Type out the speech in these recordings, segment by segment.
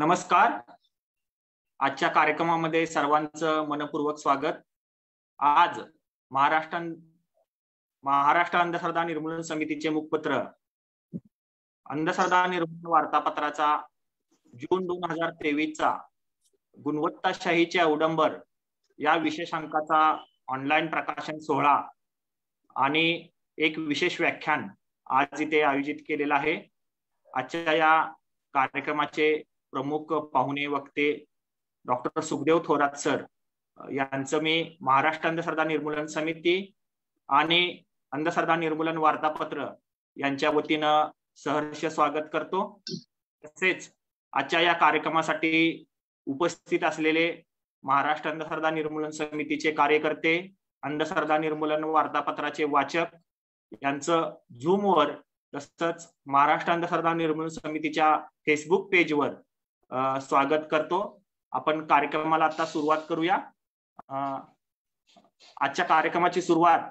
नमस्कार आजच्या कार्यक्रमामध्ये सर्वांचं मनपूर्वक स्वागत आज महाराष्ट्र महाराष्ट्र अंधश्रद्धा निर्मूलन समितीचे मुखपत्र अंधश्रद्धा निर्मूलन वार्तापत्राचा जून दोन हजार तेवीसचा गुणवत्ताशाहीचे अवडंबर या विशेषांकाचा ऑनलाईन प्रकाशन सोहळा आणि एक विशेष व्याख्यान आज इथे आयोजित केलेलं आहे आजच्या या कार्यक्रमाचे प्रमुख पाहुणे वक्ते डॉक्टर सुखदेव थोरात सर यांचं मी महाराष्ट्र अंधश्रद्धा निर्मूलन समिती आणि अंधश्रद्धा निर्मूलन वार्तापत्र यांच्या वतीनं सहर्ष स्वागत करतो तसेच आजच्या या कार्यक्रमासाठी उपस्थित असलेले महाराष्ट्र अंधश्रद्धा निर्मूलन समितीचे कार्यकर्ते अंधश्रद्धा निर्मूलन वार्तापत्राचे वाचक यांचं झूमवर तसंच महाराष्ट्र अंधश्रद्धा निर्मूलन समितीच्या फेसबुक पेजवर स्वागत करतो आपण कार्यक्रमाला आता सुरुवात करूया आजच्या कार्यक्रमाची सुरुवात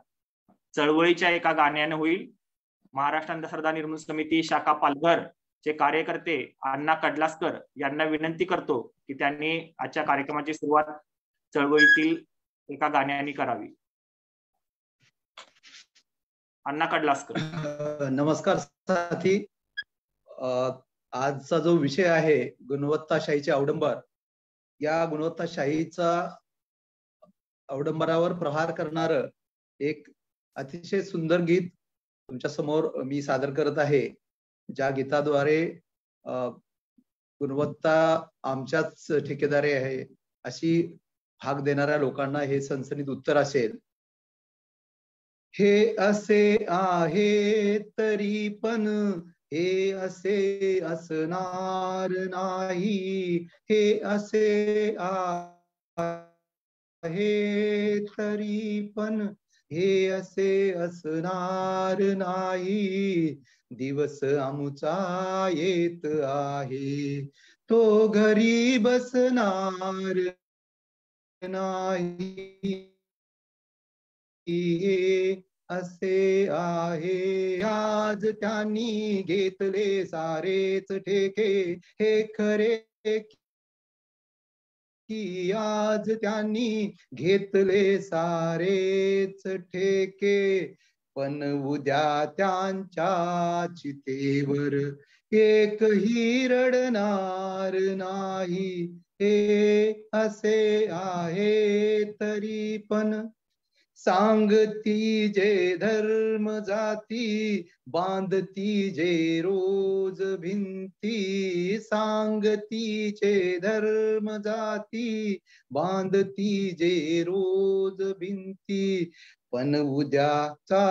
चळवळीच्या एका गाण्याने होईल महाराष्ट्र अंधश्रद्धा निर्मूलन समिती शाखा पालघर चे कार्यकर्ते अण्णा कडलासकर यांना विनंती करतो की त्यांनी आजच्या कार्यक्रमाची सुरुवात चळवळीतील एका गाण्याने करावी अण्णा कडलासकर नमस्कार साथी आजचा जो विषय आहे गुणवत्ताशाहीचे अवडंबर या गुणवत्ताशाहीचा अवडंबरावर प्रहार करणार एक अतिशय सुंदर गीत तुमच्या समोर मी सादर करत आहे ज्या गीताद्वारे गुणवत्ता आमच्याच ठेकेदारी आहे अशी भाग देणाऱ्या लोकांना हे सनसनीत उत्तर असेल हे असे आहे तरी पण हे असे असणार नाही हे असे आहे तरी पण हे असे असणार नाही दिवस आमचा येत आहे तो घरी बसणार नाही असे आहे आज त्यांनी घेतले सारेच ठेके हे खरे की आज त्यांनी घेतले सारेच ठेके पण उद्या त्यांच्या चितेवर एकही रडणार नाही हे असे आहे तरी पण सांगती जे धर्म जाती बांधती जे रोज भिंती सांगती जे धर्म जाती बांधती जे रोज भिंती पण उद्याचा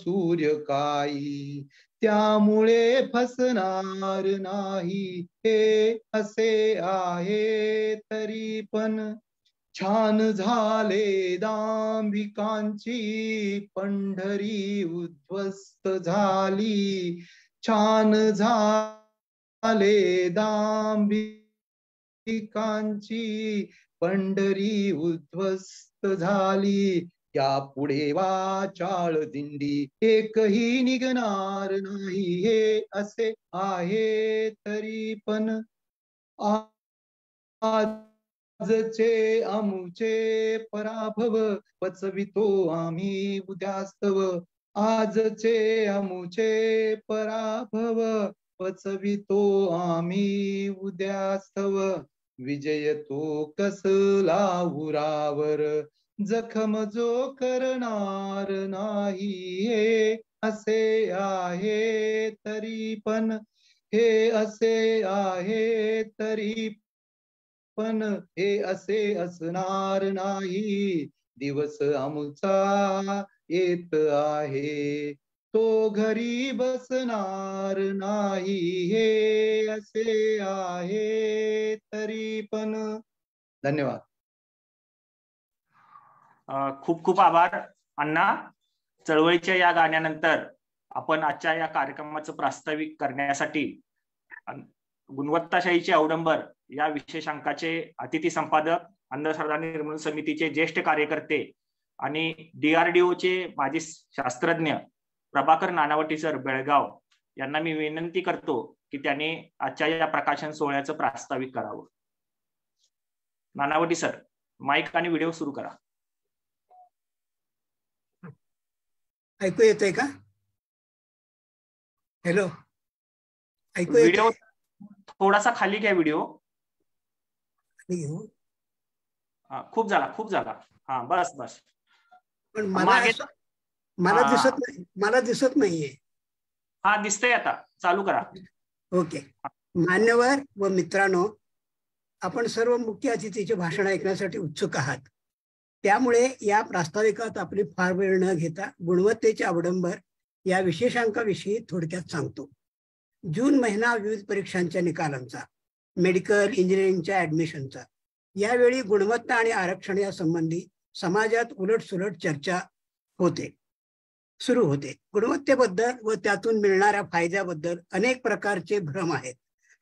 सूर्य काही त्यामुळे फसणार नाही हे असे आहे तरी पण छान झाले दांभिकांची पंढरी उद्ध्वस्त झाली छान झाले दांभिकांची पंढरी उद्ध्वस्त झाली या पुढे वाचाळ दिंडी एकही निघणार नाही हे असे आहे तरी पण आजचे आमुचे पराभव पचवितो आम्ही उद्यास्तव आजचे आमुचे पराभव पचवितो आम्ही उद्यास्तव विजय तो कसला उरावर जखम जो करणार नाही हे असे आहे तरी पण हे असे आहे तरी पण हे असे असणार नाही दिवस आमचा येत आहे तो घरी बसणार नाही हे असे आहे तरी पण धन्यवाद खूप खूप आभार अण्णा चळवळीच्या या गाण्यानंतर आपण आजच्या या कार्यक्रमाचं प्रास्ताविक करण्यासाठी गुणवत्ताशाहीचे अवडंबर या विशेषांकाचे अतिथी संपादक अंधश्रद्धा निर्मूलन समितीचे ज्येष्ठ कार्यकर्ते आणि डीआरडीओचे माजी शास्त्रज्ञ प्रभाकर नानावटी सर बेळगाव यांना मी विनंती करतो की त्यांनी आजच्या या प्रकाशन सोहळ्याचं प्रास्ताविक करावं नानावटी सर माईक आणि व्हिडिओ सुरू करा ऐकू येतोय का हॅलो ऐकू व्हिडिओ थोडासा खाली घ्या व्हिडिओ खूप झाला खूप झाला हा बस बस पण मला दिसत नाही मला दिसत नाहीये हा दिसतंय आता चालू करा ओके मान्यवर व मित्रांनो आपण सर्व मुख्य अतिथीचे भाषण ऐकण्यासाठी उत्सुक आहात त्यामुळे या प्रास्ताविकात आपली फार वेळ न घेता गुणवत्तेचे अवडंबर या विशेषांकाविषयी थोडक्यात सांगतो जून महिना विविध परीक्षांच्या निकालांचा मेडिकल इंजिनिअरिंगच्या ऍडमिशनचा यावेळी गुणवत्ता आणि आरक्षण या संबंधी समाजात उलटसुलट चर्चा होते सुरू होते गुणवत्तेबद्दल व त्यातून मिळणाऱ्या फायद्याबद्दल अनेक प्रकारचे भ्रम आहेत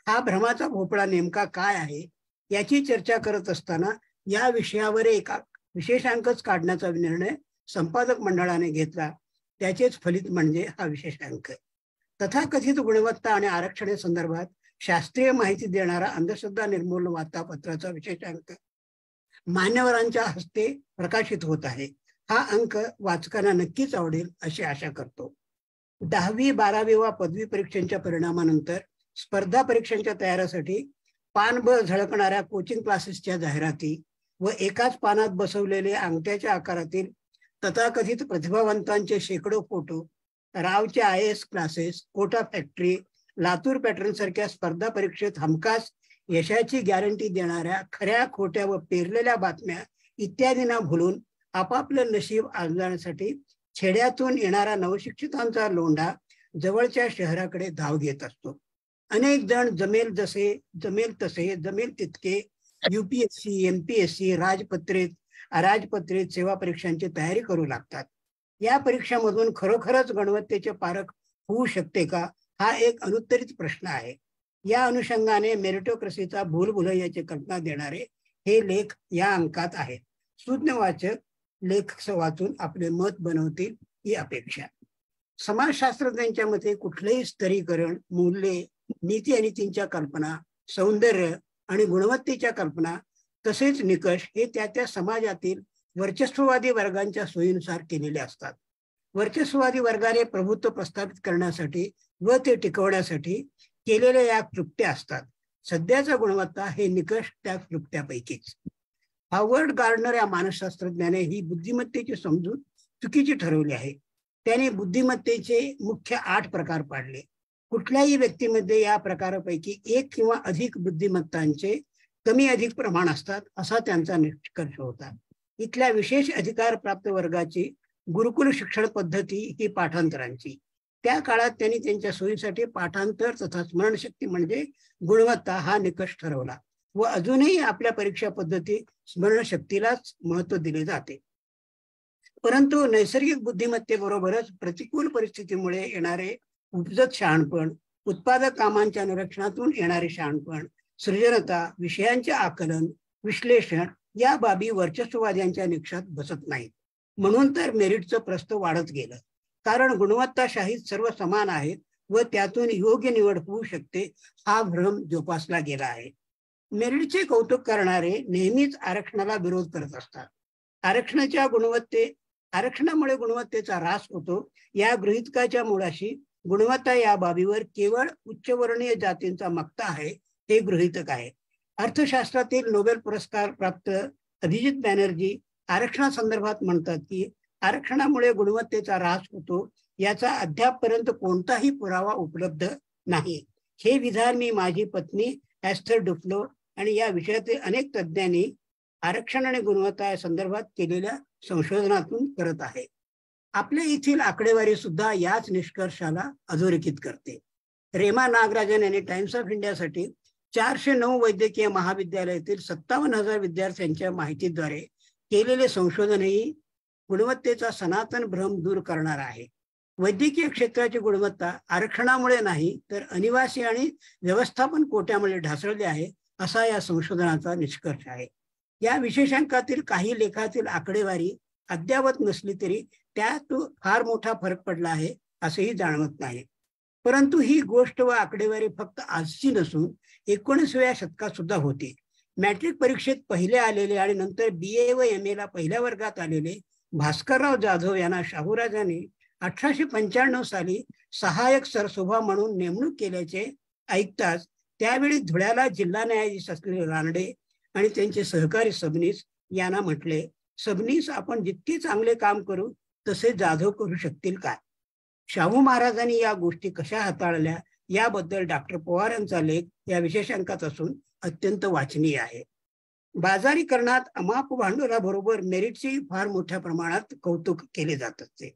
हा भ्रमाचा भोपळा नेमका काय आहे याची चर्चा करत असताना या विषयावर एका विशेषांकच काढण्याचा निर्णय संपादक मंडळाने घेतला त्याचेच फलित म्हणजे हा विशेषांक तथाकथित गुणवत्ता आणि आरक्षणे संदर्भात शास्त्रीय माहिती देणारा अंधश्रद्धा निर्मूलन वार्तापत्राचा विशेष अंक मान्यवरांच्या हस्ते प्रकाशित होत आहे हा अंक वाचकांना नक्कीच आवडेल अशी आशा करतो दहावी बारावी वा पदवी परीक्षांच्या परिणामानंतर स्पर्धा परीक्षांच्या तयारीसाठी पानबळ झळकणाऱ्या कोचिंग क्लासेसच्या जाहिराती व एकाच पानात बसवलेले अंगठ्याच्या आकारातील तथाकथित प्रतिभावंतांचे शेकडो फोटो रावचे I S classes Kota factory Latur pattern सारख्या स्पर्धा परीक्षेत हमखास यशाची गॅरंटी देणाऱ्या खऱ्या खोट्या व पेरलेल्या बातम्या इत्यादींना भुलून आपापलं नशीब आजण्यासाठी छेड्यातून येणारा नवशिक्षितांचा लोंढा जवळच्या शहराकडे धाव घेत असतो अनेक जण जमेल जसे जमेल तसे जमेल तितके युपीएससी एमपीएससी राजपत्रित अराजपत्रित सेवा परीक्षांची तयारी करू लागतात या परीक्षांमधून खरोखरच गुणवत्तेचे पारख होऊ शकते का हा एक अनुत्तरित प्रश्न आहे या अनुषंगाने मेरिटोक्रेसीचा भूलभुल याची कल्पना देणारे हे लेख या अंकात आहेत सुज्ञवाचक लेख वाचून आपले मत बनवतील ही अपेक्षा समाजशास्त्रज्ञांच्या मते कुठलेही स्तरीकरण मूल्ये नीती आणि तींच्या कल्पना सौंदर्य आणि गुणवत्तेच्या कल्पना तसेच निकष हे त्या त्या समाजातील वर्चस्ववादी वर्गांच्या सोयीनुसार केलेले असतात वर्चस्ववादी वर्गाने प्रभुत्व प्रस्थापित करण्यासाठी व ते टिकवण्यासाठी केलेल्या या क्लुप्त्या असतात सध्याचा गुणवत्ता हे निकष त्या क्लुप्त्यापैकीच हॉवर्ड गार्डनर या मानसशास्त्रज्ञाने ही बुद्धिमत्तेची समजूत चुकीची ठरवली आहे त्याने बुद्धिमत्तेचे मुख्य आठ प्रकार पाडले कुठल्याही व्यक्तीमध्ये या प्रकारापैकी एक किंवा अधिक बुद्धिमत्तांचे कमी अधिक प्रमाण असतात असा त्यांचा निष्कर्ष होता इथल्या विशेष अधिकार प्राप्त वर्गाची गुरुकुल शिक्षण पद्धती ही पाठांतरांची त्या काळात त्यांनी त्यांच्या सोयीसाठी पाठांतर तथा स्मरणशक्ती म्हणजे गुणवत्ता हा निकष ठरवला व अजूनही आपल्या परीक्षा पद्धती स्मरणशक्तीलाच महत्व दिले जाते परंतु नैसर्गिक बुद्धिमत्तेबरोबरच प्रतिकूल परिस्थितीमुळे येणारे उपजत शहाणपण उत्पादक कामांच्या निरक्षणातून येणारे शहाणपण सृजनता विषयांचे आकलन विश्लेषण या बाबी वर्चस्ववाद्यांच्या निकषात बसत नाहीत म्हणून तर मेरिटचं प्रस्त वाढत गेलं कारण गुणवत्ताशाहीत सर्व समान आहेत व त्यातून योग्य निवड होऊ शकते हा भ्रम जोपासला गेला आहे मेरिटचे कौतुक करणारे नेहमीच आरक्षणाला विरोध करत असतात आरक्षणाच्या गुणवत्ते आरक्षणामुळे गुणवत्तेचा ऱ्हास होतो या गृहितकाच्या मुळाशी गुणवत्ता या बाबीवर केवळ उच्चवर्णीय जातींचा मक्ता आहे हे गृहितक आहे अर्थशास्त्रातील नोबेल पुरस्कार प्राप्त अभिजित बॅनर्जी आरक्षणासंदर्भात म्हणतात की आरक्षणामुळे गुणवत्तेचा ऱ्हास होतो याचा अद्यापपर्यंत कोणताही पुरावा उपलब्ध नाही हे विधान मी माझी पत्नी ॲस्थर डुफ्लो आणि या विषयातील अनेक तज्ज्ञांनी आरक्षण आणि गुणवत्ता या संदर्भात केलेल्या संशोधनातून करत आहे आपल्या येथील आकडेवारी सुद्धा याच निष्कर्षाला अधोरेखित करते रेमा नागराजन यांनी टाइम्स ऑफ इंडियासाठी चारशे नऊ वैद्यकीय महाविद्यालयातील सत्तावन्न हजार विद्यार्थ्यांच्या माहितीद्वारे केलेले संशोधनही गुणवत्तेचा सनातन भ्रम दूर करणार आहे वैद्यकीय क्षेत्राची गुणवत्ता आरक्षणामुळे नाही तर अनिवासी आणि व्यवस्थापन कोट्यामुळे ढासळले आहे असा या संशोधनाचा निष्कर्ष आहे या विशेषांकातील काही लेखातील आकडेवारी अद्यावत नसली तरी त्यात फार मोठा फरक पडला आहे असेही जाणवत नाही परंतु ही गोष्ट व आकडेवारी फक्त आजची नसून एकोणीसव्या शतकात सुद्धा होती मॅट्रिक परीक्षेत पहिले आलेले आणि नंतर बी ए व एम ए ला पहिल्या वर्गात आलेले भास्करराव जाधव यांना शाहूराजांनी अठराशे पंच्याण्णव साली सहायक सरसोभा म्हणून नेमणूक केल्याचे ऐकताच त्यावेळी धुळ्याला जिल्हा न्यायाधीश असलेले रानडे आणि त्यांचे सहकारी सबनीस यांना म्हटले सबनीस आपण जितके चांगले काम करू तसे जाधव करू शकतील काय शाहू महाराजांनी या गोष्टी कशा हाताळल्या याबद्दल डॉक्टर पवार यांचा लेख या विशेषांकात असून अत्यंत वाचनीय आहे बाजारीकरणात अमाप भांडवलाबरोबर मेरिटचे फार मोठ्या प्रमाणात कौतुक केले जात असते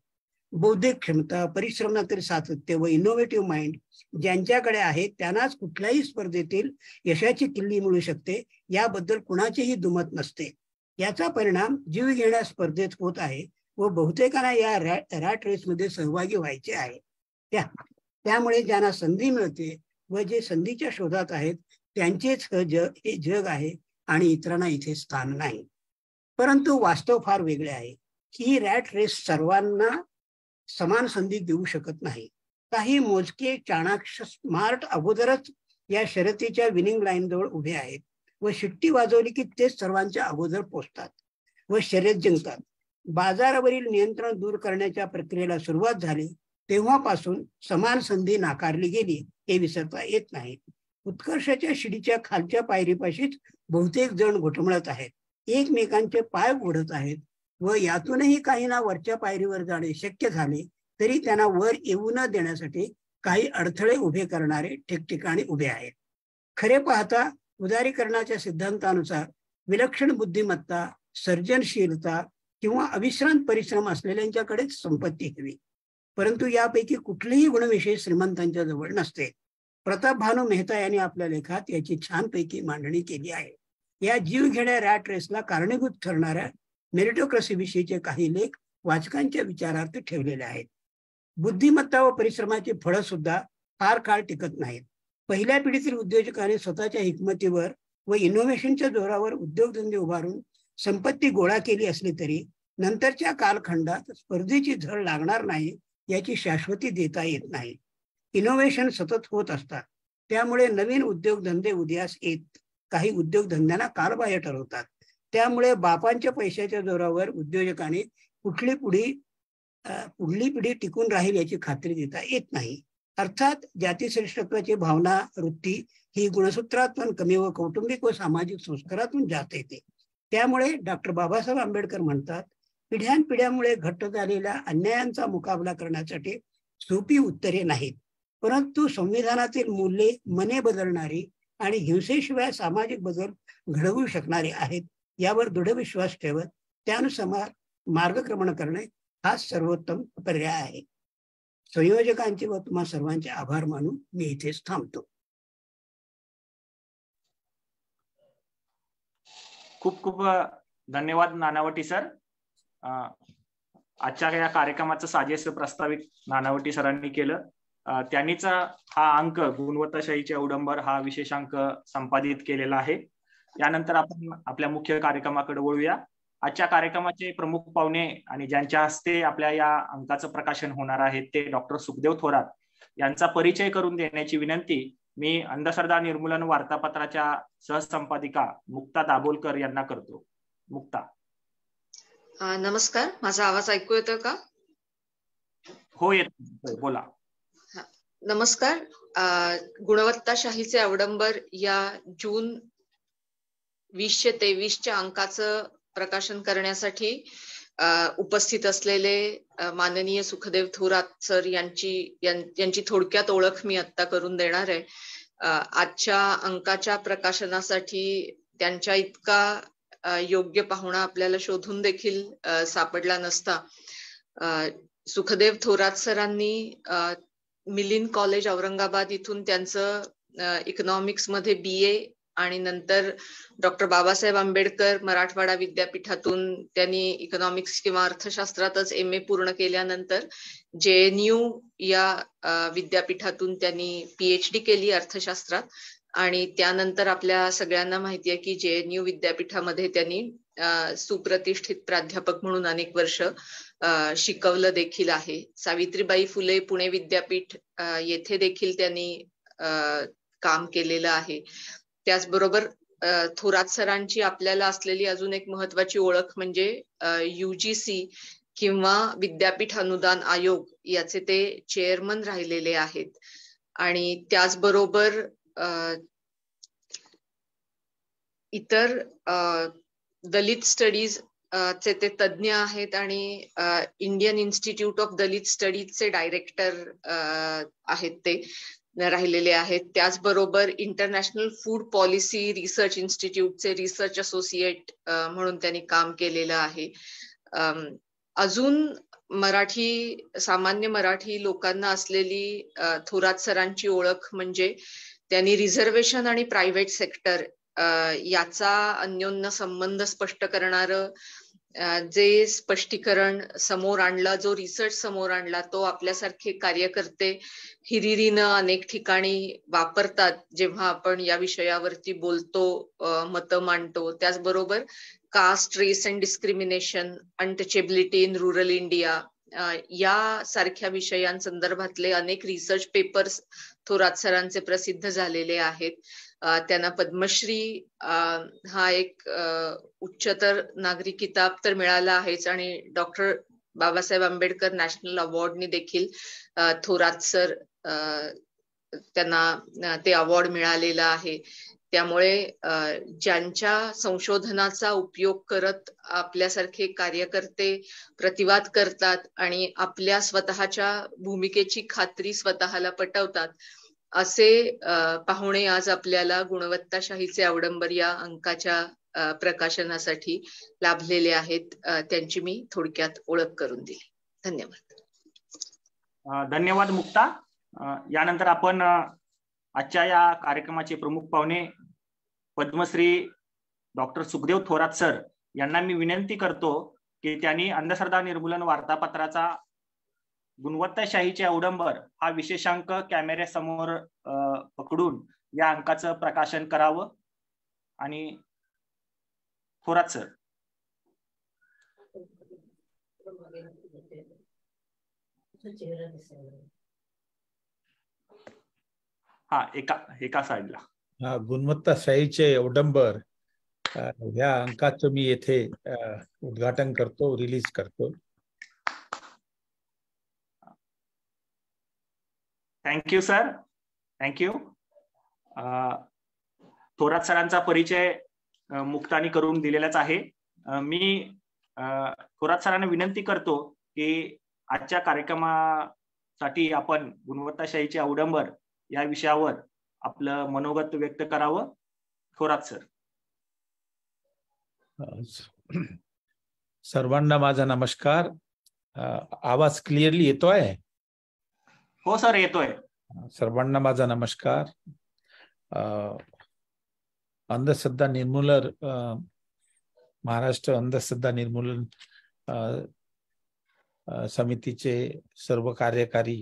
बौद्धिक क्षमता परिश्रमातील सातत्य व इनोव्हेटिव्ह माइंड ज्यांच्याकडे आहे त्यांनाच कुठल्याही स्पर्धेतील यशाची किल्ली मिळू शकते याबद्दल कुणाचेही दुमत नसते याचा परिणाम जीव घेण्या स्पर्धेत होत आहे व बहुतेकांना या रॅट रॅट रेसमध्ये सहभागी व्हायचे आहे त्या त्यामुळे ज्यांना संधी मिळते व जे संधीच्या शोधात आहेत त्यांचेच जग हे जग आहे आणि इतरांना इथे स्थान नाही परंतु वास्तव फार वेगळे आहे की रॅट रेस सर्वांना समान संधी देऊ शकत नाही काही मोजके चाणाक्ष स्मार्ट अगोदरच या शर्यतीच्या विनिंग लाईन जवळ उभे आहेत व शिट्टी वाजवली की तेच सर्वांच्या अगोदर पोचतात व शर्यत जिंकतात बाजारावरील नियंत्रण दूर करण्याच्या प्रक्रियेला सुरुवात झाली तेव्हापासून समान संधी नाकारली गेली हे विसरता येत नाही उत्कर्षाच्या शिडीच्या खालच्या पायरीपाशीच बहुतेक जण घुटमळत आहेत एकमेकांचे पाय ओढत आहेत व यातूनही काही ना वरच्या पायरीवर जाणे शक्य झाले तरी त्यांना वर येऊ न देण्यासाठी काही अडथळे उभे करणारे ठिकठिकाणी उभे आहेत खरे पाहता उदारीकरणाच्या सिद्धांतानुसार विलक्षण बुद्धिमत्ता सर्जनशीलता किंवा अविश्रांत परिश्रम असलेल्यांच्याकडेच संपत्ती हवी परंतु यापैकी कुठलेही गुणविषयी श्रीमंतांच्या जवळ नसते प्रताप भानू मेहता यांनी आपल्या लेखात याची छानपैकी मांडणी केली आहे या जीव घेण्या रॅट रेसला कारणीभूत ठरणाऱ्या मेरिटोक्रेसीविषयीचे काही लेख वाचकांच्या विचारार्थ ठेवलेले आहेत बुद्धिमत्ता व परिश्रमाची फळं सुद्धा फार काळ टिकत नाहीत पहिल्या पिढीतील उद्योजकाने स्वतःच्या हिकमतीवर व इनोव्हेशनच्या जोरावर उद्योगधंदे उभारून संपत्ती गोळा केली असली तरी नंतरच्या कालखंडात स्पर्धेची झळ लागणार नाही याची शाश्वती देता येत नाही इनोव्हेशन सतत होत असतात त्यामुळे नवीन उद्योगधंदे उदयास येत काही उद्योगधंद्यांना कारबाह्य ठरवतात त्यामुळे बापांच्या पैशाच्या जोरावर उद्योजकांनी कुठली पुढी पुढली पिढी टिकून राहील याची खात्री देता येत नाही अर्थात श्रेष्ठत्वाची भावना वृत्ती ही गुणसूत्रातून कमी व कौटुंबिक व सामाजिक संस्कारातून जात येते त्यामुळे डॉक्टर बाबासाहेब आंबेडकर म्हणतात पिढ्यानपिढ्यामुळे घट्ट झालेल्या अन्यायांचा मुकाबला करण्यासाठी सोपी उत्तरे नाहीत परंतु संविधानातील मूल्ये मने बदलणारी आणि हिंसेशिवाय सामाजिक बदल घडवू शकणारे आहेत यावर दृढ विश्वास ठेवत त्यानुसार मार्गक्रमण करणे हा सर्वोत्तम पर्याय आहे संयोजकांचे व तुम्हा सर्वांचे आभार मानून मी इथेच थांबतो खूप खूप धन्यवाद नानावटी सर आजच्या या कार्यक्रमाचं साजेस प्रस्तावित नानावटी सरांनी केलं त्यांनीचा हा अंक गुणवत्ताशाहीचे उडंबर हा विशेषांक संपादित केलेला आहे त्यानंतर आपण आपल्या मुख्य कार्यक्रमाकडे वळूया आजच्या कार्यक्रमाचे प्रमुख पाहुणे आणि ज्यांच्या हस्ते आपल्या या अंकाचं प्रकाशन होणार आहे ते डॉक्टर सुखदेव थोरात यांचा परिचय करून देण्याची विनंती मी अंधश्रद्धा निर्मूलन वार्तापत्राच्या सहसंपादिका मुक्ता दाभोलकर यांना करतो मुक्ता नमस्कार माझा आवाज ऐकू येतो का हो येत बोला नमस्कार गुणवत्ताशाहीचे अवडंबर या जून वीसशे तेवीसच्या अंकाचं प्रकाशन करण्यासाठी उपस्थित असलेले माननीय सुखदेव थोरात सर यांची यांची थोडक्यात ओळख मी आत्ता करून देणार आहे आजच्या अंकाच्या प्रकाशनासाठी त्यांच्या इतका योग्य पाहुणा आपल्याला शोधून देखील सापडला नसता सुखदेव थोरात सरांनी मिलिन कॉलेज औरंगाबाद इथून त्यांचं इकॉनॉमिक्स मध्ये बी ए आणि नंतर डॉक्टर बाबासाहेब आंबेडकर मराठवाडा विद्यापीठातून त्यांनी इकॉनॉमिक्स किंवा अर्थशास्त्रातच एम ए पूर्ण केल्यानंतर जे एन यू या विद्यापीठातून त्यांनी पीएचडी केली अर्थशास्त्रात आणि त्यानंतर आपल्या सगळ्यांना माहिती आहे की जे एन यू विद्यापीठामध्ये त्यांनी सुप्रतिष्ठित प्राध्यापक म्हणून अनेक वर्ष शिकवलं देखील आहे सावित्रीबाई फुले पुणे विद्यापीठ येथे देखील त्यांनी काम केलेलं आहे त्याचबरोबर थोरात सरांची आपल्याला असलेली अजून एक महत्वाची ओळख म्हणजे युजीसी किंवा विद्यापीठ अनुदान आयोग याचे ते चेअरमन राहिलेले आहेत आणि त्याचबरोबर इतर दलित स्टडीज चे ते तज्ज्ञ आहेत आणि इंडियन इन्स्टिट्यूट ऑफ दलित स्टडीजचे डायरेक्टर आहेत ते राहिलेले आहेत त्याचबरोबर इंटरनॅशनल फूड पॉलिसी रिसर्च इन्स्टिट्यूटचे रिसर्च असोसिएट म्हणून त्यांनी काम केलेलं आहे अजून मराठी सामान्य मराठी लोकांना असलेली थोरात सरांची ओळख म्हणजे त्यांनी रिझर्वेशन आणि प्रायव्हेट सेक्टर याचा अन्योन्य संबंध स्पष्ट करणारं जे स्पष्टीकरण समोर आणला जो रिसर्च समोर आणला तो आपल्यासारखे कार्यकर्ते हिरिरीनं अनेक ठिकाणी वापरतात जेव्हा आपण या विषयावरती बोलतो मतं मांडतो त्याचबरोबर caste race and discrimination untouchability in rural India या सारख्या विषयांसंदर्भातले अनेक रिसर्च पेपर्स थोरात सरांचे प्रसिद्ध झालेले आहेत त्यांना पद्मश्री हा एक उच्चतर नागरी किताब तर मिळाला आहेच आणि डॉक्टर बाबासाहेब आंबेडकर नॅशनल अवॉर्डनी देखील थोरात सर त्यांना ते अवॉर्ड मिळालेला आहे त्यामुळे ज्यांच्या संशोधनाचा उपयोग करत आपल्यासारखे कार्यकर्ते प्रतिवाद करतात आणि आपल्या स्वतःच्या भूमिकेची खात्री स्वतःला पटवतात असे पाहुणे आज आपल्याला गुणवत्ताशाहीचे आवडंबर या अंकाच्या प्रकाशनासाठी लाभलेले आहेत त्यांची मी थोडक्यात ओळख करून दिली धन्यवाद धन्यवाद मुक्ता यानंतर आपण आजच्या या कार्यक्रमाचे प्रमुख पाहुणे पद्मश्री डॉक्टर सुखदेव थोरात सर यांना मी विनंती करतो की त्यांनी अंधश्रद्धा निर्मूलन वार्तापत्राचा गुणवत्ताशाहीचे अवडंबर हा विशेषांक कॅमेऱ्यासमोर पकडून या अंकाचं प्रकाशन करावं आणि थोरात सर हा एका एका साइडला गुणवत्ता साईचे अवडंबर ह्या अंकाचं मी येथे उद्घाटन करतो रिलीज करतो थँक्यू सर थँक्यू थोरात सरांचा परिचय मुक्तानी करून दिलेलाच आहे मी थोरात सरांना विनंती करतो की आजच्या कार्यक्रमासाठी आपण गुणवत्ताशाहीचे अवडंबर या विषयावर आपलं मनोगत व्यक्त करावं थोरात सर सर्वांना माझा नमस्कार आवाज क्लिअरली येतोय हो सर येतोय सर्वांना माझा नमस्कार अंधश्रद्धा निर्मूलन महाराष्ट्र अंधश्रद्धा निर्मूलन समितीचे सर्व कार्यकारी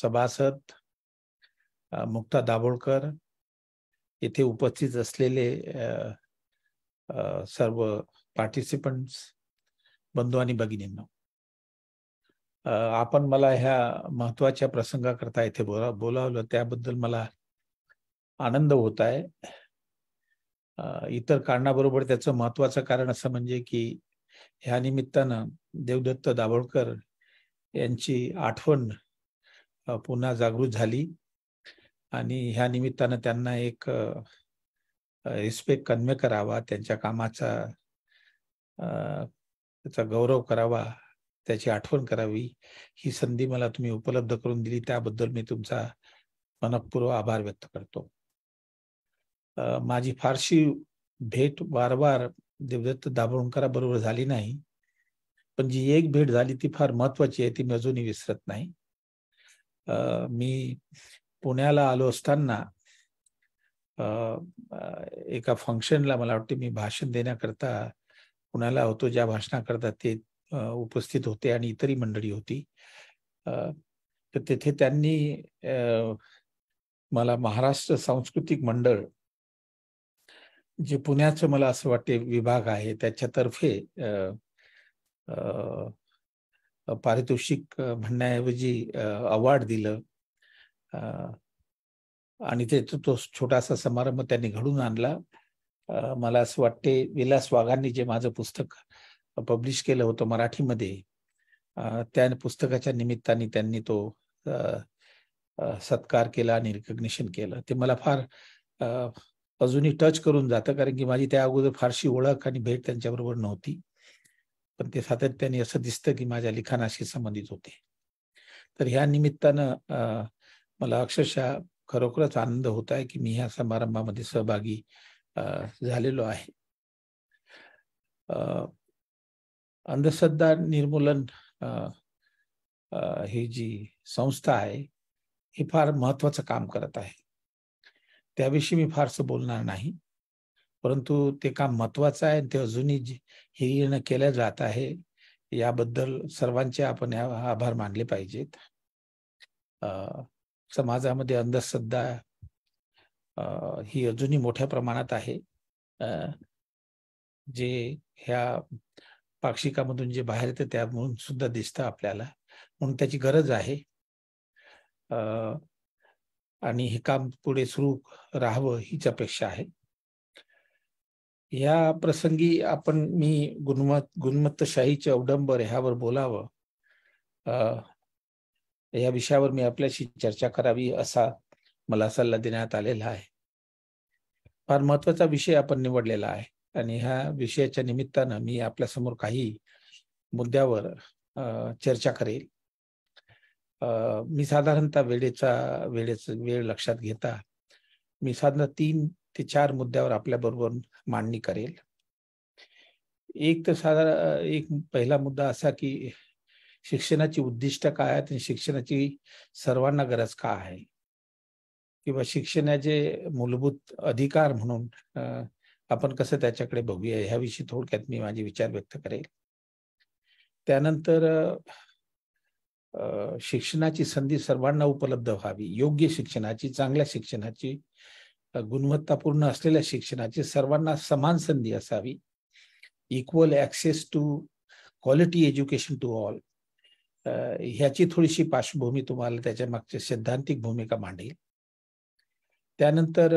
सभासद मुक्ता दाभोळकर येथे उपस्थित असलेले सर्व पार्टिसिपंट्स बंधू आणि भगिनींना आपण मला ह्या महत्वाच्या प्रसंगाकरता इथे बोला बोलावलं त्याबद्दल मला आनंद होत आहे इतर कारणाबरोबर त्याचं महत्वाचं कारण असं म्हणजे की ह्या निमित्तानं देवदत्त दाभोळकर यांची आठवण पुन्हा जागृत झाली आणि ह्या निमित्तानं त्यांना एक रिस्पेक्ट कन्वे करावा त्यांच्या कामाचा त्याचा गौरव करावा त्याची आठवण करावी ही संधी मला तुम्ही उपलब्ध करून दिली त्याबद्दल मी तुमचा मनपूर्व आभार व्यक्त करतो माझी फारशी भेट वारंवार देवदत्त दाभोणकराबरोबर झाली नाही पण जी एक भेट झाली ती फार महत्वाची आहे ती मी अजूनही विसरत नाही मी पुण्याला आलो असताना एका फंक्शनला मला वाटते मी भाषण देण्याकरता पुण्याला होतो ज्या भाषणाकरता ते उपस्थित होते आणि इतरही मंडळी होती तर तेथे त्यांनी मला महाराष्ट्र सांस्कृतिक मंडळ जे पुण्याचं मला असं वाटते विभाग आहे त्याच्यातर्फे पारितोषिक म्हणण्याऐवजी अवॉर्ड दिलं आणि ते तो छोटासा समारंभ त्यांनी घडून आणला मला असं वाटते विलास वाघांनी जे माझं पुस्तक पब्लिश केलं होतं मराठीमध्ये त्या पुस्तकाच्या निमित्ताने त्यांनी तो सत्कार केला आणि रिकग्निशन केलं ते मला फार अजूनही टच करून जातं कारण की माझी त्या अगोदर फारशी ओळख आणि भेट त्यांच्याबरोबर नव्हती पण ते सातत्याने असं दिसतं की माझ्या लिखाणाशी संबंधित होते तर ह्या निमित्तानं मला अक्षरशः खरोखरच आनंद होत आहे की मी ह्या समारंभामध्ये सहभागी झालेलो आहे अंधश्रद्धा निर्मूलन ही जी संस्था आहे ही फार महत्वाचं काम करत आहे त्याविषयी मी फारसं बोलणार नाही परंतु ते काम महत्वाचं आहे ते अजूनही हिरीनं केलं जात आहे याबद्दल सर्वांचे आपण आभार मानले पाहिजेत समाजामध्ये अंधश्रद्धा ही अजूनही मोठ्या प्रमाणात आहे जे ह्या पाक्षिकामधून जे बाहेर येते त्यामधून सुद्धा दिसतं आपल्याला म्हणून त्याची गरज आहे आणि हे काम पुढे सुरू राहावं हीच अपेक्षा आहे या प्रसंगी आपण मी गुणमत शाहीचे अवडंबर ह्यावर बोलावं या विषयावर मी आपल्याशी चर्चा करावी असा मला सल्ला देण्यात आलेला आहे फार महत्वाचा विषय आपण निवडलेला आहे आणि ह्या विषयाच्या निमित्तानं मी आपल्यासमोर काही मुद्द्यावर चर्चा करेल मी साधारणतः वेळेचा वेळेचा वेळ लक्षात घेता मी साधारण तीन ते चार मुद्द्यावर आपल्याबरोबर मांडणी करेल एक तर साधारण एक पहिला मुद्दा असा की शिक्षणाची उद्दिष्ट काय आहेत आणि शिक्षणाची सर्वांना गरज का आहे किंवा शिक्षणाचे मूलभूत अधिकार म्हणून आपण कसं त्याच्याकडे बघूया ह्याविषयी थोडक्यात मी माझे विचार व्यक्त करेल त्यानंतर शिक्षणाची संधी सर्वांना उपलब्ध व्हावी योग्य शिक्षणाची चांगल्या शिक्षणाची गुणवत्तापूर्ण असलेल्या शिक्षणाची सर्वांना समान संधी असावी equal access to quality education to all ह्याची थोडीशी पार्श्वभूमी तुम्हाला त्याच्या मागची सैद्धांतिक भूमिका मांडेल त्यानंतर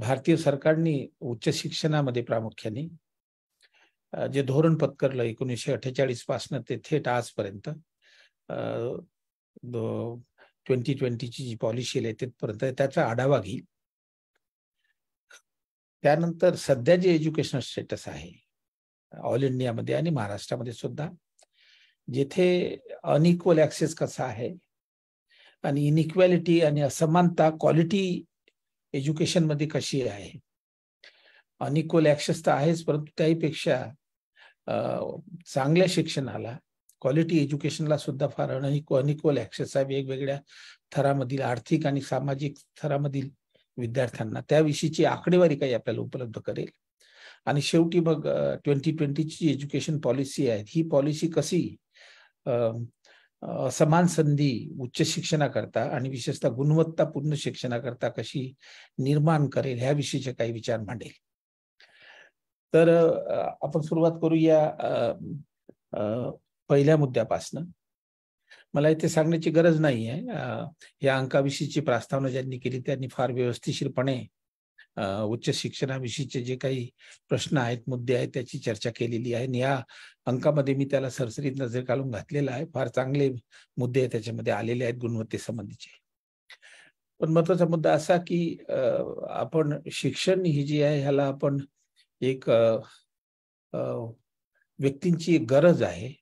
भारतीय सरकारने उच्च शिक्षणामध्ये प्रामुख्याने जे धोरण पत्करलं एकोणीसशे अठ्ठेचाळीस पासनं ते थेट आजपर्यंत ट्वेंटी ट्वेंटीची जी पॉलिसी आहे तिथपर्यंत त्याचा आढावा घेईल त्यानंतर सध्या जे एज्युकेशनल स्टेटस आहे ऑल इंडियामध्ये आणि महाराष्ट्रामध्ये सुद्धा जिथे अनइक्वल ऍक्सेस कसा आहे आणि इनइक्वॅलिटी आणि असमानता क्वालिटी एज्युकेशन मध्ये कशी आहे अनइक्वल ऍक्सेस तर आहेच परंतु त्याहीपेक्षा चांगल्या शिक्षणाला क्वालिटी एज्युकेशनला सुद्धा फार अनइक्वल ऍक्सेस आहे वेगवेगळ्या थरामधील आर्थिक आणि सामाजिक थरामधील विद्यार्थ्यांना त्याविषयीची आकडेवारी काही आपल्याला उपलब्ध करेल आणि शेवटी मग ट्वेंटी ट्वेंटीची एज्युकेशन पॉलिसी आहे ही पॉलिसी कशी समान संधी उच्च शिक्षणाकरता आणि विशेषतः गुणवत्तापूर्ण शिक्षणाकरता कशी निर्माण करेल विषयीचे काही विचार मांडेल तर आपण सुरुवात करूया पहिल्या मुद्द्यापासनं मला इथे सांगण्याची गरज नाही आहे या अंकाविषयीची प्रस्तावना ज्यांनी केली त्यांनी फार व्यवस्थिशीरपणे उच्च शिक्षणाविषयीचे जे काही प्रश्न आहेत मुद्दे आहेत त्याची चर्चा केलेली आहे आणि या अंकामध्ये मी त्याला सरसरीत नजर घालून घातलेला आहे फार चांगले मुद्दे त्याच्यामध्ये आलेले आहेत गुणवत्तेसंबंधीचे पण महत्वाचा मुद्दा असा की आपण शिक्षण ही जी आहे ह्याला आपण एक व्यक्तींची गरज आहे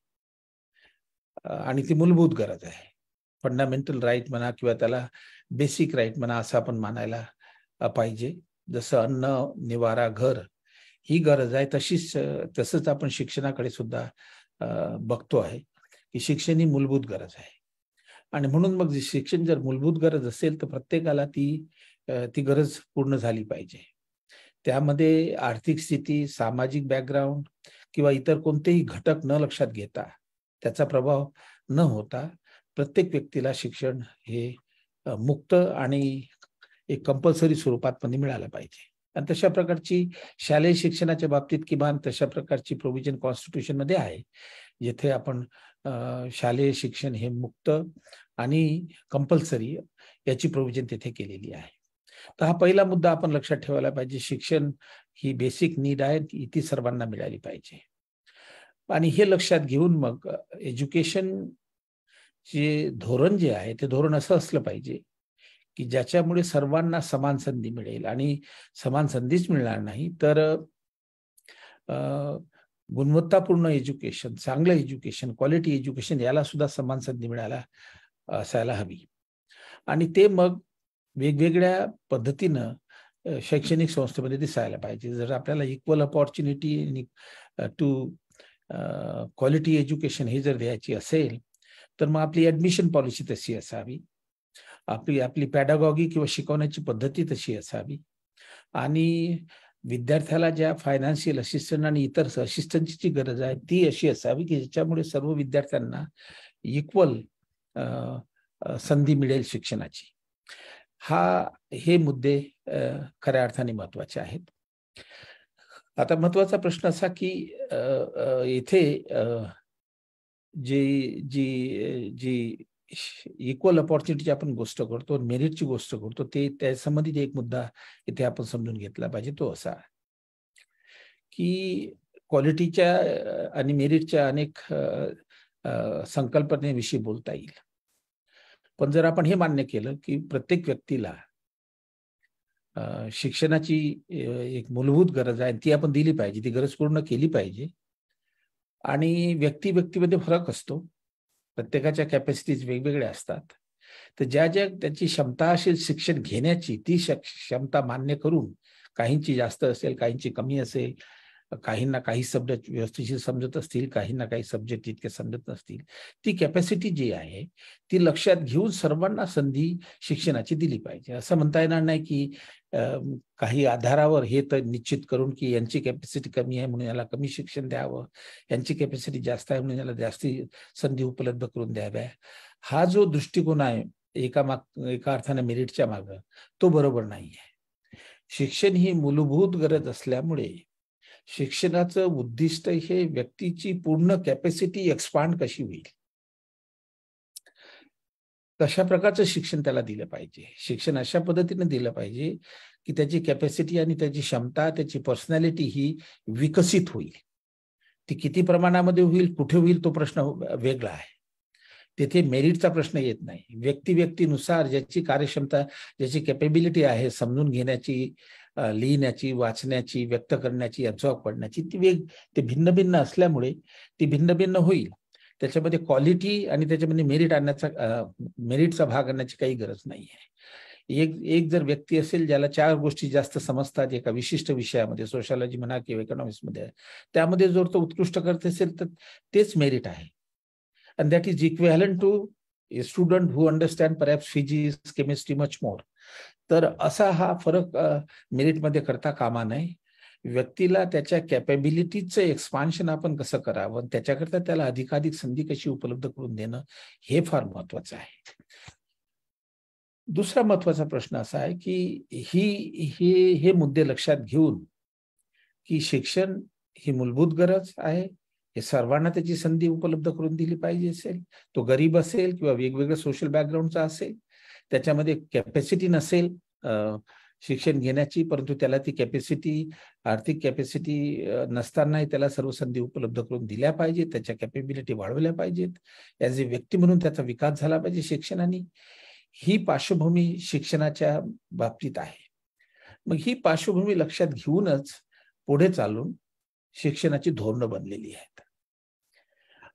आणि ती मूलभूत गरज आहे फंडामेंटल राईट म्हणा किंवा त्याला बेसिक राईट म्हणा असं आपण मानायला पाहिजे जसं अन्न निवारा घर ही गरज आहे तशीच तसंच आपण शिक्षणाकडे सुद्धा बघतो आहे की शिक्षण ही मूलभूत गरज आहे आणि म्हणून मग शिक्षण जर मूलभूत गरज असेल तर प्रत्येकाला ती ती गरज पूर्ण झाली पाहिजे त्यामध्ये आर्थिक स्थिती सामाजिक बॅकग्राऊंड किंवा इतर कोणतेही घटक न लक्षात घेता त्याचा प्रभाव न होता प्रत्येक व्यक्तीला शिक्षण हे मुक्त आणि एक कंपल्सरी स्वरूपात पण मिळालं पाहिजे आणि तशा प्रकारची शालेय शिक्षणाच्या बाबतीत किमान तशा प्रकारची प्रोव्हिजन मध्ये आहे जिथे आपण शालेय शिक्षण हे मुक्त आणि कंपल्सरी याची प्रोव्हिजन तिथे केलेली आहे तर हा पहिला मुद्दा आपण लक्षात ठेवायला पाहिजे शिक्षण ही बेसिक नीड आहे ती सर्वांना मिळाली पाहिजे आणि हे लक्षात घेऊन मग एज्युकेशन जे धोरण जे आहे ते धोरण असं असलं पाहिजे की ज्याच्यामुळे सर्वांना समान संधी मिळेल आणि समान संधीच मिळणार नाही तर गुणवत्तापूर्ण एज्युकेशन चांगलं एज्युकेशन क्वालिटी एज्युकेशन याला सुद्धा समान संधी मिळायला असायला हवी आणि ते मग वेगवेगळ्या पद्धतीनं शैक्षणिक संस्थेमध्ये दिसायला पाहिजे जर आपल्याला equal opportunity to quality education हे जर द्यायची असेल तर मग आपली ॲडमिशन पॉलिसी तशी असावी आपली आपली पॅडागॉगी किंवा शिकवण्याची पद्धती तशी असावी आणि विद्यार्थ्याला ज्या फायनान्शियल असिस्टंट आणि इतर असिस्टंटची जी गरज आहे ती अशी असावी की ज्याच्यामुळे सर्व विद्यार्थ्यांना इक्वल संधी मिळेल शिक्षणाची हा हे मुद्दे खऱ्या अर्थाने महत्वाचे आहेत आता महत्वाचा प्रश्न असा की येथे जी जी जी इक्वल ऑपॉर्च्युनिटीची आपण गोष्ट करतो मेरिटची गोष्ट करतो ते संबंधित एक मुद्दा इथे आपण समजून घेतला पाहिजे तो असा की क्वालिटीच्या आणि मेरिटच्या अनेक संकल्पनेविषयी बोलता येईल पण जर आपण हे मान्य केलं की प्रत्येक व्यक्तीला शिक्षणाची एक मूलभूत गरज आहे ती आपण दिली पाहिजे ती गरज पूर्ण केली पाहिजे आणि व्यक्ती व्यक्तीमध्ये फरक असतो प्रत्येकाच्या कॅपॅसिटीज वेगवेगळ्या असतात तर ज्या ज्या त्याची क्षमता असेल शिक्षण घेण्याची ती क्षमता मान्य करून काहींची जास्त असेल काहींची कमी असेल ना काही सब्जेक्ट व्यवस्थित समजत असतील ना काही सब्जेक्ट इतके समजत नसतील ती कॅपॅसिटी जी आहे ती लक्षात घेऊन सर्वांना संधी शिक्षणाची दिली पाहिजे असं म्हणता येणार नाही की काही आधारावर हे तर निश्चित करून की यांची कॅपॅसिटी कमी आहे म्हणून याला कमी शिक्षण द्यावं यांची कॅपॅसिटी जास्त आहे म्हणून याला जास्ती संधी उपलब्ध करून द्याव्या हा जो दृष्टिकोन आहे एका माग एका अर्थाने मेरिटच्या मागं तो बरोबर नाही आहे शिक्षण ही मूलभूत गरज असल्यामुळे शिक्षणाचं उद्दिष्ट हे व्यक्तीची पूर्ण कॅपॅसिटी एक्सपांड कशी होईल तशा प्रकारचं शिक्षण त्याला दिलं पाहिजे शिक्षण अशा पद्धतीने दिलं पाहिजे की त्याची कॅपॅसिटी आणि त्याची क्षमता त्याची पर्सनॅलिटी ही विकसित होईल ती किती प्रमाणामध्ये होईल कुठे होईल तो प्रश्न वेगळा आहे तेथे मेरिटचा प्रश्न येत नाही व्यक्ती व्यक्तीनुसार ज्याची कार्यक्षमता ज्याची कॅपेबिलिटी आहे समजून घेण्याची लिहिण्याची वाचण्याची व्यक्त करण्याची अब्झॉर्व पडण्याची ती वेग ते भिन्न भिन्न असल्यामुळे ती भिन्न भिन्न होईल त्याच्यामध्ये क्वालिटी आणि त्याच्यामध्ये मेरिट आणण्याचा मेरिटचा भाग आणण्याची काही गरज नाही आहे एक एक जर व्यक्ती असेल ज्याला चार गोष्टी जास्त समजतात एका विशिष्ट विषयामध्ये सोशलॉजी म्हणा किंवा मध्ये त्यामध्ये जर तो उत्कृष्ट करत असेल तर तेच मेरिट आहे and that is equal to student who understand perhaps physics chemistry much more तर असा हा फरक मेरिटमध्ये करता कामा नाही व्यक्तीला त्याच्या कॅपेबिलिटीचं एक्सपान्शन आपण कसं करावं त्याच्याकरता त्याला अधिकाधिक संधी कशी उपलब्ध करून देणं हे फार महत्वाचं आहे दुसरा महत्वाचा प्रश्न असा आहे की ही हे हे मुद्दे लक्षात घेऊन की शिक्षण ही मूलभूत गरज आहे हे सर्वांना त्याची संधी उपलब्ध करून दिली पाहिजे असेल तो गरीब असेल किंवा वेगवेगळ्या सोशल बॅकग्राऊंडचा असेल त्याच्यामध्ये कॅपॅसिटी नसेल शिक्षण घेण्याची परंतु त्याला ती कॅपॅसिटी आर्थिक कॅपॅसिटी नसतानाही त्याला सर्व संधी उपलब्ध करून दिल्या पाहिजेत त्याच्या कॅपेबिलिटी वाढवल्या पाहिजेत ॲज ए व्यक्ती म्हणून त्याचा विकास झाला पाहिजे शिक्षणाने ही पार्श्वभूमी शिक्षणाच्या बाबतीत आहे मग ही पार्श्वभूमी लक्षात घेऊनच पुढे चालून शिक्षणाची धोरणं बनलेली आहेत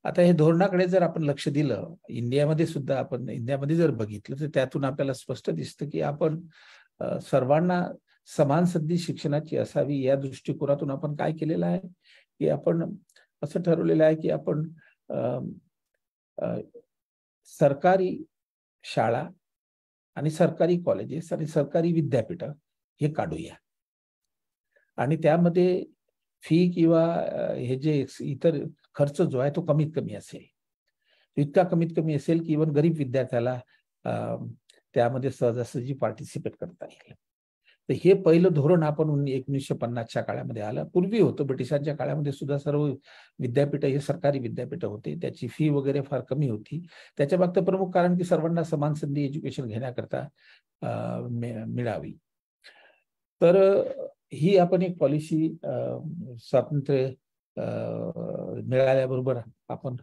आता हे धोरणाकडे जर आपण लक्ष दिलं इंडियामध्ये सुद्धा आपण इंडियामध्ये जर बघितलं तर त्यातून आपल्याला स्पष्ट दिसतं की आपण सर्वांना समान संधी शिक्षणाची असावी या दृष्टिकोनातून आपण काय केलेलं आहे की आपण असं ठरवलेलं आहे की आपण सरकारी शाळा आणि सरकारी कॉलेजेस आणि सरकारी विद्यापीठ हे काढूया आणि त्यामध्ये फी किंवा हे जे इतर खर्च जो आहे तो कमीत कमी असेल इतका कमीत कमी असेल की इवन गरीब विद्यार्थ्याला त्यामध्ये सहजासहजी पार्टिसिपेट करता येईल तर हे पहिलं धोरण आपण एकोणीसशे पन्नासच्या काळामध्ये आलं पूर्वी होतं ब्रिटिशांच्या काळामध्ये सुद्धा सर्व विद्यापीठ हे सरकारी विद्यापीठ होते त्याची फी वगैरे फार कमी होती त्याच्या मागचं प्रमुख कारण की सर्वांना समान संधी एज्युकेशन घेण्याकरता मिळावी तर ही आपण एक पॉलिसी स्वातंत्र्य मिळाल्याबरोबर आपण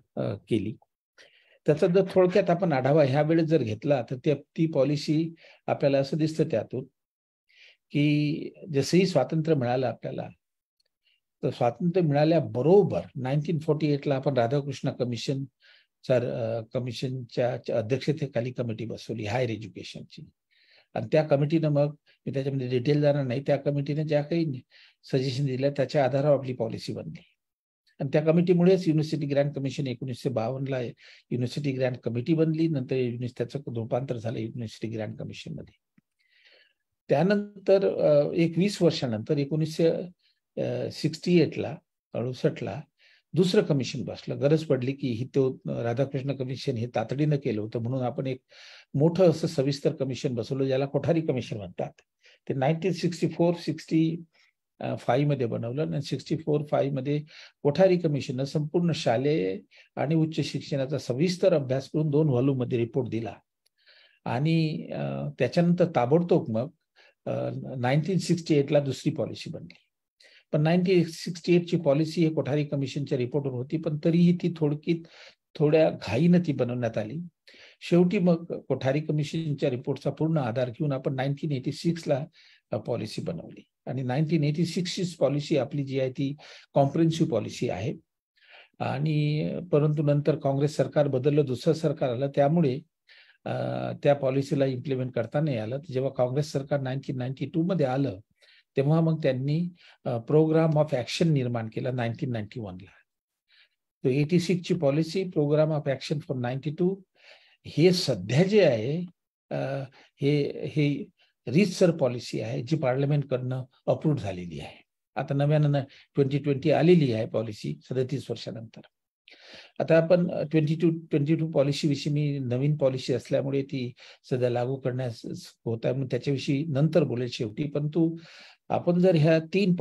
केली त्याचा जर थोडक्यात आपण आढावा ह्या वेळेस जर घेतला तर ते ती पॉलिसी आपल्याला असं दिसतं त्यातून की जसंही स्वातंत्र्य मिळालं आपल्याला तर स्वातंत्र्य मिळाल्याबरोबर नाईन्टीन फोर्टी एटला आपण राधाकृष्ण कमिशन कमिशनच्या अध्यक्षतेखाली कमिटी बसवली हायर एज्युकेशनची आणि त्या कमिटीनं मग मी त्याच्यामध्ये डिटेल जाणार नाही त्या कमिटीने ज्या काही सजेशन दिल्या त्याच्या आधारावर आपली पॉलिसी बनली आणि त्या कमिटीमुळेच युनिव्हर्सिटी ग्रँड कमिशन एकोणीसशे बावन्नला युनिव्हर्सिटी ग्रँड कमिटी बनली नंतर त्याचं रूपांतर झालं युनिव्हर्सिटी कमिशन मध्ये त्यानंतर एक वीस वर्षानंतर एकोणीसशे सिक्स्टी एटला ला दुसरं कमिशन बसलं गरज पडली की ही तो राधाकृष्ण कमिशन हे तातडीनं केलं होतं म्हणून आपण एक मोठं असं सविस्तर कमिशन बसवलं ज्याला कोठारी कमिशन म्हणतात ते नाईन्टीन सिक्स्टी फोर सिक्स्टी मध्ये बनवलं आणि सिक्स्टी फोर मध्ये कोठारी कमिशननं संपूर्ण शालेय आणि उच्च शिक्षणाचा सविस्तर अभ्यास करून दोन मध्ये रिपोर्ट दिला आणि त्याच्यानंतर ताबडतोब मग नाईन्टीन सिक्स्टी एटला दुसरी पॉलिसी बनली पण नाईन्टीन सिक्स्टी ची पॉलिसी हे कोठारी कमिशनच्या रिपोर्टवर होती पण तरीही ती थोडकी थोड्या घाईनं ती बनवण्यात आली शेवटी मग कोठारी कमिशनच्या रिपोर्टचा पूर्ण आधार घेऊन आपण नाईन्टीन एटी सिक्सला पॉलिसी बनवली आणि नाईन्टीन एटी सिक्सची पॉलिसी आपली जी आहे ती कॉम्प्रेन्सिव्ह पॉलिसी आहे आणि परंतु नंतर काँग्रेस सरकार बदललं दुसरं सरकार आलं त्यामुळे त्या पॉलिसीला इम्प्लिमेंट करता नाही आलं जेव्हा काँग्रेस सरकार नाईन्टीन नाईन्टी टू मध्ये आलं तेव्हा मग त्यांनी प्रोग्राम ऑफ ऍक्शन निर्माण केला नाईन्टीन नाईन्टी वनला तो एटी सिक्सची policy program of action for ninety two हे सध्या जे आहे हे हे सर पॉलिसी आहे जी पार्लमेंटकडनं अप्रूव्ह झालेली आहे आता नव्यानं ट्वेंटी ट्वेंटी आलेली आहे पॉलिसी सदतीस वर्षानंतर आता आपण ट्वेंटी टू ट्वेंटी टू पॉलिसीविषयी मी नवीन पॉलिसी असल्यामुळे ती सध्या लागू करण्यास होत आहे त्याच्याविषयी नंतर बोलेल शेवटी परंतु आपण जर ह्या तीन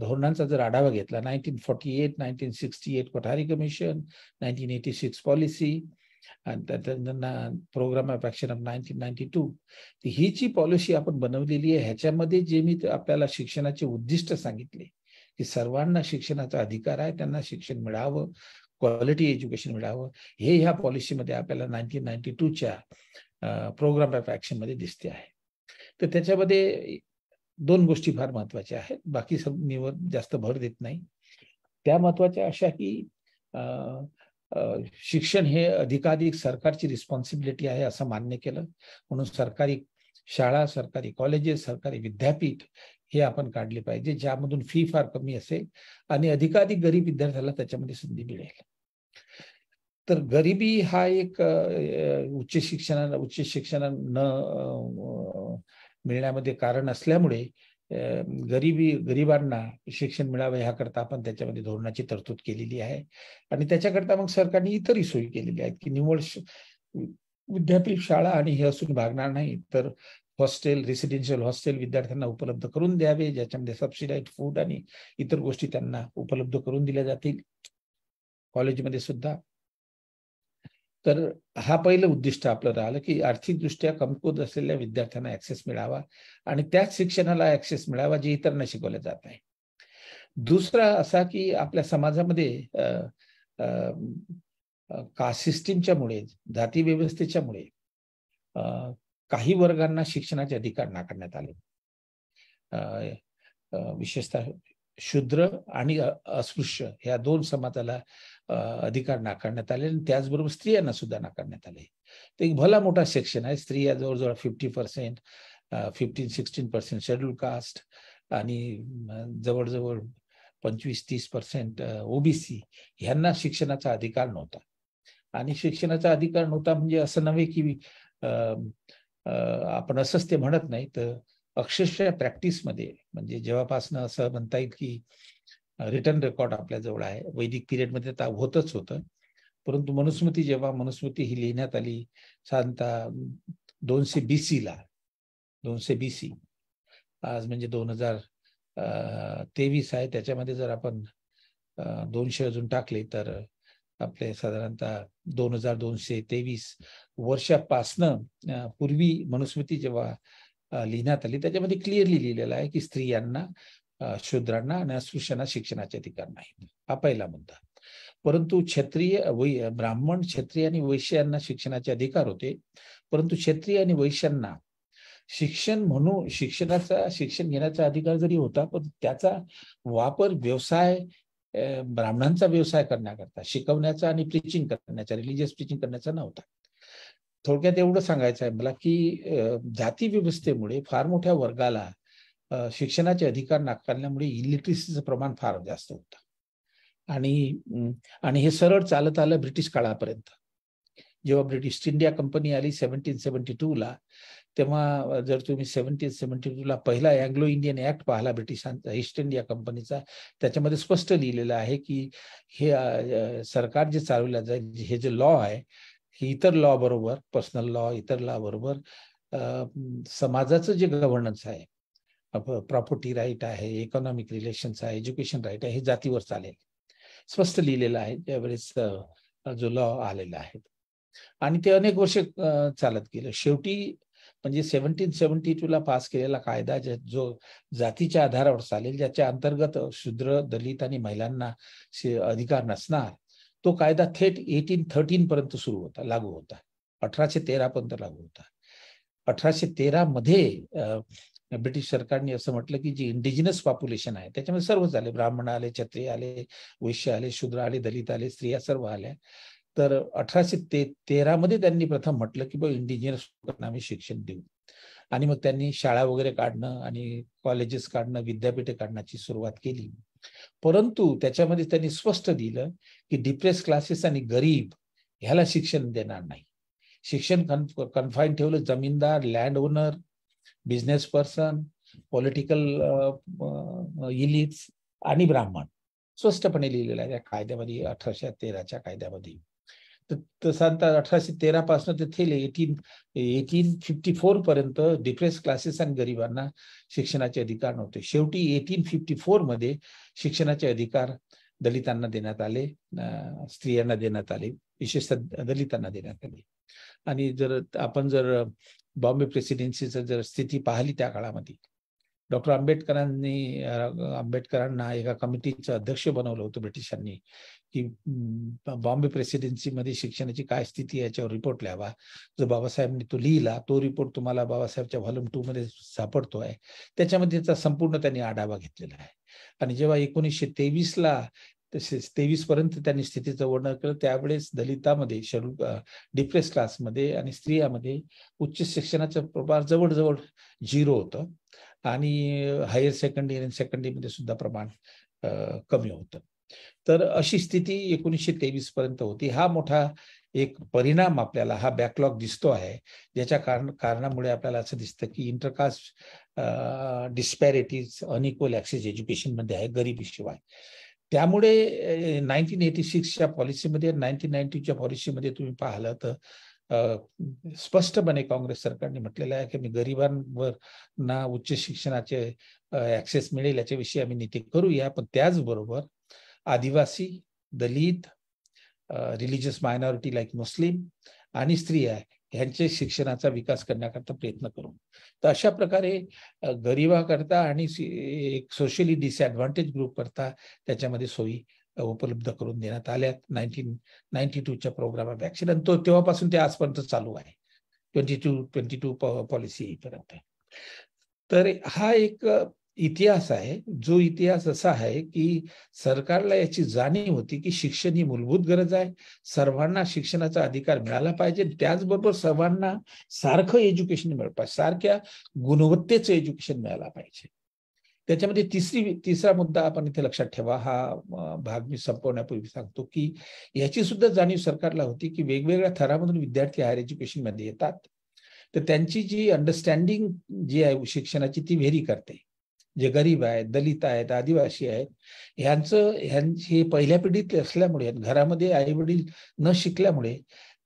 धोरणांचा जर आढावा घेतला nineteen forty eight nineteen sixty eight Kothari commission nineteen eighty six policy आणि त्या program of action of nineteen ninety two ही जी पॉलिसी आपण बनवलेली आहे ह्याच्यामध्ये जे मी आपल्याला शिक्षणाचे उद्दिष्ट सांगितले की सर्वांना शिक्षणाचा अधिकार आहे त्यांना शिक्षण मिळावं क्वालिटी एज्युकेशन मिळावं हे ह्या पॉलिसीमध्ये आपल्याला नाईन्टीन नाईन्टी टूच्या प्रोग्राम ऑफ मध्ये दिसते आहे तर त्याच्यामध्ये दोन गोष्टी फार महत्वाच्या आहेत बाकी सब जास्त भर देत नाही त्या महत्वाच्या अशा की शिक्षण हे अधिकाधिक सरकारची रिस्पॉन्सिबिलिटी आहे असं मान्य केलं म्हणून सरकारी शाळा सरकारी कॉलेजेस सरकारी विद्यापीठ हे आपण काढले पाहिजे ज्यामधून फी फार कमी असेल आणि अधिकाधिक गरीब विद्यार्थ्याला त्याच्यामध्ये संधी मिळेल तर गरिबी हा एक उच्च शिक्षणा उच्च शिक्षण न मिळण्यामध्ये कारण असल्यामुळे गरीबी गरिबांना शिक्षण मिळावं ह्याकरता आपण त्याच्यामध्ये धोरणाची तरतूद केलेली आहे आणि त्याच्याकरता मग सरकारने इतरही सोयी केलेली आहेत की निव्वळ विद्यापीठ शाळा आणि हे असून भागणार नाही तर हॉस्टेल रेसिडेन्शियल हॉस्टेल विद्यार्थ्यांना उपलब्ध करून द्यावे ज्याच्यामध्ये सबसिडाईड फूड आणि इतर गोष्टी त्यांना उपलब्ध करून दिल्या जातील कॉलेजमध्ये सुद्धा तर हा पहिलं उद्दिष्ट आपलं राहिलं की आर्थिकदृष्ट्या कमकुत असलेल्या विद्यार्थ्यांना ऍक्सेस मिळावा आणि त्याच शिक्षणाला ऍक्सेस मिळावा जे इतरांना शिकवलं जात आहे दुसरा असा की आपल्या समाजामध्ये का मुळे जाती व्यवस्थेच्यामुळे काही वर्गांना शिक्षणाचे अधिकार नाकारण्यात आले विशेषतः शूद्र आणि अस्पृश्य ह्या दोन समाजाला अधिकार नाकारण्यात आले आणि त्याचबरोबर स्त्रियांना सुद्धा नाकारण्यात आले ते एक भला मोठा सेक्शन आहे स्त्रिया जवळजवळ fifty percent fifteen sixteen percent schedule caste आणि जवळजवळ पंचवीस तीस पर्सेंट ओबीसी ह्यांना शिक्षणाचा अधिकार नव्हता आणि शिक्षणाचा अधिकार नव्हता म्हणजे असं नव्हे की आपण असंच ते म्हणत नाही तर अक्षरशः प्रॅक्टिसमध्ये म्हणजे जेव्हापासनं असं म्हणता येईल की रिटर्न रेकॉर्ड आपल्याजवळ आहे वैदिक पिरियडमध्ये तर होतच होतं परंतु मनुस्मृती जेव्हा मनुस्मृती ही लिहिण्यात आली साधारणतः दोनशे बी ला दोनशे बी सी आज म्हणजे दोन हजार तेवीस आहे त्याच्यामध्ये जर आपण दोनशे अजून टाकले तर आपले साधारणतः दोन हजार दोनशे तेवीस वर्षापासनं पूर्वी मनुस्मृती जेव्हा लिहिण्यात आली त्याच्यामध्ये क्लिअरली लिहिलेलं आहे की स्त्रियांना शूद्रांना आणि अस्पृश्यांना शिक्षणाचे अधिकार नाही हा पहिला मुद्दा परंतु क्षत्रिय वै ब्राह्मण क्षत्रिय आणि वैश्यांना शिक्षणाचे अधिकार होते परंतु क्षत्रिय आणि वैश्यांना शिक्षण म्हणून शिक्षणाचा शिक्षण घेण्याचा अधिकार जरी होता पण त्याचा वापर व्यवसाय ब्राह्मणांचा व्यवसाय करण्याकरता शिकवण्याचा आणि प्रिचिंग करण्याचा रिलीजियस प्रिचिंग करण्याचा नव्हता थोडक्यात एवढं सांगायचं आहे मला की जाती व्यवस्थेमुळे फार मोठ्या वर्गाला शिक्षणाचे अधिकार नाकारल्यामुळे इलिटरीसीचं प्रमाण फार जास्त होतं आणि आणि हे सरळ चालत आलं ब्रिटिश काळापर्यंत जेव्हा ब्रिटिश इंडिया कंपनी आली सेव्हन्टीन सेव्हन्टी ला तेव्हा जर तुम्ही सेव्हन्टीन सेव्हन्टी टूला पहिला अँग्लो इंडियन ऍक्ट पाहिला ब्रिटिशांचा ईस्ट इंडिया कंपनीचा त्याच्यामध्ये स्पष्ट लिहिलेलं आहे की हे सरकार जे चालवलं जाईल हे जे लॉ आहे इतर लॉ बरोबर पर्सनल लॉ इतर लॉ बरोबर समाजाचं जे गव्हर्नन्स आहे प्रॉपर्टी राईट आहे इकॉनॉमिक रिलेशन्स आहे एज्युकेशन राईट आहे हे जातीवर चालेल स्पष्ट लिहिलेलं आहे त्यावेळेस जो लॉ आलेला आहे आणि ते अनेक वर्ष चालत गेलं शेवटी म्हणजे सेव्हन्टीन सेव्हन्टी टू ला पास केलेला कायदा जो जातीच्या आधारावर चालेल ज्याच्या अंतर्गत शूद्र दलित आणि महिलांना अधिकार नसणार तो कायदा थेट एटीन थर्टीन पर्यंत सुरू होता लागू होता अठराशे तेरा पर्यंत लागू होता अठराशे तेरा मध्ये ब्रिटिश सरकारने असं म्हटलं की जी इंडिजिनस पॉप्युलेशन आहे त्याच्यामध्ये सर्व झाले ब्राह्मण आले क्षत्रिय आले वैश्य आले शूद्र आले दलित आले स्त्रिया सर्व आल्या तर अठराशे ते मध्ये त्यांनी प्रथम म्हटलं की बा इंडिजिनस आम्ही शिक्षण देऊ आणि मग त्यांनी शाळा वगैरे काढणं आणि कॉलेजेस काढणं विद्यापीठे काढण्याची सुरुवात केली परंतु त्याच्यामध्ये त्यांनी स्पष्ट दिलं की डिप्रेस क्लासेस आणि गरीब ह्याला शिक्षण देणार नाही शिक्षण कन्फाइंड कन्फाईन ठेवलं जमीनदार land owner business person political elites आणि ब्राह्मण स्पष्टपणे लिहिलेलं आहे त्या कायद्यामध्ये अठराशे तेराच्या कायद्यामध्ये अठराशे पासून ते थेले एटीन एटीन फिफ्टी फोर पर्यंत डिप्रेस क्लासेस आणि गरिबांना शिक्षणाचे अधिकार नव्हते शेवटी एटीन फिफ्टी फोर मध्ये शिक्षणाचे अधिकार दलितांना देण्यात आले स्त्रियांना देण्यात आले विशेषतः दलितांना देण्यात आले आणि जर आपण जर बॉम्बे प्रेसिडेन्सीचं जर स्थिती पाहिली त्या काळामध्ये डॉक्टर आंबेडकरांनी आंबेडकरांना एका कमिटीचं अध्यक्ष बनवलं होतं ब्रिटिशांनी की बॉम्बे मध्ये शिक्षणाची काय स्थिती याच्यावर रिपोर्ट लिहावा जो बाबासाहेबांनी तो लिहिला तो रिपोर्ट तुम्हाला बाबासाहेबच्या व्हॉल्यूम टू मध्ये सापडतो आहे त्याच्यामध्ये संपूर्ण त्यांनी आढावा घेतलेला आहे आणि जेव्हा एकोणीसशे तेवीस ला तेवीस पर्यंत त्यांनी स्थितीचं वर्णन केलं त्यावेळेस दलितामध्ये शेड्यूल डिप्रेस क्लासमध्ये आणि स्त्रियामध्ये उच्च शिक्षणाचं प्रभाव जवळजवळ झिरो होतं आणि हायर सेकंडरी आणि सेकंडरीमध्ये सुद्धा प्रमाण कमी होतं तर अशी स्थिती एकोणीसशे तेवीस पर्यंत होती हा मोठा एक परिणाम आपल्याला हा बॅकलॉग दिसतो आहे ज्याच्या कारण कारणामुळे आपल्याला असं दिसतं की इंटरकास्ट डिस्पॅरिटीज अनइक्वल ऍक्सेस मध्ये आहे गरिबीशिवाय त्यामुळे नाईन्टीन एटी सिक्सच्या पॉलिसीमध्ये नाईन्टीन नाईन्टीच्या पॉलिसीमध्ये तुम्ही पाहिलं तर स्पष्टपणे काँग्रेस सरकारने म्हटलेलं आहे की आम्ही गरिबांवर ना उच्च शिक्षणाचे ऍक्सेस मिळेल याच्याविषयी आम्ही नीती करूया पण त्याचबरोबर Adivasi Dalit religious minority like Muslim आणि स्त्रिया ह्यांचे शिक्षणाचा विकास करण्याकरता प्रयत्न करू तर अशा प्रकारे करता आणि एक सोशली डिसएडव्हान्टेज ग्रुप करता त्याच्यामध्ये सोयी उपलब्ध करून देण्यात आल्या नाईन्टीन नाईन्टी टूच्या प्रोग्राम ऑफ आणि तो तेव्हापासून ते आजपर्यंत चालू आहे twenty two twenty two policy येईपर्यंत तर हा एक इतिहास आहे जो इतिहास असा आहे की सरकारला याची जाणीव होती की शिक्षण ही मूलभूत गरज आहे सर्वांना शिक्षणाचा अधिकार मिळाला पाहिजे त्याचबरोबर सर्वांना सारखं एज्युकेशन मिळ पाहिजे सारख्या गुणवत्तेचं एज्युकेशन मिळाला पाहिजे त्याच्यामध्ये तिसरी तिसरा मुद्दा आपण इथे लक्षात ठेवा हा भाग मी संपवण्यापूर्वी सांगतो की याची सुद्धा जाणीव सरकारला होती की वेगवेगळ्या थरामधून विद्यार्थी हायर मध्ये येतात तर त्यांची जी अंडरस्टँडिंग जी आहे शिक्षणाची ती व्हेरी करते जे गरीब आहेत दलित आहेत आदिवासी आहेत ह्यांचं ह्यांचे पहिल्या पिढीत असल्यामुळे घरामध्ये आई वडील न शिकल्यामुळे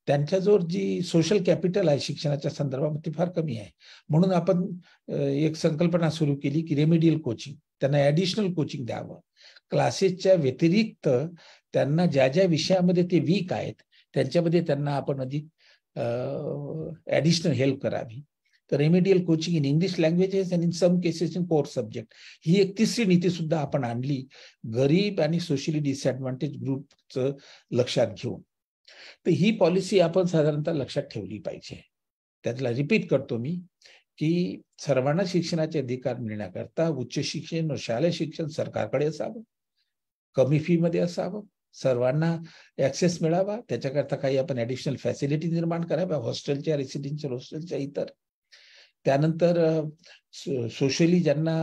त्यांच्याजवळ जी सोशल कॅपिटल आहे शिक्षणाच्या ती फार कमी आहे म्हणून आपण एक संकल्पना सुरू केली की रेमेडियल कोचिंग त्यांना ऍडिशनल कोचिंग द्यावं क्लासेसच्या व्यतिरिक्त त्यांना ज्या ज्या विषयामध्ये ते वीक आहेत त्यांच्यामध्ये त्यांना आपण अधिक ऍडिशनल हेल्प करावी तर remedial coaching in English languages and in some cases in core subject ही एक तिसरी नीती सुद्धा आपण आणली गरीब आणि सोशली डिसएडव्हान्टेज ग्रुपचं लक्षात घेऊन तर ही पॉलिसी आपण साधारणतः लक्षात ठेवली पाहिजे त्यातला रिपीट करतो मी की सर्वांना शिक्षणाचे अधिकार मिळण्याकरता उच्च शिक्षण व शालेय शिक्षण सरकारकडे असावं कमी फी मध्ये असावं सर्वांना ऍक्सेस मिळावा त्याच्याकरता काही आपण ऍडिशनल फॅसिलिटी निर्माण कराव्या हॉस्टेलच्या रेसिडेन्शियल हॉस्टेलच्या इतर त्यानंतर सोशली ज्यांना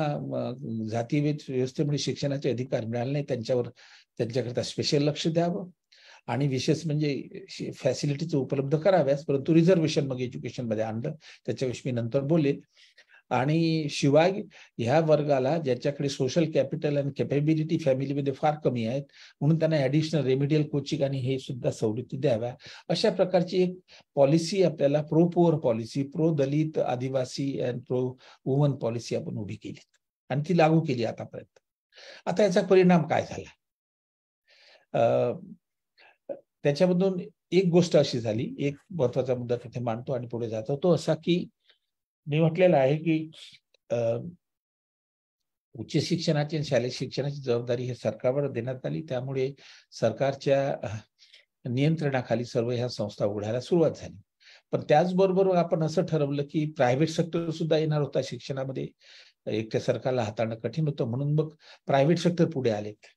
जातीवेद व्यवस्थेमुळे शिक्षणाचे अधिकार मिळाले नाही त्यांच्यावर त्यांच्याकरता स्पेशल लक्ष द्यावं आणि विशेष म्हणजे फॅसिलिटीज उपलब्ध कराव्यास परंतु रिझर्वेशन मग मध्ये आणलं त्याच्याविषयी मी नंतर बोले आणि शिवाय ह्या वर्गाला ज्याच्याकडे सोशल कॅपिटल अँड कॅपेबिलिटी फॅमिलीमध्ये फार कमी आहेत म्हणून त्यांना ॲडिशनल रेमिडियल कोचिंग आणि हे सुद्धा सवलती द्याव्या अशा प्रकारची एक पॉलिसी आपल्याला pro poor policy pro Dalit Adivasi and pro woman policy आपण उभी केली आणि ती लागू केली आतापर्यंत आता याचा परिणाम काय झाला त्याच्यामधून एक गोष्ट अशी झाली एक महत्वाचा मुद्दा तिथे मांडतो आणि पुढे जातो तो असा की मी म्हटलेला आहे की उच्च शिक्षणाची आणि शालेय शिक्षणाची जबाबदारी हे सरकारवर देण्यात आली त्यामुळे सरकारच्या नियंत्रणाखाली सर्व ह्या संस्था उघडायला सुरुवात झाली पण त्याचबरोबर आपण असं ठरवलं की प्रायव्हेट सेक्टर सुद्धा येणार होता शिक्षणामध्ये एकट्या सरकारला हाताळणं कठीण होतं म्हणून मग प्रायव्हेट सेक्टर पुढे आलेत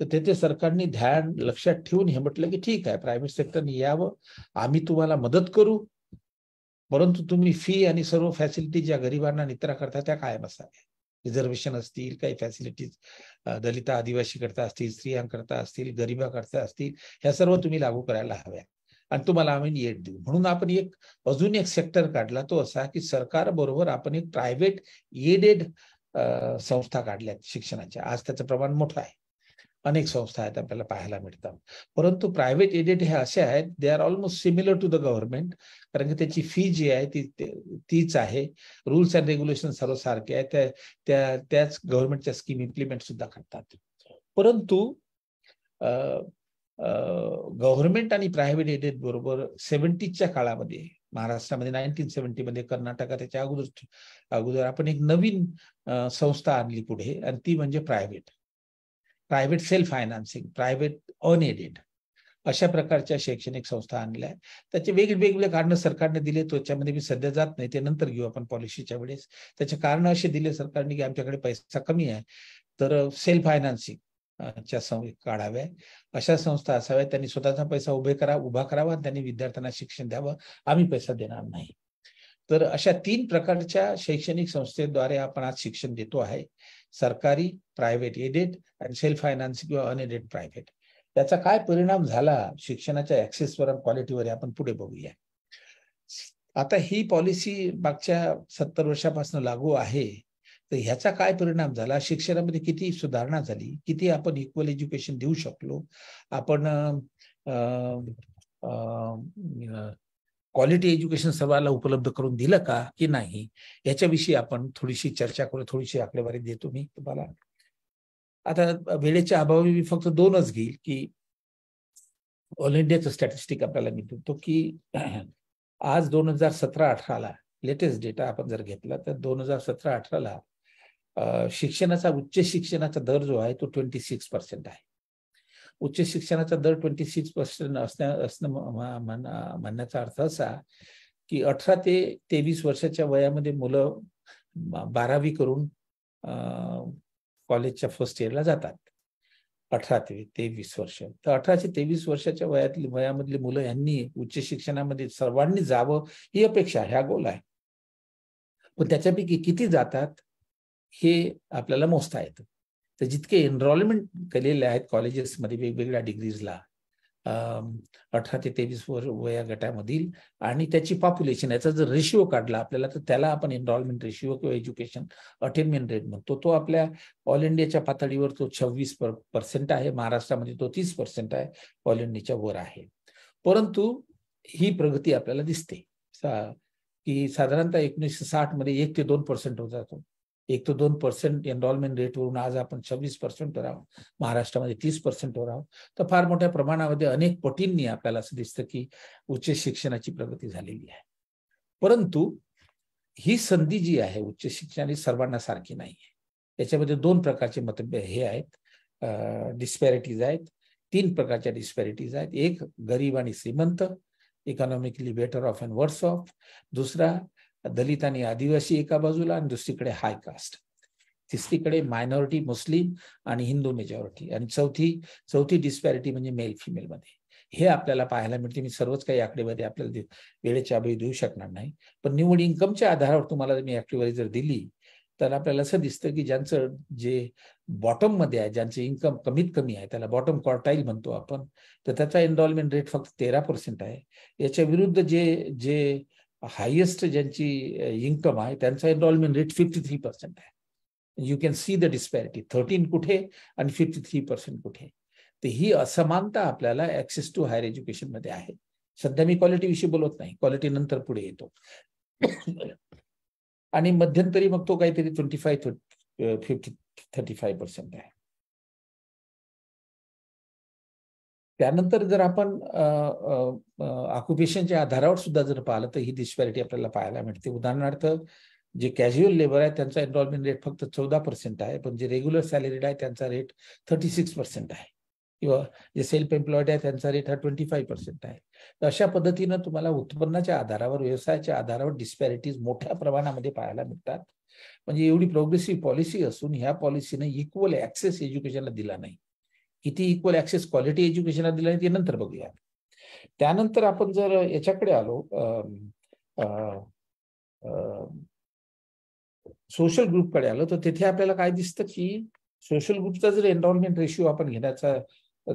तर तेथे सरकारने ध्यान लक्षात ठेवून हे म्हटलं की ठीक आहे प्रायव्हेट सेक्टरने यावं आम्ही तुम्हाला मदत करू परंतु तुम्ही फी आणि सर्व फॅसिलिटी ज्या गरिबांना नित्रा करता त्या कायम असाव्या रिझर्वेशन असतील काही फॅसिलिटीज दलित आदिवासी करता असतील स्त्रियांकरता असतील गरिबाकरता असतील ह्या सर्व तुम्ही लागू करायला हव्या आणि तुम्हाला आम्ही येट देऊ म्हणून आपण एक अजून एक सेक्टर काढला तो असा की सरकार बरोबर आपण एक प्रायव्हेट एडेड संस्था काढल्या शिक्षणाच्या आज त्याचं प्रमाण मोठं आहे अनेक संस्था आहेत आपल्याला पाहायला मिळतात परंतु प्रायव्हेट एडेड हे असे आहेत they are almost similar to the government कारण की त्याची फी जी आहे ती तीच आहे रुल्स अँड रेग्युलेशन सर्व सारखे आहे त्या त्या त्याच गव्हर्नमेंटच्या स्कीम इम्प्लिमेंट सुद्धा करतात परंतु गव्हर्नमेंट आणि प्रायव्हेट एडेड बरोबर सेव्हन्टीजच्या काळामध्ये महाराष्ट्रामध्ये नाईन्टीन सेव्हन्टीमध्ये कर्नाटकात त्याच्या अगोदर अगोदर आपण एक नवीन संस्था आणली पुढे आणि ती म्हणजे private private self financing private unaided अशा प्रकारच्या शैक्षणिक संस्था आणल्या त्याचे वेगवेगळे कारण सरकारने दिले त्याच्यामध्ये मी सध्या जात नाही ते नंतर घेऊ आपण पॉलिसीच्या वेळेस त्याचे कारण असे दिले सरकारने की आमच्याकडे पैसा कमी आहे तर सेल्फ फायनान्सिंग च्या काढाव्या अशा संस्था असाव्या त्यांनी स्वतःचा पैसा उभे करा उभा करावा त्यांनी विद्यार्थ्यांना शिक्षण द्यावं आम्ही पैसा देणार नाही तर अशा तीन प्रकारच्या शैक्षणिक संस्थेद्वारे आपण आज शिक्षण देतो आहे सरकारी प्रायव्हेट एडेड आणि सेल्फ फायनान्स किंवा अनएडेड प्रायव्हेट त्याचा काय परिणाम झाला शिक्षणाच्या ऍक्सेसवर आणि क्वालिटीवर आपण पुढे बघूया आता ही पॉलिसी मागच्या सत्तर वर्षापासून लागू आहे तर ह्याचा काय परिणाम झाला शिक्षणामध्ये किती सुधारणा झाली किती आपण इक्वल एज्युकेशन देऊ शकलो आपण क्वालिटी एज्युकेशन सर्वांना उपलब्ध करून दिलं का की नाही याच्याविषयी आपण थोडीशी चर्चा करू थोडीशी आकडेवारी देतो मी तुम्हाला आता वेळेच्या अभावी मी फक्त दोनच घेईल की ऑल इंडियाचं स्टॅटिस्टिक आपल्याला मी देतो की आज दोन हजार सतरा अठराला लेटेस्ट डेटा आपण जर घेतला तर दोन हजार सतरा अठराला शिक्षणाचा उच्च शिक्षणाचा दर जो आहे तो ट्वेंटी सिक्स पर्सेंट आहे उच्च शिक्षणाचा दर ट्वेंटी सिक्स पर्सेंट असण्या असणं म्हणण्याचा अर्थ असा की अठरा ते तेवीस वर्षाच्या वयामध्ये मुलं बारावी करून कॉलेजच्या फर्स्ट इयरला जातात अठरा ते तेवीस वर्ष तर अठराशे तेवीस वर्षाच्या वयातली वयामधली मुलं यांनी उच्च शिक्षणामध्ये सर्वांनी जावं ही अपेक्षा ह्या गोल आहे पण त्याच्यापैकी किती जातात हे आपल्याला मोजता येतं तर जितके एनरोलमेंट केलेले आहेत कॉलेजेसमध्ये वेगवेगळ्या डिग्रीजला अठरा ते तेवीस वर वया गटामधील आणि त्याची पॉप्युलेशन याचा जर रेशिओ काढला आपल्याला तर त्याला आपण एनरॉलमेंट रेशिओ किंवा एज्युकेशन अटेनमेंट रेट म्हणतो तो आपल्या ऑल इंडियाच्या पातळीवर तो छव्वीस पर्सेंट आहे महाराष्ट्रामध्ये तो तीस पर्सेंट आहे ऑल इंडियाच्या वर आहे परंतु ही प्रगती आपल्याला दिसते की साधारणतः एकोणीसशे साठ मध्ये एक ते दोन पर्सेंट होता तो एक ते दोन पर्सेंट एनरॉलमेंट रेटवरून आज आपण सव्वीस वर आहोत महाराष्ट्रामध्ये तीस वर आहोत तर फार मोठ्या प्रमाणामध्ये अनेक पटींनी आपल्याला असं दिसतं की उच्च शिक्षणाची प्रगती झालेली आहे परंतु ही संधी जी आहे उच्च शिक्षण ही सर्वांना सारखी नाही आहे दोन प्रकारचे मतभेद हे आहेत डिस्पॅरिटीज आहेत तीन प्रकारच्या डिस्पॅरिटीज आहेत एक गरीब आणि श्रीमंत economically better off and worse off दुसरा दलित आणि आदिवासी एका बाजूला आणि दुसरीकडे हाय कास्ट तिसरीकडे मायनॉरिटी मुस्लिम आणि हिंदू मेजॉरिटी आणि चौथी चौथी डिस्पॅरिटी म्हणजे मेल मध्ये हे आपल्याला पाहायला मिळते मी सर्वच काही आकडेवारी आपल्याला वेळेच्या अभावी देऊ शकणार नाही पण निवड इन्कमच्या आधारावर तुम्हाला मी आकडेवारी जर दिली तर आपल्याला असं दिसतं की ज्यांचं जे बॉटम मध्ये आहे ज्यांचं इन्कम कमीत कमी आहे त्याला बॉटम क्वार्टाईल म्हणतो आपण तर त्याचा एनरॉलमेंट रेट फक्त तेरा पर्सेंट आहे याच्या विरुद्ध जे जे हायेस्ट ज्यांची इन्कम आहे त्यांचा enrolment rate fifty three percent आहे you can see the disparity thirteen कुठे आणि फिफ्टी थ्री पर्सेंट कुठे तर ही असमानता आपल्याला ऍक्सेस टू हायर एज्युकेशन मध्ये आहे सध्या मी क्वालिटी विषयी बोलत नाही क्वालिटी नंतर पुढे येतो आणि मध्यंतरी मग तो काहीतरी twenty five fifty thirty five percent आहे त्यानंतर जर आपण ऑक्युपेशनच्या आधारावर सुद्धा जर पाहिलं तर ही डिस्पॅरिटी आपल्याला पाहायला मिळते उदाहरणार्थ जे कॅज्युअल लेबर आहे त्यांचा एनरोलमेंट रेट फक्त चौदा पर्सेंट आहे पण जे रेग्युलर सॅलरीड आहे त्यांचा रेट थर्टी सिक्स पर्सेंट आहे किंवा जे सेल्फ एम्प्लॉईड आहे त्यांचा रेट हा ट्वेंटी फाईव्ह पर्सेंट आहे तर अशा पद्धतीनं तुम्हाला उत्पन्नाच्या आधारावर व्यवसायाच्या आधारावर डिस्पॅरिटीज मोठ्या प्रमाणामध्ये पाहायला मिळतात म्हणजे एवढी प्रोग्रेसिव्ह पॉलिसी असून ह्या पॉलिसीने इक्वल ऍक्सेस एज्युकेशनला दिला नाही किती इक्वल ऍक्सेस क्वालिटी एज्युकेशनला दिलं ते नंतर बघूया त्यानंतर आपण जर याच्याकडे आलो सोशल ग्रुपकडे आलो तर तिथे आपल्याला काय दिसतं की सोशल ग्रुपचा जर एनरॉलमेंट रेशिओ आपण घेण्याचा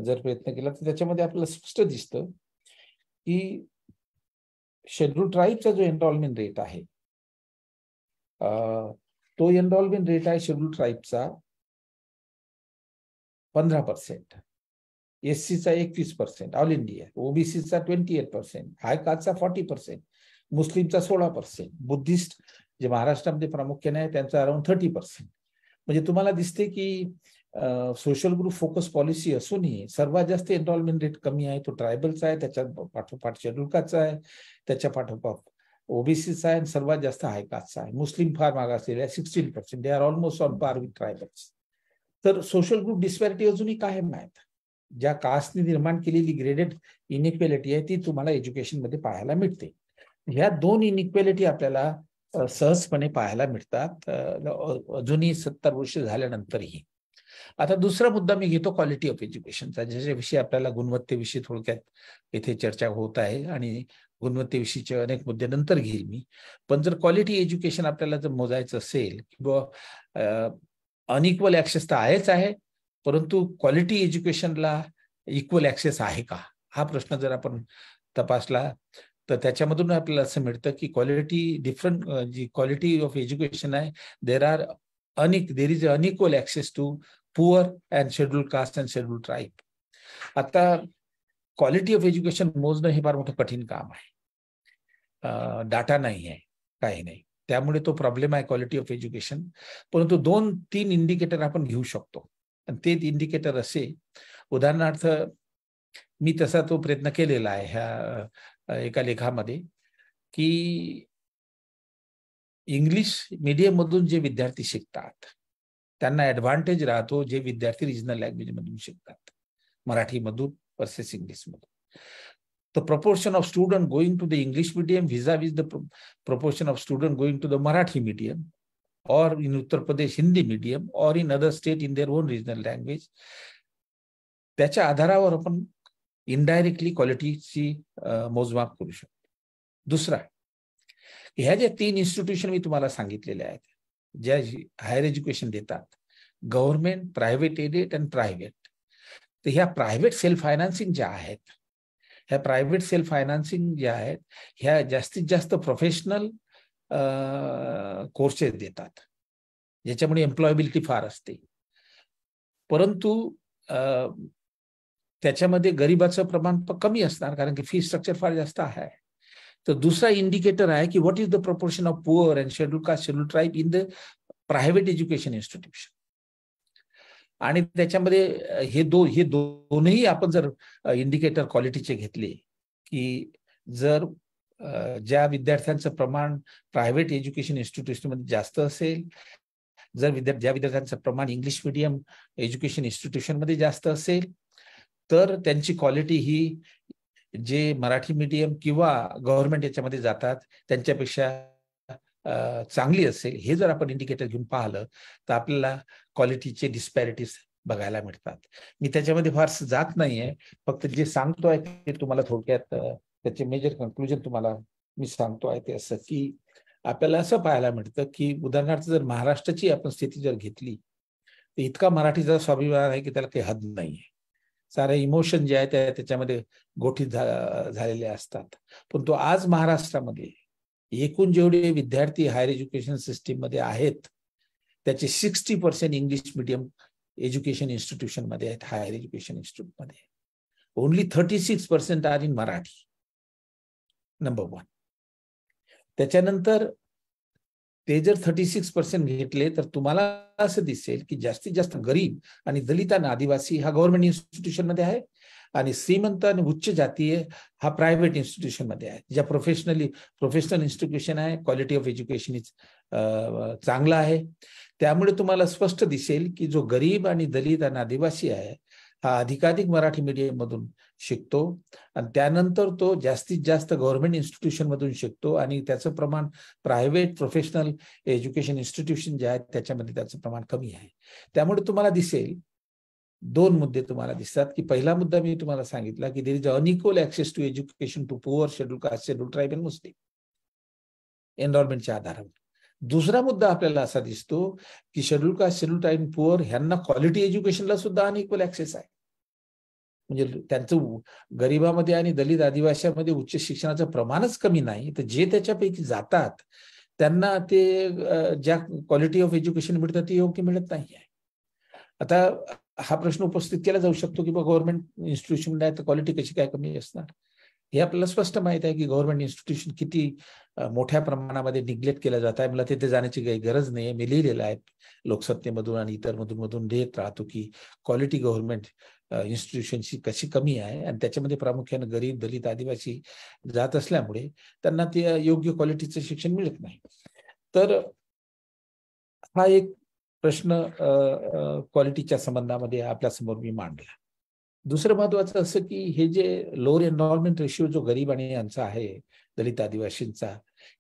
जर प्रयत्न केला तर त्याच्यामध्ये आपल्याला स्पष्ट दिसतं की शेड्यूल ट्राईबचा जो एनरॉलमेंट रेट आहे तो एनरॉलमेंट रेट आहे शेड्यूल ट्राईबचा पंधरा पर्सेंट एस सीचा एकवीस पर्सेंट ऑल इंडिया ओबीसीचा ट्वेंटी एट पर्सेंट हाय कास्टचा फॉर्टी पर्सेंट मुस्लिमचा सोळा पर्सेंट बुद्धिस्ट जे महाराष्ट्रामध्ये प्रामुख्याने आहे त्यांचा अराउंड थर्टी पर्सेंट म्हणजे तुम्हाला दिसते की सोशल ग्रुप फोकस पॉलिसी असूनही सर्वात जास्त एनरोलमेंट रेट कमी आहे तो ट्रायबलचा आहे त्याच्या पाठोपाठ शेड्यूल आहे त्याच्या पाठोपाठ ओबीसीचा आहे सर्वात जास्त हाय आहे मुस्लिम फार मागासलेला आहे sixteen percent they are almost on par with tribals तर सोशल ग्रुप डिस्पॅरिटी अजूनही कायम नाहीत ज्या कास्टने निर्माण केलेली ग्रेडेड इनइक्वेलिटी आहे ती तुम्हाला एज्युकेशनमध्ये पाहायला मिळते ह्या दोन इनइक्वेलिटी आपल्याला सहजपणे पाहायला मिळतात अजूनही सत्तर वर्ष झाल्यानंतरही आता दुसरा मुद्दा मी घेतो क्वालिटी ऑफ एज्युकेशनचा ज्याच्याविषयी आपल्याला गुणवत्तेविषयी थोडक्यात इथे चर्चा होत आहे आणि गुणवत्तेविषयीचे अनेक मुद्दे नंतर घेईल मी पण जर क्वालिटी एज्युकेशन आपल्याला जर मोजायचं असेल किंवा अनइक्वल ऍक्सेस तर आहेच आहे परंतु क्वालिटी एज्युकेशनला इक्वल ऍक्सेस आहे का हा प्रश्न जर आपण तपासला तर त्याच्यामधून आपल्याला असं मिळतं की क्वालिटी डिफरंट जी क्वालिटी ऑफ एज्युकेशन आहे देर आर अनिक there is unequal access to poor and schedule caste and schedule tribe आता क्वालिटी ऑफ एज्युकेशन मोजणं हे फार मोठं कठीण काम आहे डाटा नाही आहे काही नाही त्यामुळे तो प्रॉब्लेम आहे क्वालिटी ऑफ एज्युकेशन परंतु दोन तीन इंडिकेटर आपण घेऊ शकतो आणि ते इंडिकेटर असे उदाहरणार्थ मी तसा तो प्रयत्न केलेला आहे ह्या एका लेखामध्ये की इंग्लिश मधून जे विद्यार्थी शिकतात त्यांना ऍडव्हान्टेज राहतो जे विद्यार्थी रिजनल लँग्वेजमधून शिकतात मराठीमधून वर्सेस इंग्लिशमधून the proportion of student going to the English medium vis-a-vis the pro- proportion of student going to the Marathi medium or in Uttar Pradesh in medium or in other state in their त्याच्या आधारावर आपण indirectly क्वालिटीची मोजमाप करू शकतो दुसरा ह्या ज्या तीन इन्स्टिट्यूशन मी तुम्हाला सांगितलेल्या आहेत ज्या हायर एज्युकेशन देतात government private aided and private तर ह्या प्रायव्हेट सेल्फ फायनान्सिंग ज्या आहेत ह्या प्रायव्हेट सेल्फ फायनान्सिंग ज्या आहेत ह्या जास्तीत जास्त प्रोफेशनल कोर्सेस देतात ज्याच्यामुळे एम्प्लॉयबिलिटी फार असते परंतु त्याच्यामध्ये गरिबाचं प्रमाण कमी असणार कारण की फी स्ट्रक्चर फार जास्त आहे तर दुसरा इंडिकेटर आहे की what is the proportion of poor and schedule caste schedule tribe in the private education institution आणि त्याच्यामध्ये हे दो हे दोनही आपण जर इंडिकेटर क्वालिटीचे घेतले की जर ज्या विद्यार्थ्यांचं प्रमाण प्रायव्हेट एज्युकेशन इन्स्टिट्यूशनमध्ये जास्त असेल जर विद्या ज्या विद्यार्थ्यांचं प्रमाण इंग्लिश मिडियम एज्युकेशन इन्स्टिट्यूशनमध्ये जास्त असेल तर त्यांची क्वालिटी ही जे मराठी मीडियम किंवा गव्हर्नमेंट याच्यामध्ये जातात त्यांच्यापेक्षा चांगली असेल हे जर आपण इंडिकेटर घेऊन पाहिलं तर आपल्याला क्वालिटीचे डिस्पॅरिटीज बघायला मिळतात मी त्याच्यामध्ये फारस जात नाहीये फक्त जे सांगतो ते तुम्हाला थोडक्यात त्याचे मेजर कन्क्लुजन तुम्हाला मी सांगतो आहे ते असं की आपल्याला असं पाहायला मिळतं की उदाहरणार्थ जर महाराष्ट्राची आपण स्थिती जर घेतली तर इतका मराठीचा स्वाभिमान आहे की त्याला काही हद नाहीये सारे इमोशन जे आहे त्या त्याच्यामध्ये गोठीत झालेले असतात पण तो आज महाराष्ट्रामध्ये एकूण जेवढे विद्यार्थी हायर एज्युकेशन सिस्टीम मध्ये आहेत त्याचे sixty percent English medium education institution मध्ये आहेत हायर एज्युकेशन इन्स्टिट्यूट मध्ये only thirty six percent are in Marathi number one त्याच्यानंतर ते जर थर्टी सिक्स पर्सेंट घेतले तर तुम्हाला असं दिसेल की जास्तीत जास्त गरीब आणि दलित आणि आदिवासी हा गव्हर्नमेंट इन्स्टिट्यूशन मध्ये आहे आणि श्रीमंत आणि उच्च जातीय हा प्रायव्हेट इन्स्टिट्यूशन मध्ये आहे ज्या प्रोफेशनली प्रोफेशनल इन्स्टिट्यूशन आहे क्वालिटी ऑफ एज्युकेशन इज चांगला आहे त्यामुळे तुम्हाला स्पष्ट दिसेल की जो गरीब आणि दलित आणि आदिवासी आहे हा अधिकाधिक मराठी मीडियम मधून शिकतो आणि त्यानंतर तो जास्तीत जास्त गव्हर्नमेंट इन्स्टिट्यूशन मधून शिकतो आणि त्याचं प्रमाण प्रायव्हेट प्रोफेशनल एज्युकेशन इन्स्टिट्यूशन जे आहेत त्याच्यामध्ये त्याचं प्रमाण कमी आहे त्यामुळे तुम्हाला दिसेल दोन मुद्दे तुम्हाला दिसतात की पहिला मुद्दा मी तुम्हाला सांगितला की there is unequal access to education to poor schedule caste schedule tribe and Muslim एनरॉलमेंटच्या आधारावर दुसरा मुद्दा आपल्याला असा दिसतो की schedule caste schedule tribe poor ह्यांना क्वालिटी एज्युकेशनला सुद्धा अनइक्वल ऍक्सेस आहे म्हणजे त्यांचं गरिबामध्ये आणि दलित आदिवासीमध्ये उच्च शिक्षणाचं प्रमाणच कमी नाही तर जे त्याच्यापैकी जातात त्यांना ते ज्या क्वालिटी ऑफ एज्युकेशन मिळतं ती योग्य मिळत नाही आहे आता हा प्रश्न उपस्थित केला जाऊ शकतो की गव्हर्नमेंट आहे तर क्वालिटी कशी काय कमी असणार हे आपल्याला स्पष्ट माहित आहे की गव्हर्नमेंट इन्स्टिट्यूशन किती मोठ्या प्रमाणामध्ये निग्लेक्ट केलं जात आहे मला तिथे जाण्याची काही गरज नाही मी लिहिलेलं आहे लोकसत्तेमधून आणि इतर मधून मधून देत राहतो की क्वालिटी गव्हर्नमेंट इन्स्टिट्यूशनची कशी कमी आहे आणि त्याच्यामध्ये प्रामुख्याने गरीब दलित आदिवासी जात असल्यामुळे त्यांना ते योग्य क्वालिटीचं शिक्षण मिळत नाही तर हा एक प्रश्न क्वालिटीच्या संबंधामध्ये आपल्या समोर मी मांडला दुसरं महत्वाचं असं की हे जे लोअर एनरॉलमेंट रेशिओ जो गरीब आणि यांचा आहे दलित आदिवासींचा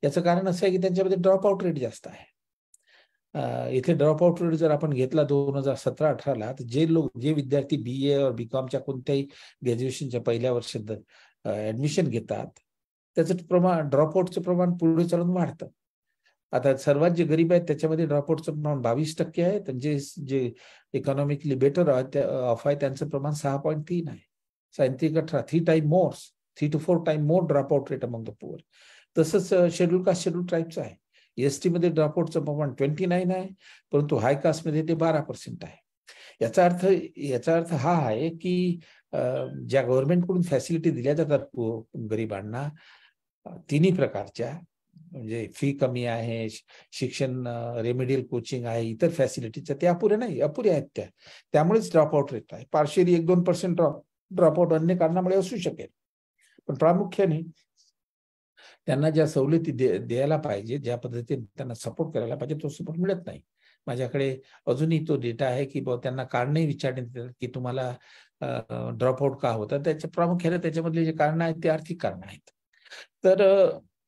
याचं कारण असं आहे की त्यांच्यामध्ये ड्रॉप आऊट रेट जास्त आहे इथे ड्रॉप आऊट रेट जर आपण घेतला दोन हजार सतरा अठराला तर जे लोक जे विद्यार्थी बी ए और बी कॉमच्या कोणत्याही ग्रॅज्युएशनच्या पहिल्या वर्षात ऍडमिशन घेतात त्याचं प्रमाण ड्रॉपआउटचं प्रमाण पुढे चालून वाढतं आता सर्वात जे गरीब आहेत त्याच्यामध्ये ड्रॉपआउटचं प्रमाण बावीस टक्के आहे तर जे इकॉनॉमिकली बेटर ऑफ आहे त्यांचं प्रमाण सहा पॉईंट तीन आहे सायंत्रिक अठरा three time more three to four time more dropout rate among the poor तसंच शेड्यूल कास्ट शेड्यूल ट्राईबचं आहे एस ड्रॉपआउट ड्रॉपआउटचं प्रमाण ट्वेंटी नाईन आहे परंतु हाय कास्टमध्ये ते बारा पर्सेंट आहे याचा अर्थ याचा अर्थ हा आहे की ज्या गव्हर्नमेंटकडून फॅसिलिटी दिल्या जातात गरिबांना तिन्ही प्रकारच्या म्हणजे फी कमी आहे शिक्षण रेमेडियल कोचिंग आहे इतर फॅसिलिटीच्या त्या अपुऱ्या नाही अपुऱ्या आहेत त्या त्यामुळेच ड्रॉपआउट रेट आहे पार्शियली एक दोन पर्सेंट ड्रॉप ड्रॉपआउट अन्य कारणामुळे असू शकेल पण प्रामुख्याने त्यांना ज्या सवलती द्यायला पाहिजे ज्या पद्धतीने त्यांना सपोर्ट करायला पाहिजे तो सपोर्ट मिळत नाही माझ्याकडे अजूनही तो डेटा आहे की त्यांना कारणही विचारण्यात की तुम्हाला ड्रॉपआउट का होता त्याच्या प्रामुख्याने त्याच्यामधले जे कारण आहेत ते आर्थिक कारण आहेत तर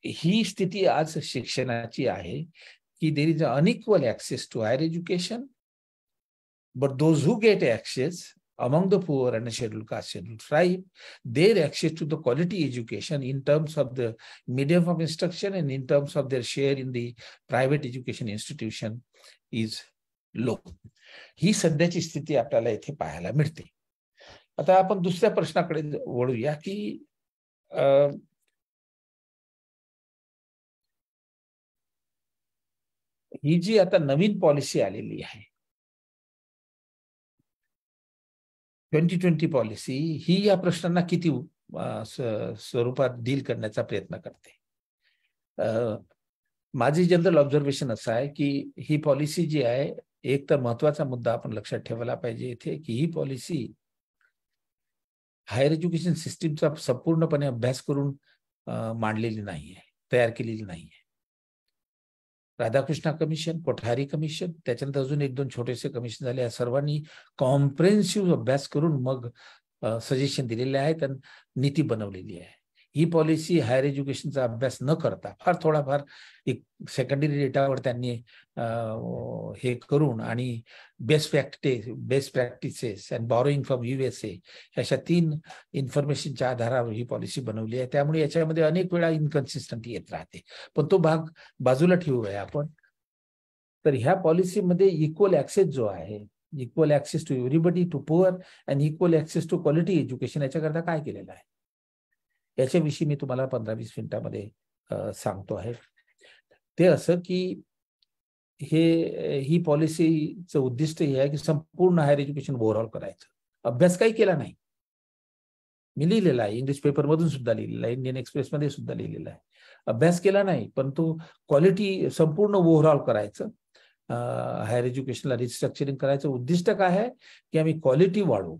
ही स्थिती आज शिक्षणाची आहे की there is unequal access to higher education but get among the the poor and caste to quality education in terms of the medium of instruction and in terms of their share in the private education institution is low ही सध्याची स्थिती आपल्याला इथे पाहायला मिळते आता आपण दुसऱ्या प्रश्नाकडे वळूया की ही जी आता नवीन पॉलिसी आलेली आहे ट्वेंटी ट्वेंटी पॉलिसी ही या प्रश्नांना किती स्वरूपात डील करण्याचा प्रयत्न करते माझी जनरल ऑब्झर्वेशन असं आहे की ही पॉलिसी जी आहे एक तर महत्वाचा मुद्दा आपण लक्षात ठेवायला पाहिजे इथे की ही पॉलिसी हायर एज्युकेशन सिस्टीमचा संपूर्णपणे अभ्यास करून मांडलेली नाही आहे तयार केलेली नाहीये राधाकृष्ण कमिशन कोठारी कमिशन त्याच्यानंतर अजून एक दोन छोटेसे कमिशन झाले या सर्वांनी कॉम्प्रेन्सिव्ह अभ्यास करून मग सजेशन दिलेले आहेत आणि नीती बनवलेली आहे ही पॉलिसी हायर एज्युकेशनचा अभ्यास न करता फार थोडाफार एक सेकंडरी डेटावर त्यांनी हे करून आणि best practice best practices and borrowing from U S A अशा तीन इन्फॉर्मेशनच्या आधारावर ही पॉलिसी बनवली आहे त्यामुळे याच्यामध्ये अनेक वेळा इनकन्सिस्टंट येत राहते पण तो भाग बाजूला ठेवूया आपण तर ह्या पॉलिसीमध्ये इक्वल ऍक्सेस जो आहे equal access to everybody to poor and equal access to quality education याच्याकरता काय केलेलं आहे याच्याविषयी मी तुम्हाला पंधरा वीस मिनिटामध्ये सांगतो आहे ते असं की हे ही पॉलिसीचं उद्दिष्ट हे आहे की संपूर्ण हायर एज्युकेशन ओव्हरऑल करायचं अभ्यास काही केला नाही मी लिहिलेला आहे इंग्लिश पेपरमधून सुद्धा लिहिलेलं आहे इंडियन एक्सप्रेसमध्ये सुद्धा लिहिलेलं आहे अभ्यास केला नाही परंतु क्वालिटी संपूर्ण ओव्हरऑल करायचं हायर एज्युकेशनला रिस्ट्रक्चरिंग करायचं उद्दिष्ट काय आहे की आम्ही क्वालिटी वाढवू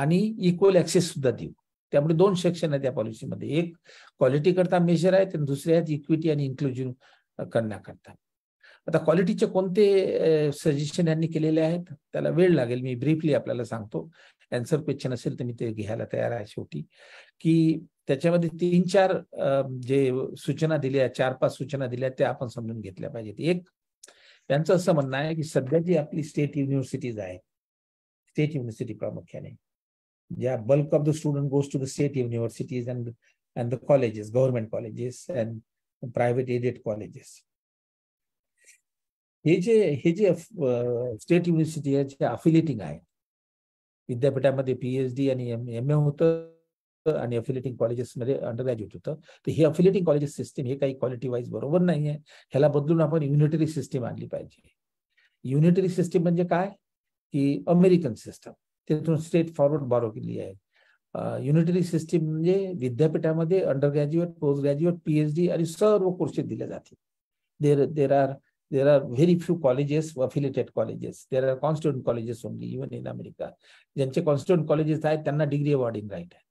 आणि इक्वल ऍक्सेस सुद्धा देऊ त्यामुळे दोन सेक्शन आहेत त्या पॉलिसीमध्ये एक क्वालिटी करता मेजर आहेत आणि दुसरे आहेत इक्विटी आणि इन्क्लुजन करण्याकरता आता क्वालिटीचे कोणते सजेशन यांनी केलेले आहेत त्याला वेळ लागेल मी ब्रीफली आपल्याला सांगतो अँसर क्वेश्चन असेल तर मी ते घ्यायला तयार आहे शेवटी की त्याच्यामध्ये तीन चार जे सूचना दिल्या चार पाच सूचना दिल्या त्या आपण समजून घेतल्या पाहिजेत एक त्यांचं असं म्हणणं आहे की सध्या जी आपली स्टेट युनिव्हर्सिटीज आहेत स्टेट युनिव्हर्सिटी प्रामुख्याने yeah, bulk of the student goes to the state universities and and the colleges government colleges and private aided colleges हे जे हे जे स्टेट युनिव्हर्सिटी जे अफिलेटिंग आहे विद्यापीठामध्ये पीएचडी आणि एम ए होतं आणि अफिलेटिंग कॉलेजेसमध्ये अंडर ग्रॅज्युएट होतं तर हे अफिलेटिंग कॉलेजेस सिस्टीम हे काही क्वालिटी वाईज बरोबर नाही आहे ह्याला बदलून आपण युनिटरी सिस्टीम आणली पाहिजे युनिटरी सिस्टीम म्हणजे काय की अमेरिकन सिस्टम तिथून स्ट्रेट फॉरवर्ड बॉरो केली आहे युनिटरी सिस्टीम म्हणजे विद्यापीठामध्ये undergraduate postgraduate PhD आणि सर्व कोर्सेस दिले जातील there there are there are very few colleges affiliated colleges there are constituent colleges only even in America ज्यांचे कॉन्स्टिट्युंट कॉलेजेस आहेत त्यांना डिग्री अवॉर्डिंग राईट आहे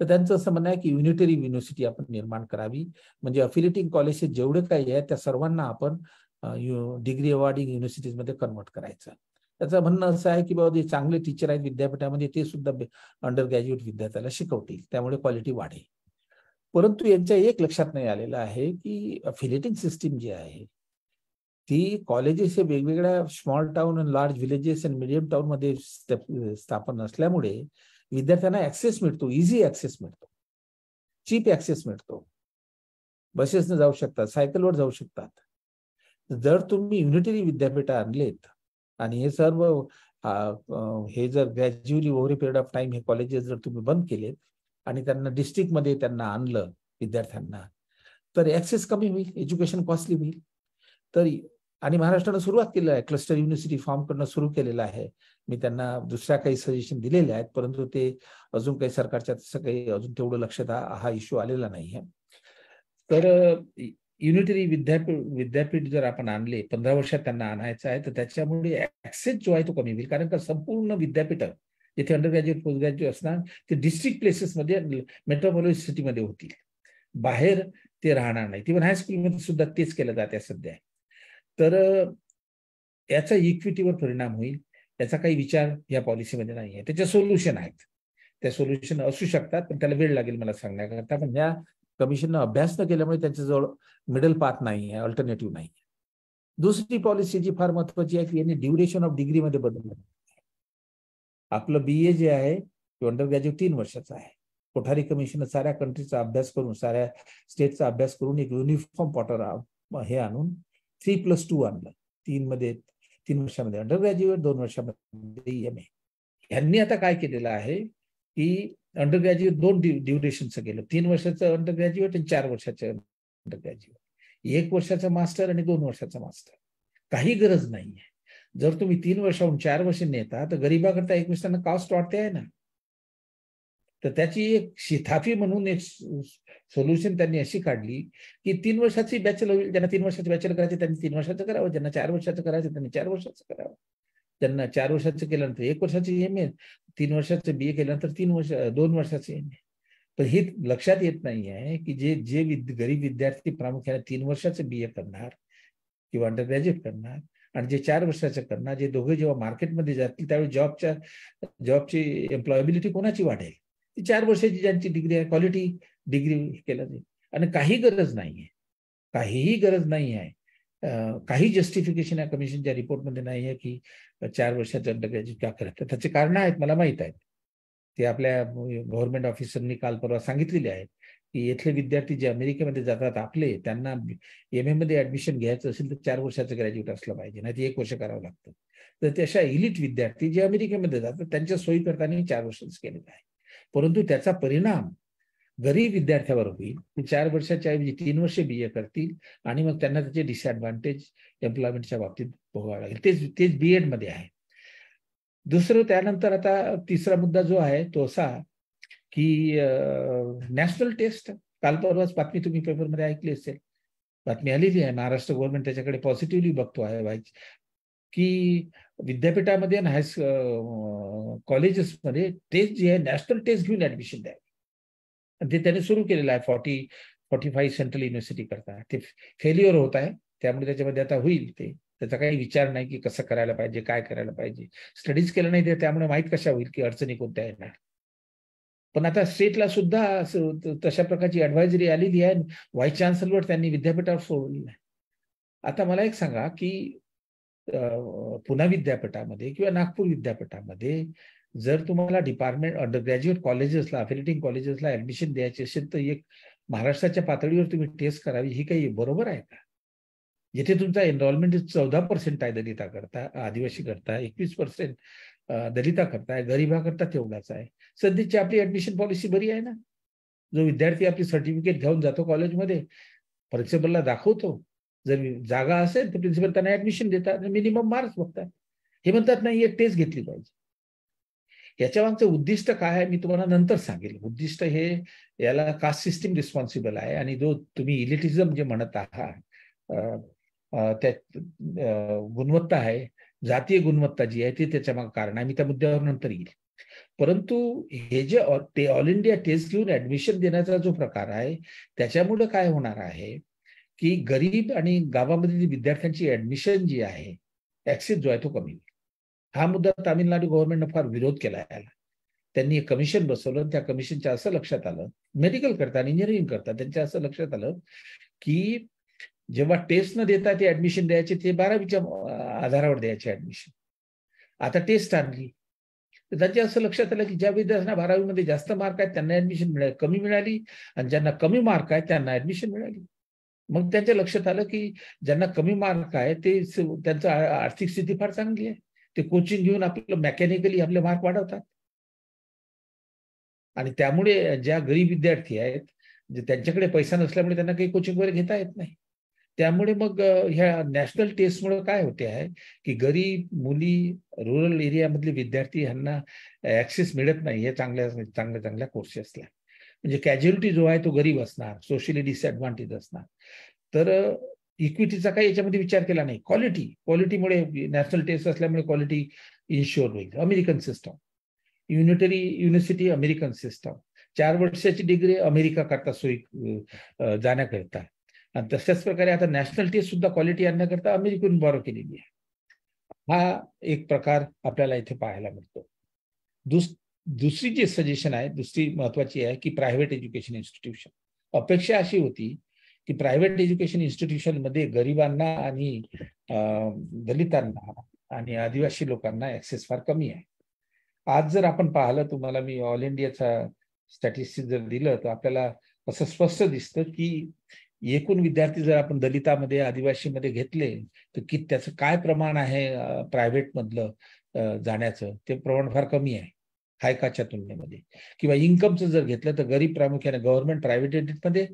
तर त्यांचं असं म्हणणं आहे की युनिटरी युनिव्हर्सिटी आपण निर्माण करावी म्हणजे अफिलिएटिंग कॉलेजेस जेवढे काही आहेत त्या सर्वांना आपण डिग्री अवॉर्डिंग युनिव्हर्सिटीजमध्ये कन्वर्ट करायचं त्याचं म्हणणं असं आहे की बाबा जे चांगले टीचर आहेत विद्यापीठामध्ये ते सुद्धा अंडर ग्रॅज्युएट विद्यार्थ्याला शिकवतील त्यामुळे क्वालिटी वाढेल परंतु यांच्या एक लक्षात नाही आलेलं आहे की फिलेटिंग सिस्टीम जी आहे ती कॉलेजेस हे वेगवेगळ्या small town and large villages and medium town मध्ये स्थापन असल्यामुळे विद्यार्थ्यांना ऍक्सेस मिळतो इझी ऍक्सेस मिळतो चीप ऍक्सेस मिळतो बसेसने जाऊ शकतात सायकलवर जाऊ शकतात जर तुम्ही युनिटरी विद्यापीठ आणलेत आणि हे सर्व हे जर gradually over period of time हे कॉलेजेस जर तुम्ही बंद केलेत आणि त्यांना मध्ये त्यांना आणलं विद्यार्थ्यांना तर ऍक्सेस कमी होईल एज्युकेशन कॉस्टली होईल तर आणि महाराष्ट्राने सुरुवात केलं आहे क्लस्टर युनिव्हर्सिटी फॉर्म करणं सुरू केलेलं आहे मी त्यांना दुसऱ्या काही सजेशन दिलेले आहेत परंतु ते अजून काही सरकारच्या तसं काही अजून तेवढं लक्षात हा इश्यू आलेला नाही आहे तर युनिटरी विद्यापीठ विद्यापीठ जर आपण आणले पंधरा वर्षात त्यांना आणायचं आहे तर त्याच्यामुळे ऍक्सेस जो आहे तो कमी होईल कारण का संपूर्ण विद्यापीठ जिथे अंडर ग्रॅज्युएट पोस्ट ग्रॅज्युएट असणार ते डिस्ट्रिक्ट प्लेसेसमध्ये मेट्रोपॉलिस सिटीमध्ये होतील बाहेर ते राहणार नाही इव्हन हायस्कूलमध्ये सुद्धा तेच केलं जाते सध्या तर याचा इक्विटीवर परिणाम होईल याचा काही विचार या पॉलिसीमध्ये नाही आहे त्याच्या सोल्युशन आहेत त्या सोल्युशन असू शकतात पण त्याला वेळ लागेल मला सांगण्याकरता पण ह्या कमिशननं अभ्यास न केल्यामुळे त्यांच्याजवळ मिडल पाथ नाही आहे अल्टरनेटिव्ह नाही आहे दुसरी पॉलिसी जी फार महत्वाची आहे की यांनी ड्युरेशन ऑफ मध्ये बदल आपलं बी ए जे आहे ते अंडर ग्रॅज्युएट तीन वर्षाचं आहे कोठारी कमिशन साऱ्या कंट्रीचा अभ्यास करून साऱ्या स्टेटचा अभ्यास करून एक युनिफॉर्म पॉटर हे आणून थ्री प्लस टू आणलं तीन मध्ये तीन वर्षामध्ये अंडर ग्रॅज्युएट दोन वर्षामध्ये एम ए यांनी आता काय केलेलं आहे की अंडर ग्रॅज्युएट दोन ड्युरेशनचं केलं तीन वर्षाचं अंडर ग्रॅज्युएट आणि चार वर्षाचं अंडर ग्रॅज्युएट एक वर्षाचा मास्टर आणि दोन वर्षाचा मास्टर काही गरज नाहीये जर तुम्ही तीन वर्षाहून चार वर्ष नेता तर गरिबाकरता एक वर्षांना कास्ट वाटते आहे ना तर त्याची एक शिथाफी म्हणून एक सोल्युशन त्यांनी अशी काढली की तीन वर्षाची बॅचलर होईल ज्यांना तीन वर्षाची बॅचलर करायची त्यांनी तीन वर्षाचं करावं ज्यांना चार वर्षाचं करायचं त्यांनी चार वर्षाचं करावं त्यांना चार वर्षाचं केल्यानंतर एक वर्षाची एम एस तीन वर्षाचं बी ए केल्यानंतर तीन वर्ष दोन वर्षाचं एम ए पण हे लक्षात येत नाही आहे की जे जे विद, गरीब विद्यार्थी प्रामुख्याने तीन वर्षाचं बी ए करणार किंवा अंडर ग्रॅज्युएट करणार आणि जे चार वर्षाचं करणार जे दोघे जेव्हा मार्केटमध्ये जातील त्यावेळी जॉबच्या जॉबची एम्प्लॉयबिलिटी कोणाची वाढेल ती चार वर्षाची ज्यांची डिग्री आहे क्वालिटी डिग्री केला जाईल आणि काही गरज नाही आहे काहीही गरज नाही आहे काही जस्टिफिकेशन या कमिशनच्या रिपोर्टमध्ये नाही आहे की चार वर्षाचा अंडरग्रॅज्युएट का करत त्याचे कारण आहेत मला माहित आहेत ते आपल्या गव्हर्नमेंट ऑफिसरनी काल परवा सांगितलेले आहेत की इथले विद्यार्थी जे अमेरिकेमध्ये जातात आपले त्यांना एम मध्ये ऍडमिशन घ्यायचं असेल तर चार वर्षाचं ग्रॅज्युएट असलं पाहिजे नाही ते एक वर्ष करावं लागतं तर ते अशा इलिट विद्यार्थी जे अमेरिकेमध्ये जातात त्यांच्या सोयीकरताना चार वर्षच केलेलं आहे परंतु त्याचा परिणाम गरीब विद्यार्थ्यावर होईल चार वर्षाच्या ऐवजी तीन वर्षे बी ए करतील आणि मग त्यांना त्याचे डिसएडव्हान्टेज एम्प्लॉयमेंटच्या बाबतीत भोगावं लागेल तेच तेच बी मध्ये आहे दुसरं त्यानंतर आता तिसरा मुद्दा जो आहे तो असा की नॅशनल टेस्ट काल परवाच बातमी तुम्ही पेपरमध्ये ऐकली असेल बातमी आलेली आहे महाराष्ट्र गव्हर्नमेंट त्याच्याकडे पॉझिटिव्हली बघतो आहे की विद्यापीठामध्ये हायस कॉलेजेसमध्ये टेस्ट जी आहे नॅशनल टेस्ट घेऊन ऍडमिशन द्यावे ते त्यांनी सुरू केलेलं आहे forty forty five central university करता ते फेल्युअर होत आहे त्यामुळे त्याच्यामध्ये आता होईल ते त्याचा काही विचार नाही की कसं करायला पाहिजे काय करायला पाहिजे स्टडीज केलं नाही ते त्यामुळे माहीत कशा होईल की अडचणी कोणत्या येणार पण आता स्टेटला सुद्धा तशा प्रकारची ऍडवायझरी आलेली आहे व्हाईस चान्सलर त्यांनी विद्यापीठावर सोडलेलं आहे आता मला एक सांगा की पुणे विद्यापीठामध्ये किंवा नागपूर विद्यापीठामध्ये जर तुम्हाला डिपार्टमेंट अंडर ग्रॅज्युएट कॉलेजेसला अफिलेटिंग कॉलेजेसला ऍडमिशन द्यायची असेल तर एक महाराष्ट्राच्या पातळीवर तुम्ही टेस्ट करावी ही काही बरोबर आहे का जिथे तुमचा एनरोलमेंट चौदा पर्सेंट आहे दलिता करता आदिवासी करता एकवीस पर्सेंट uh, दलिता करताय गरिबा करता तेवढाच आहे सध्याची आपली ऍडमिशन पॉलिसी बरी आहे ना जो विद्यार्थी आपली सर्टिफिकेट घेऊन जातो कॉलेजमध्ये प्रिन्सिपलला दाखवतो जर जागा असेल तर प्रिन्सिपल त्यांना ऍडमिशन देतात मिनिमम मार्क्स बघतात हे म्हणतात नाही एक टेस्ट घेतली पाहिजे मागचं उद्दिष्ट काय आहे मी तुम्हाला नंतर सांगेल उद्दिष्ट हे याला कास्ट सिस्टीम रिस्पॉन्सिबल आहे आणि जो तुम्ही इलिटिझम जे म्हणत आहात त्या गुणवत्ता आहे जातीय गुणवत्ता जी आहे ती त्याच्या मागे कारण आहे मी त्या मुद्द्यावर नंतर येईल परंतु हे जे ते ऑल इंडिया टेस्ट घेऊन ऍडमिशन देण्याचा जो प्रकार आहे त्याच्यामुळे काय होणार आहे की गरीब आणि गावामधील विद्यार्थ्यांची ऍडमिशन जी आहे ऍक्सेस जो आहे तो कमी हा मुद्दा तामिळनाडू गव्हर्नमेंटनं फार विरोध केला याला त्यांनी एक कमिशन बसवलं त्या कमिशनच्या असं लक्षात आलं मेडिकल करता आणि इंजिनिअरिंग करता त्यांच्या असं लक्षात आलं की जेव्हा टेस्ट न देता ते ऍडमिशन द्यायचे ते बारावीच्या आधारावर द्यायचे ऍडमिशन आता टेस्ट आणली तर त्यांच्या असं लक्षात आलं की ज्या विद्यार्थ्यांना बारावीमध्ये जास्त मार्क आहेत त्यांना ऍडमिशन मिळाली कमी मिळाली आणि ज्यांना कमी मार्क आहेत त्यांना ऍडमिशन मिळाली मग त्यांच्या लक्षात आलं की ज्यांना कमी मार्क आहे ते त्यांचं आर्थिक स्थिती फार चांगली आहे ते कोचिंग घेऊन आपलं मेकॅनिकली आपले मार्क वाढवतात आणि त्यामुळे ज्या गरीब विद्यार्थी आहेत जे त्यांच्याकडे पैसा नसल्यामुळे त्यांना काही कोचिंग वगैरे घेता येत नाही त्यामुळे मग ह्या नॅशनल टेस्टमुळे काय होते आहे की गरीब मुली रुरल एरियामधले विद्यार्थी ह्यांना ऍक्सेस मिळत नाही हे चांगल्या चांगल्या चांगल्या कोर्सेसला म्हणजे कॅज्युअलिटी जो आहे तो गरीब असणार सोशली डिसएडव्हान्टेज असणार तर इक्विटीचा काही याच्यामध्ये विचार केला नाही क्वालिटी क्वालिटीमुळे नॅशनल टेस्ट असल्यामुळे क्वालिटी इन्शुअर होईल American system unitary university American system चार वर्षाची डिग्री अमेरिका करता सोयी जाण्याकरिता आणि तशाच प्रकारे आता नॅशनल टेस्ट सुद्धा क्वालिटी आणण्याकरता अमेरिकेतून बरं केलेली आहे हा एक प्रकार आपल्याला इथे पाहायला मिळतो दुस दुसरी जी सजेशन आहे दुसरी महत्वाची आहे की प्रायव्हेट एज्युकेशन इन्स्टिट्यूशन अपेक्षा अशी होती की प्रायव्हेट एज्युकेशन मध्ये गरिबांना आणि दलितांना आणि आदिवासी लोकांना ऍक्सेस फार कमी आहे आज जर आपण पाहिलं तुम्हाला मी ऑल इंडियाचा स्टॅटिस्टिक जर दिलं तर आपल्याला असं स्पष्ट दिसतं की एकूण विद्यार्थी जर आपण दलितामध्ये आदिवासीमध्ये घेतले तर कि त्याचं काय प्रमाण आहे मधलं जाण्याचं ते प्रमाण फार कमी आहे हायकाच्या तुलनेमध्ये किंवा इन्कमचं जर घेतलं तर गरीब प्रामुख्याने गव्हर्नमेंट प्रायव्हेट एडिटमध्ये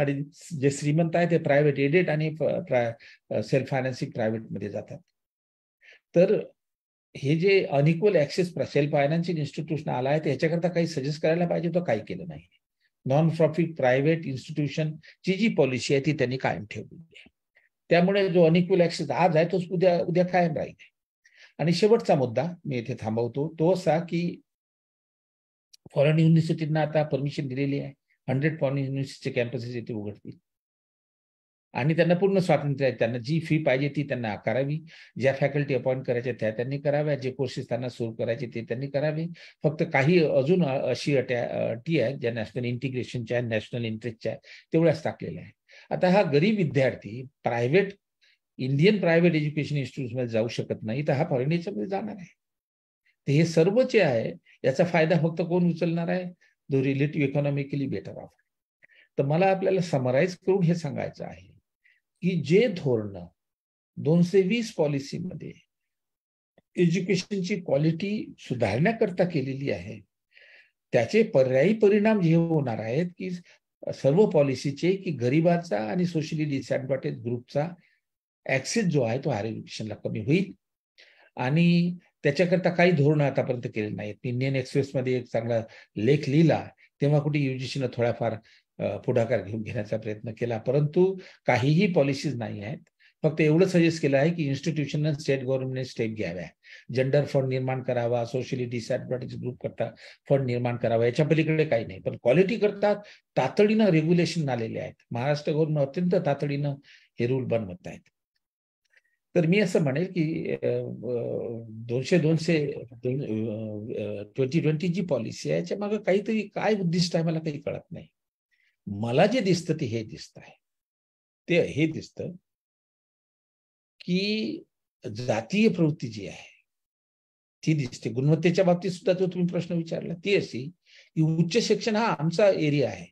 आणि जे श्रीमंत आहे ते प्रायव्हेट एडेड आणि सेल्फ फायनान्सिंग प्रायव्हेटमध्ये जातात तर हे जे unequal access self financing institution आला आहे त्याच्याकरता काही सजेस्ट करायला पाहिजे तो काही केलं नाही नॉन प्रॉफिट प्रायव्हेट इन्स्टिट्यूशनची जी पॉलिसी आहे ती त्यांनी कायम ठेवली आहे त्यामुळे जो अनइक्वल ऍक्सेस आज आहे तोच उद्या उद्या कायम राहील आणि शेवटचा मुद्दा मी येथे थांबवतो तो असा की फॉरेन युनिव्हर्सिटींना आता परमिशन दिलेली आहे हंड्रेड पॉन युनिव्हर्सिटीचे कॅम्पसेस येथे उघडतील आणि त्यांना पूर्ण स्वातंत्र्य आहे त्यांना जी फी पाहिजे ती त्यांना आकारावी ज्या फॅकल्टी अपॉइंट करायच्या त्या त्यांनी कराव्या जे कोर्सेस त्यांना सुरू करायचे ते त्यांनी करावे फक्त काही अजून अशी अट्या अटी आहेत ज्या नॅशनल इंटिग्रेशनच्या नॅशनल इंटरेस्टच्या तेवढ्याच टाकलेल्या आहेत आता हा गरीब विद्यार्थी प्रायव्हेट इंडियन प्रायव्हेट एज्युकेशन इन्स्टिट्यूटमध्ये जाऊ शकत नाही तर हा फॉरेन जाणार आहे ते हे सर्व जे आहे याचा फायदा फक्त कोण उचलणार आहे though relative economically better off तर मला आपल्याला समराईज करून हे सांगायचं आहे की जे धोरण दोनशे वीस पॉलिसीमध्ये एज्युकेशनची क्वालिटी सुधारण्याकरता केलेली आहे त्याचे पर्यायी परिणाम हे होणार आहेत की सर्व पॉलिसीचे की गरिबाचा आणि सोशली डिसएडव्हान्टेज ग्रुपचा ऍक्सेस जो आहे तो हायर एज्युकेशनला कमी होईल आणि त्याच्याकरता काही धोरणं आतापर्यंत केले नाहीत इंडियन एक्सप्रेसमध्ये एक चांगला लेख लिहिला तेव्हा कुठे युजीसीनं थोडाफार पुढाकार घेऊन घेण्याचा प्रयत्न केला परंतु काहीही पॉलिसीज नाही आहेत फक्त एवढं सजेस्ट केलं आहे की इन्स्टिट्यूशन स्टेट गव्हर्नमेंटने स्टेप घ्याव्या जेंडर फंड निर्माण करावा सोशली डिसएडवांटेज ग्रुप करता फंड निर्माण करावा याच्या पलीकडे काही नाही पण क्वालिटी करता तातडीनं रेग्युलेशन आलेले आहेत महाराष्ट्र गव्हर्नमेंट अत्यंत तातडीनं हे रूल बनवत आहेत तर मी असं म्हणेल की दोनशे दोनशे ट्वेंटी ट्वेंटी जी पॉलिसी आहे याच्या मागे काहीतरी काय उद्दिष्ट आहे मला काही कळत नाही मला जे दिसतं ते हे दिसत आहे ते हे दिसतं की जातीय प्रवृत्ती जी आहे ती दिसते गुणवत्तेच्या बाबतीत सुद्धा जो तुम्ही प्रश्न विचारला ती अशी की उच्च शिक्षण हा आमचा एरिया आहे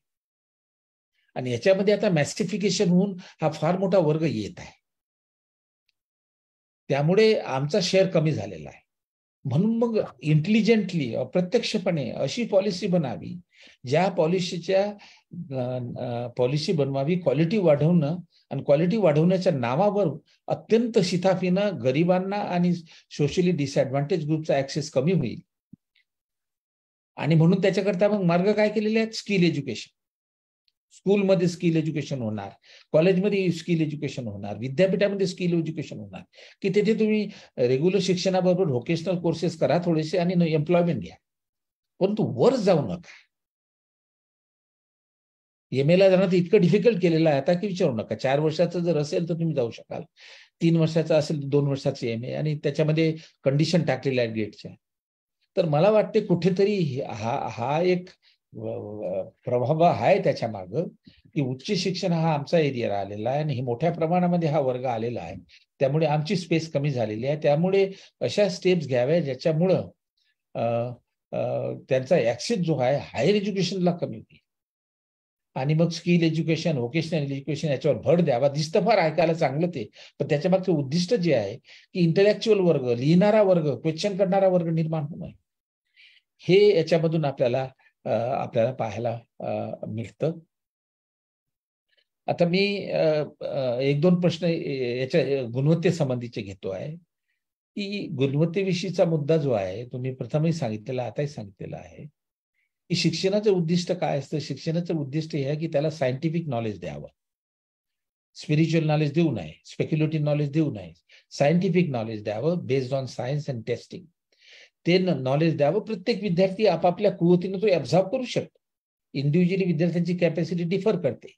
आणि याच्यामध्ये आता मॅसिफिकेशन होऊन हा फार मोठा वर्ग येत आहे त्यामुळे आमचा शेअर कमी झालेला आहे म्हणून मग इंटेलिजंटली अप्रत्यक्षपणे अशी पॉलिसी बनावी ज्या पॉलिसीच्या पॉलिसी बनवावी क्वालिटी वाढवणं आणि क्वालिटी वाढवण्याच्या नावावर अत्यंत शिथाफीनं गरिबांना आणि सोशली डिसएडव्हान्टेज ग्रुपचा ऍक्सेस कमी होईल आणि म्हणून त्याच्याकरता मग मार्ग काय केलेले आहेत स्किल एज्युकेशन स्कूलमध्ये स्किल एज्युकेशन होणार कॉलेजमध्ये स्किल एज्युकेशन होणार विद्यापीठामध्ये स्किल एज्युकेशन होणार की तिथे तुम्ही रेग्युलर शिक्षणाबरोबर व्होकेशनल कोर्सेस करा थोडेसे आणि एम्प्लॉयमेंट घ्या परंतु वर जाऊ नका एम एला जाणं इतकं डिफिकल्ट केलेलं आहे आता की विचारू नका चार वर्षाचं जर असेल तर तुम्ही जाऊ शकाल तीन वर्षाचा असेल तर दोन वर्षाचं एम ए आणि त्याच्यामध्ये कंडिशन टाकलेल्या आहेत गेटच्या तर मला वाटते कुठेतरी हा हा एक प्रभाव आहे त्याच्या माग की उच्च शिक्षण हा आमचा एरिया राहिलेला आहे आणि हे मोठ्या प्रमाणामध्ये हा वर्ग आलेला आहे त्यामुळे आमची स्पेस कमी झालेली आहे त्यामुळे अशा स्टेप्स घ्याव्या ज्याच्यामुळं त्यांचा ऍक्सेस जो आहे हायर एज्युकेशनला कमी होईल आणि मग स्किल एज्युकेशन व्होकेशनल एज्युकेशन याच्यावर भर द्यावा दिसतं फार ऐकायला चांगलं ते पण त्याच्या मागचं उद्दिष्ट जे आहे की इंटलेक्च्युअल वर्ग लिहिणारा वर्ग क्वेश्चन करणारा वर्ग निर्माण होऊ नये हे याच्यामधून आपल्याला आपल्याला पाहायला मिळत आता मी एक दोन प्रश्न याच्या गुणवत्तेसंबंधीचे घेतो आहे की गुणवत्तेविषयीचा मुद्दा जो आहे तुम्ही प्रथमही सांगितलेला आताही सांगितलेला आहे की शिक्षणाचं उद्दिष्ट काय असतं शिक्षणाचं उद्दिष्ट हे आहे की त्याला सायंटिफिक नॉलेज द्यावं स्पिरिच्युअल नॉलेज देऊ नये स्पेक्युलेटिव्ह नॉलेज देऊ नये सायंटिफिक नॉलेज द्यावं based on science and testing ते नॉलेज द्यावं प्रत्येक विद्यार्थी आपापल्या कुवतीनं तो ऍब्झॉर्ब करू शकतो इंडिव्हिज्युअली विद्यार्थ्यांची कॅपॅसिटी डिफर करते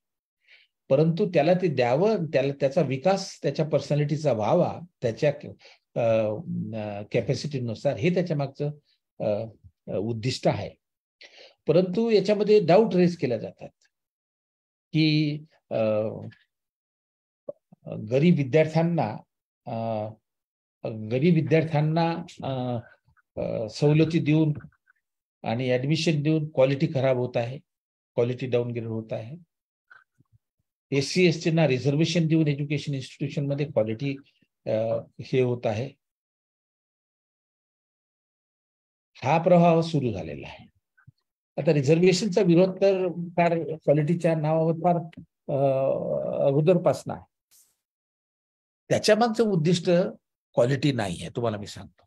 परंतु त्याला ते द्यावं त्याला त्याचा विकास त्याच्या पर्सनॅलिटीचा व्हावा त्याच्या कॅपॅसिटीनुसार हे त्याच्या मागचं उद्दिष्ट आहे परंतु याच्यामध्ये डाऊट रेज केल्या जातात की गरीब विद्यार्थ्यांना गरीब विद्यार्थ्यांना सवलती देऊन आणि ऍडमिशन देऊन क्वालिटी खराब होत आहे क्वालिटी डाऊनग्रेड होत आहे एस सी एस टीना रिझर्वेशन देऊन एज्युकेशन इन्स्टिट्यूशन मध्ये क्वालिटी हे होत आहे हा प्रभाव सुरू झालेला आहे आता रिझर्वेशनचा विरोध तर फार क्वालिटीच्या नावावर फार अगोदरपासून आहे त्याच्या मागचं उद्दिष्ट क्वालिटी नाही आहे तुम्हाला मी सांगतो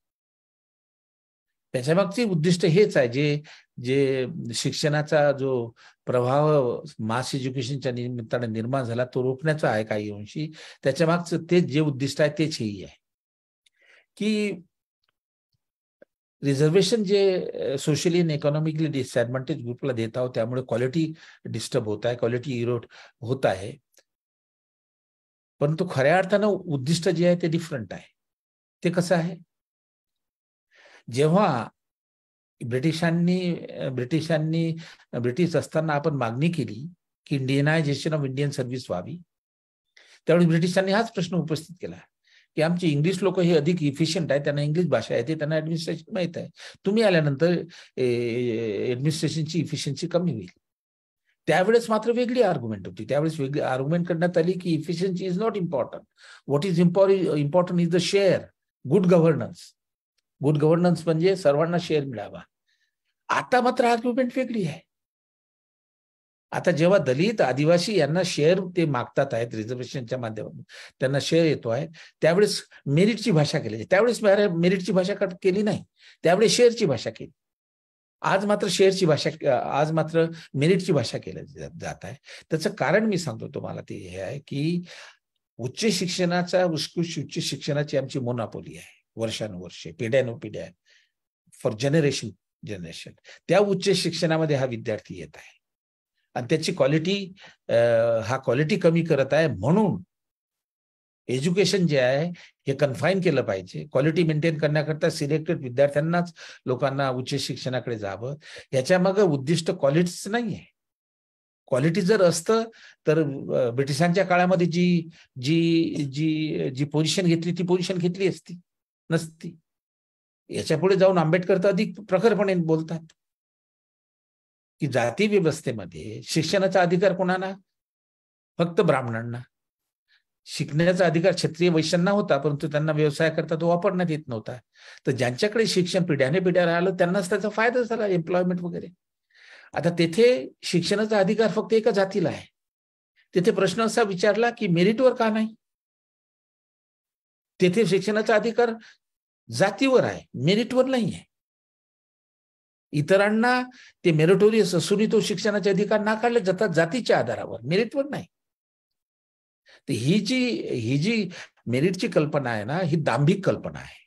त्याच्यामागचे उद्दिष्ट हेच आहे जे जे शिक्षणाचा जो प्रभाव मास एज्युकेशनच्या निमित्ताने निर्माण झाला तो रोखण्याचा आहे काही अंशी त्याच्या मागच तेच जे उद्दिष्ट आहे तेच हेही आहे की रिझर्वेशन जे सोशली आणि इकॉनॉमिकली डिसएडव्हान्टेज ग्रुपला देत आहोत त्यामुळे क्वालिटी डिस्टर्ब होत आहे क्वालिटी इरोड होत आहे परंतु खऱ्या अर्थानं उद्दिष्ट जे आहे ते डिफरंट आहे ते कसं आहे जेव्हा ब्रिटिशांनी ब्रिटिशांनी ब्रिटिश असताना आपण मागणी केली की इंडियनायझेशन ऑफ इंडियन सर्व्हिस व्हावी त्यावेळी ब्रिटिशांनी हाच प्रश्न उपस्थित केला की आमचे इंग्लिश लोक हे अधिक इफिशियंट आहे त्यांना इंग्लिश भाषा येते त्यांना ऍडमिनिस्ट्रेशन माहीत आहे तुम्ही आल्यानंतर ऍडमिनिस्ट्रेशनची इफिशियन्सी कमी होईल त्यावेळेस मात्र वेगळी आर्ग्युमेंट होती त्यावेळेस वेगळी आर्ग्युमेंट करण्यात आली की efficiency is not important what is important important is the share good governance good governance म्हणजे सर्वांना शेअर मिळावा आता मात्र आर्ग्युमेंट वेगळी आहे आता जेव्हा दलित आदिवासी यांना शेअर ते मागतात आहेत रिझर्वेशनच्या माध्यमातून त्यांना शेअर येतो आहे त्यावेळेस मेरिटची भाषा केली त्यावेळेस मेरिटची भाषा केली नाही त्यावेळेस शेअरची भाषा केली आज मात्र शेअरची भाषा आज मात्र मेरिटची भाषा केली जात आहे त्याचं कारण मी सांगतो तुम्हाला ते हे आहे की उच्च शिक्षणाचा उत्कृष्ट उच्च शिक्षणाची आमची मोनापोली आहे वर्षानुवर्षे पिढ्यानुपिढ्या फॉर जनरेशन जनरेशन त्या उच्च शिक्षणामध्ये हा विद्यार्थी येत आहे आणि त्याची क्वालिटी हा क्वालिटी कमी करत आहे म्हणून एज्युकेशन जे आहे हे कन्फाईन केलं पाहिजे क्वालिटी मेंटेन करण्याकरता सिलेक्टेड विद्यार्थ्यांनाच लोकांना उच्च शिक्षणाकडे जावं याच्या मग उद्दिष्ट क्वालिटीच नाही आहे क्वालिटी जर असतं तर ब्रिटिशांच्या काळामध्ये जी जी जी जी पोझिशन घेतली ती पोझिशन घेतली असती नसती याच्या पुढे जाऊन आंबेडकर तर अधिक प्रखरपणे बोलतात की जाती व्यवस्थेमध्ये शिक्षणाचा अधिकार कोणाला फक्त ब्राह्मणांना शिकण्याचा अधिकार क्षत्रिय वैश्यांना होता परंतु त्यांना व्यवसाय करता तो वापरण्यात येत नव्हता तर ज्यांच्याकडे शिक्षण पिढ्याने पिढ्या राहिलं त्यांनाच त्याचा फायदा झाला एम्प्लॉयमेंट वगैरे आता तेथे शिक्षणाचा अधिकार फक्त एका जातीला आहे तेथे प्रश्न असा विचारला की मेरिटवर का नाही तेथे शिक्षणाचा अधिकार जातीवर आहे मेरिटवर नाही आहे इतरांना ते मेरिटोरियस असून तो शिक्षणाचे अधिकार नाकारले जातात जातीच्या आधारावर मेरिटवर नाही तर ही जी ही जी मेरिटची कल्पना आहे ना ही दांभिक कल्पना आहे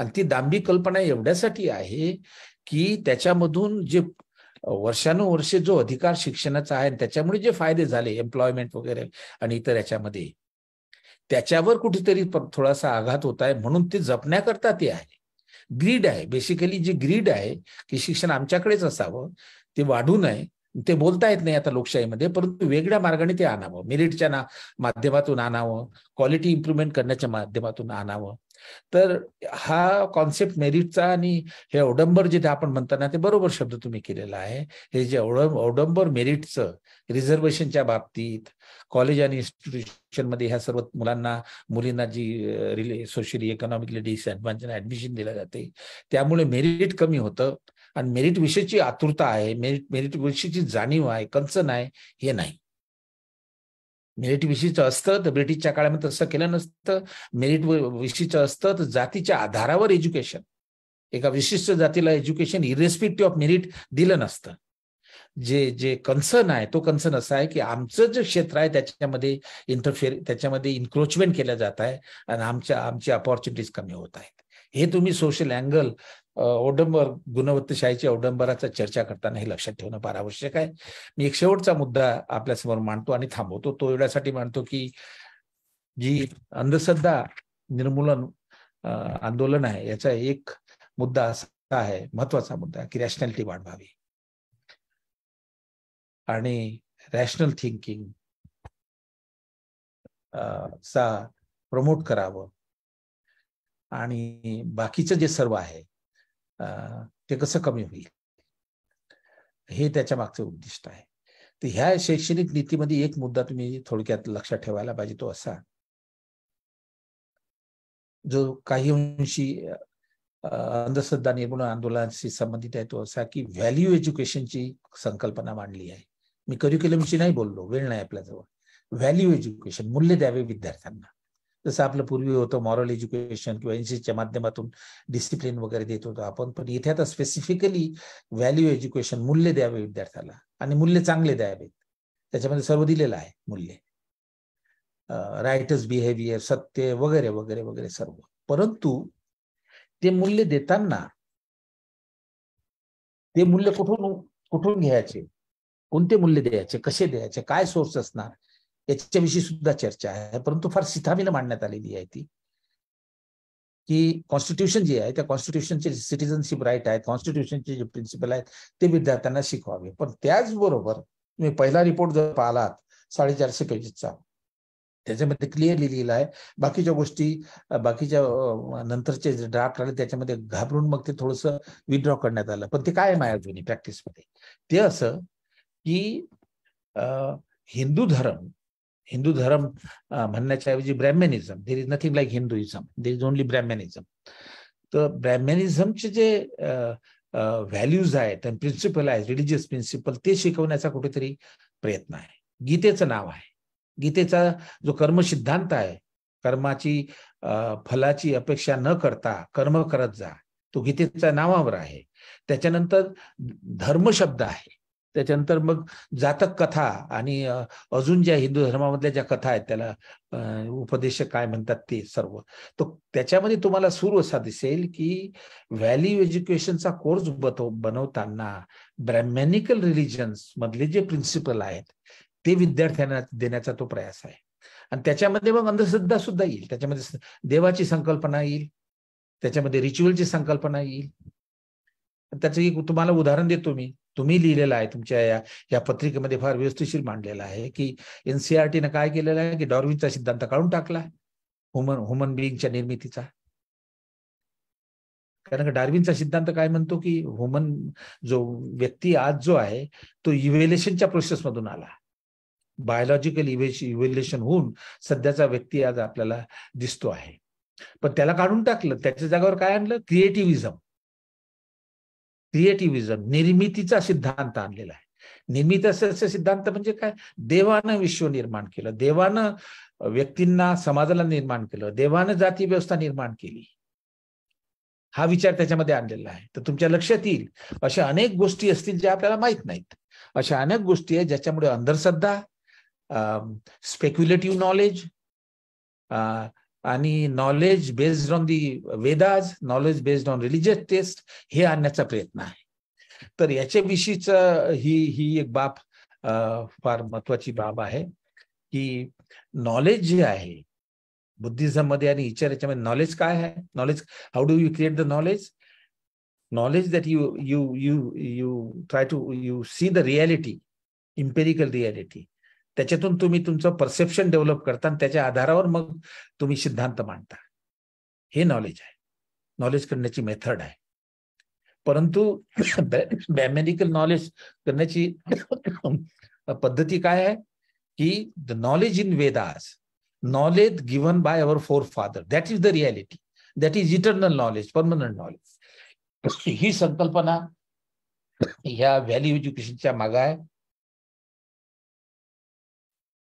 आणि ती दांभिक कल्पना एवढ्यासाठी आहे की त्याच्यामधून जे वर्षानुवर्षे जो अधिकार शिक्षणाचा आहे त्याच्यामुळे जे फायदे झाले एम्प्लॉयमेंट वगैरे आणि इतर याच्यामध्ये त्याच्यावर कुठेतरी थोडासा आघात होत आहे म्हणून ते जपण्याकरता ते आहे ग्रीड आहे बेसिकली जी ग्रीड आहे की शिक्षण आमच्याकडेच असावं ते वाढू नये ते बोलता येत नाही आता लोकशाहीमध्ये परंतु वेगळ्या मार्गाने ते आणावं मेरिटच्या ना माध्यमातून आणावं क्वालिटी इम्प्रुव्हमेंट करण्याच्या माध्यमातून आणावं तर हा कॉन्सेप्ट मेरिटचा आणि हे औडंबर जे आपण म्हणताना ते बरोबर शब्द तुम्ही केलेला आहे हे जे औडंबर मेरिटचं रिझर्वेशनच्या बाबतीत कॉलेज आणि इन्स्टिट्यूशनमध्ये ह्या सर्व मुलांना मुलींना जी रिले सोशली इकॉनॉमिकली डिसएडव्हान्टेज ऍडमिशन दिलं जाते त्यामुळे मेरिट कमी होतं आणि मेरिट विषयीची आतुरता आहे मेरिट मेरिट विषयीची जाणीव आहे कन्सर्न आहे हे नाही मेरिट विषयीचं असतं तर ब्रिटिशच्या काळामध्ये तसं केलं नसतं मेरिट विषयीचं असतं तर जातीच्या आधारावर एज्युकेशन एका विशिष्ट जातीला एज्युकेशन इरेस्पेक्टिव्ह ऑफ मेरिट दिलं नसतं जे जे कन्सर्न आहे तो कन्सर्न असा आहे की आमचं जे क्षेत्र आहे त्याच्यामध्ये इंटरफेअर त्याच्यामध्ये इन्क्रोचमेंट केलं जात आहे आणि आमच्या आमची अपॉर्च्युनिटीज कमी होत आहेत हे तुम्ही सोशल अँगल औडंबर गुणवत्तशाहीच्या औडंबराचा चर्चा करताना हे लक्षात ठेवणं फार आवश्यक आहे मी एक शेवटचा मुद्दा आपल्यासमोर मांडतो आणि थांबवतो तो एवढ्यासाठी मांडतो की जी अंधश्रद्धा निर्मूलन आंदोलन आहे याचा एक मुद्दा असा आहे महत्वाचा मुद्दा की रॅशनॅलिटी वाढवावी आणि रॅशनल थिंकिंग सा प्रमोट करावं आणि बाकीचं जे सर्व आहे ते कसं कमी होईल हे त्याच्या मागचं उद्दिष्ट आहे तर ह्या शैक्षणिक नीतीमध्ये एक मुद्दा तुम्ही थोडक्यात लक्षात ठेवायला पाहिजे तो असा जो काही अंशी अंधश्रद्धा निर्मूलन आंदोलनाशी संबंधित आहे तो असा की व्हॅल्यू एज्युकेशनची संकल्पना मांडली आहे मी करिक्युलमशी नाही बोललो वेळ नाही आपल्याजवळ व्हॅल्यू एज्युकेशन मूल्य द्यावे विद्यार्थ्यांना जसं आपलं पूर्वी होतं मॉरल एज्युकेशन किंवा च्या माध्यमातून डिसिप्लिन वगैरे देत होतो आपण पण इथे आता स्पेसिफिकली व्हॅल्यू एज्युकेशन मूल्य द्यावे विद्यार्थ्याला आणि मूल्य चांगले द्यावे त्याच्यामध्ये सर्व दिलेलं आहे मूल्य रायटर्स बिहेवियर सत्य वगैरे वगैरे वगैरे सर्व परंतु ते मूल्य देताना ते मूल्य कुठून कुठून घ्यायचे कोणते मूल्य द्यायचे कसे द्यायचे काय सोर्स असणार याच्याविषयी सुद्धा चर्चा आहे परंतु फार सिथावीनं मांडण्यात आलेली आहे ती की कॉन्स्टिट्यूशन जे आहे त्या कॉन्स्टिट्युशनचे सिटिझनशिप राईट आहेत कॉन्स्टिट्युशनचे जे प्रिन्सिपल आहेत ते विद्यार्थ्यांना शिकवावे पण त्याचबरोबर तुम्ही पहिला रिपोर्ट जर पाहिलात साडेचारशे पेजेसचा त्याच्यामध्ये क्लिअरली लिहिलं आहे बाकीच्या गोष्टी बाकीच्या नंतरचे जे ड्राफ्ट आले त्याच्यामध्ये घाबरून मग ते थोडंसं विथड्रॉ करण्यात आलं पण ते काय माझ्या जुनी प्रॅक्टिसमध्ये ते असं की हिंदू धर्म हिंदू धर्म म्हणण्याच्या ऐवजी Brahmanism there is nothing like Hinduism there is only Brahmanism तर ब्रॅम्हॅनिझमचे जे व्हॅल्यूज आहेत आणि प्रिन्सिपल आहेत रिलिजियस प्रिन्सिपल ते शिकवण्याचा कुठेतरी प्रयत्न आहे गीतेचं नाव आहे गीतेचा जो कर्म सिद्धांत आहे कर्माची फलाची अपेक्षा न करता कर्म करत जा तो गीतेच्या नावावर आहे त्याच्यानंतर धर्म शब्द आहे त्याच्यानंतर मग जातक कथा आणि अजून ज्या हिंदू धर्मामधल्या ज्या कथा आहेत त्याला उपदेश काय म्हणतात ते सर्व तो त्याच्यामध्ये तुम्हाला सुरू असा दिसेल की व्हॅल्यू एज्युकेशनचा कोर्स बनवताना ब्रॅमॅनिकल रिलिजन्स मधले जे प्रिन्सिपल आहेत ते विद्यार्थ्यांना देण्याचा तो प्रयास आहे आणि त्याच्यामध्ये मग अंधश्रद्धा सुद्धा येईल त्याच्यामध्ये देवाची संकल्पना येईल त्याच्यामध्ये रिच्युअलची संकल्पना येईल त्याचं एक तुम्हाला उदाहरण देतो मी तुम्ही लिहिलेलं आहे तुमच्या या या पत्रिकेमध्ये फार व्यवस्थिशीर मांडलेलं आहे की e ने काय केलेलं आहे की डॉर्विनचा सिद्धांत काढून टाकला ह्युमन ह्युमन बिईंगच्या निर्मितीचा कारण डार्विनचा सिद्धांत काय म्हणतो की ह्युमन जो व्यक्ती आज जो आहे तो इव्हेलेशनच्या प्रोसेसमधून आला बायोलॉजिकल इव्हेलेशन होऊन सध्याचा व्यक्ती आज आपल्याला दिसतो आहे पण त्याला काढून टाकलं त्याच्या जागेवर काय आणलं क्रिएटिव्हिझम क्रिएटिव्हिजम निर्मितीचा सिद्धांत आणलेला आहे निर्मितीचा सिद्धांत म्हणजे काय देवानं विश्व निर्माण केलं देवानं व्यक्तींना समाजाला निर्माण केलं देवानं जाती व्यवस्था निर्माण केली हा विचार त्याच्यामध्ये आणलेला आहे तर तुमच्या लक्षात येईल अशा अनेक गोष्टी असतील ज्या आपल्याला माहीत नाहीत अशा अनेक गोष्टी आहेत ज्याच्यामुळे अंधश्रद्धा स्पेक्युलेटिव्ह नॉलेज आणि knowledge based on the Vedas knowledge based on religious test हे आणण्याचा प्रयत्न आहे तर याच्याविषयीच ही ही एक बाब फार महत्वाची बाब आहे की नॉलेज जे आहे बुद्धिझम मध्ये आणि इचार याच्यामध्ये नॉलेज काय आहे knowledge how do you create the knowledge knowledge that you you you you try to you see the reality empirical reality त्याच्यातून तुम्ही तुमचं परसेप्शन डेव्हलप करता आणि त्याच्या आधारावर मग तुम्ही सिद्धांत मांडता हे नॉलेज आहे नॉलेज करण्याची मेथड आहे परंतु बॅमेनिकल नॉलेज करण्याची पद्धती काय आहे की the knowledge in Vedas knowledge given by our forefather that is the reality that is eternal knowledge permanent knowledge ही संकल्पना ह्या व्हॅल्यू एज्युकेशनच्या मागा आहे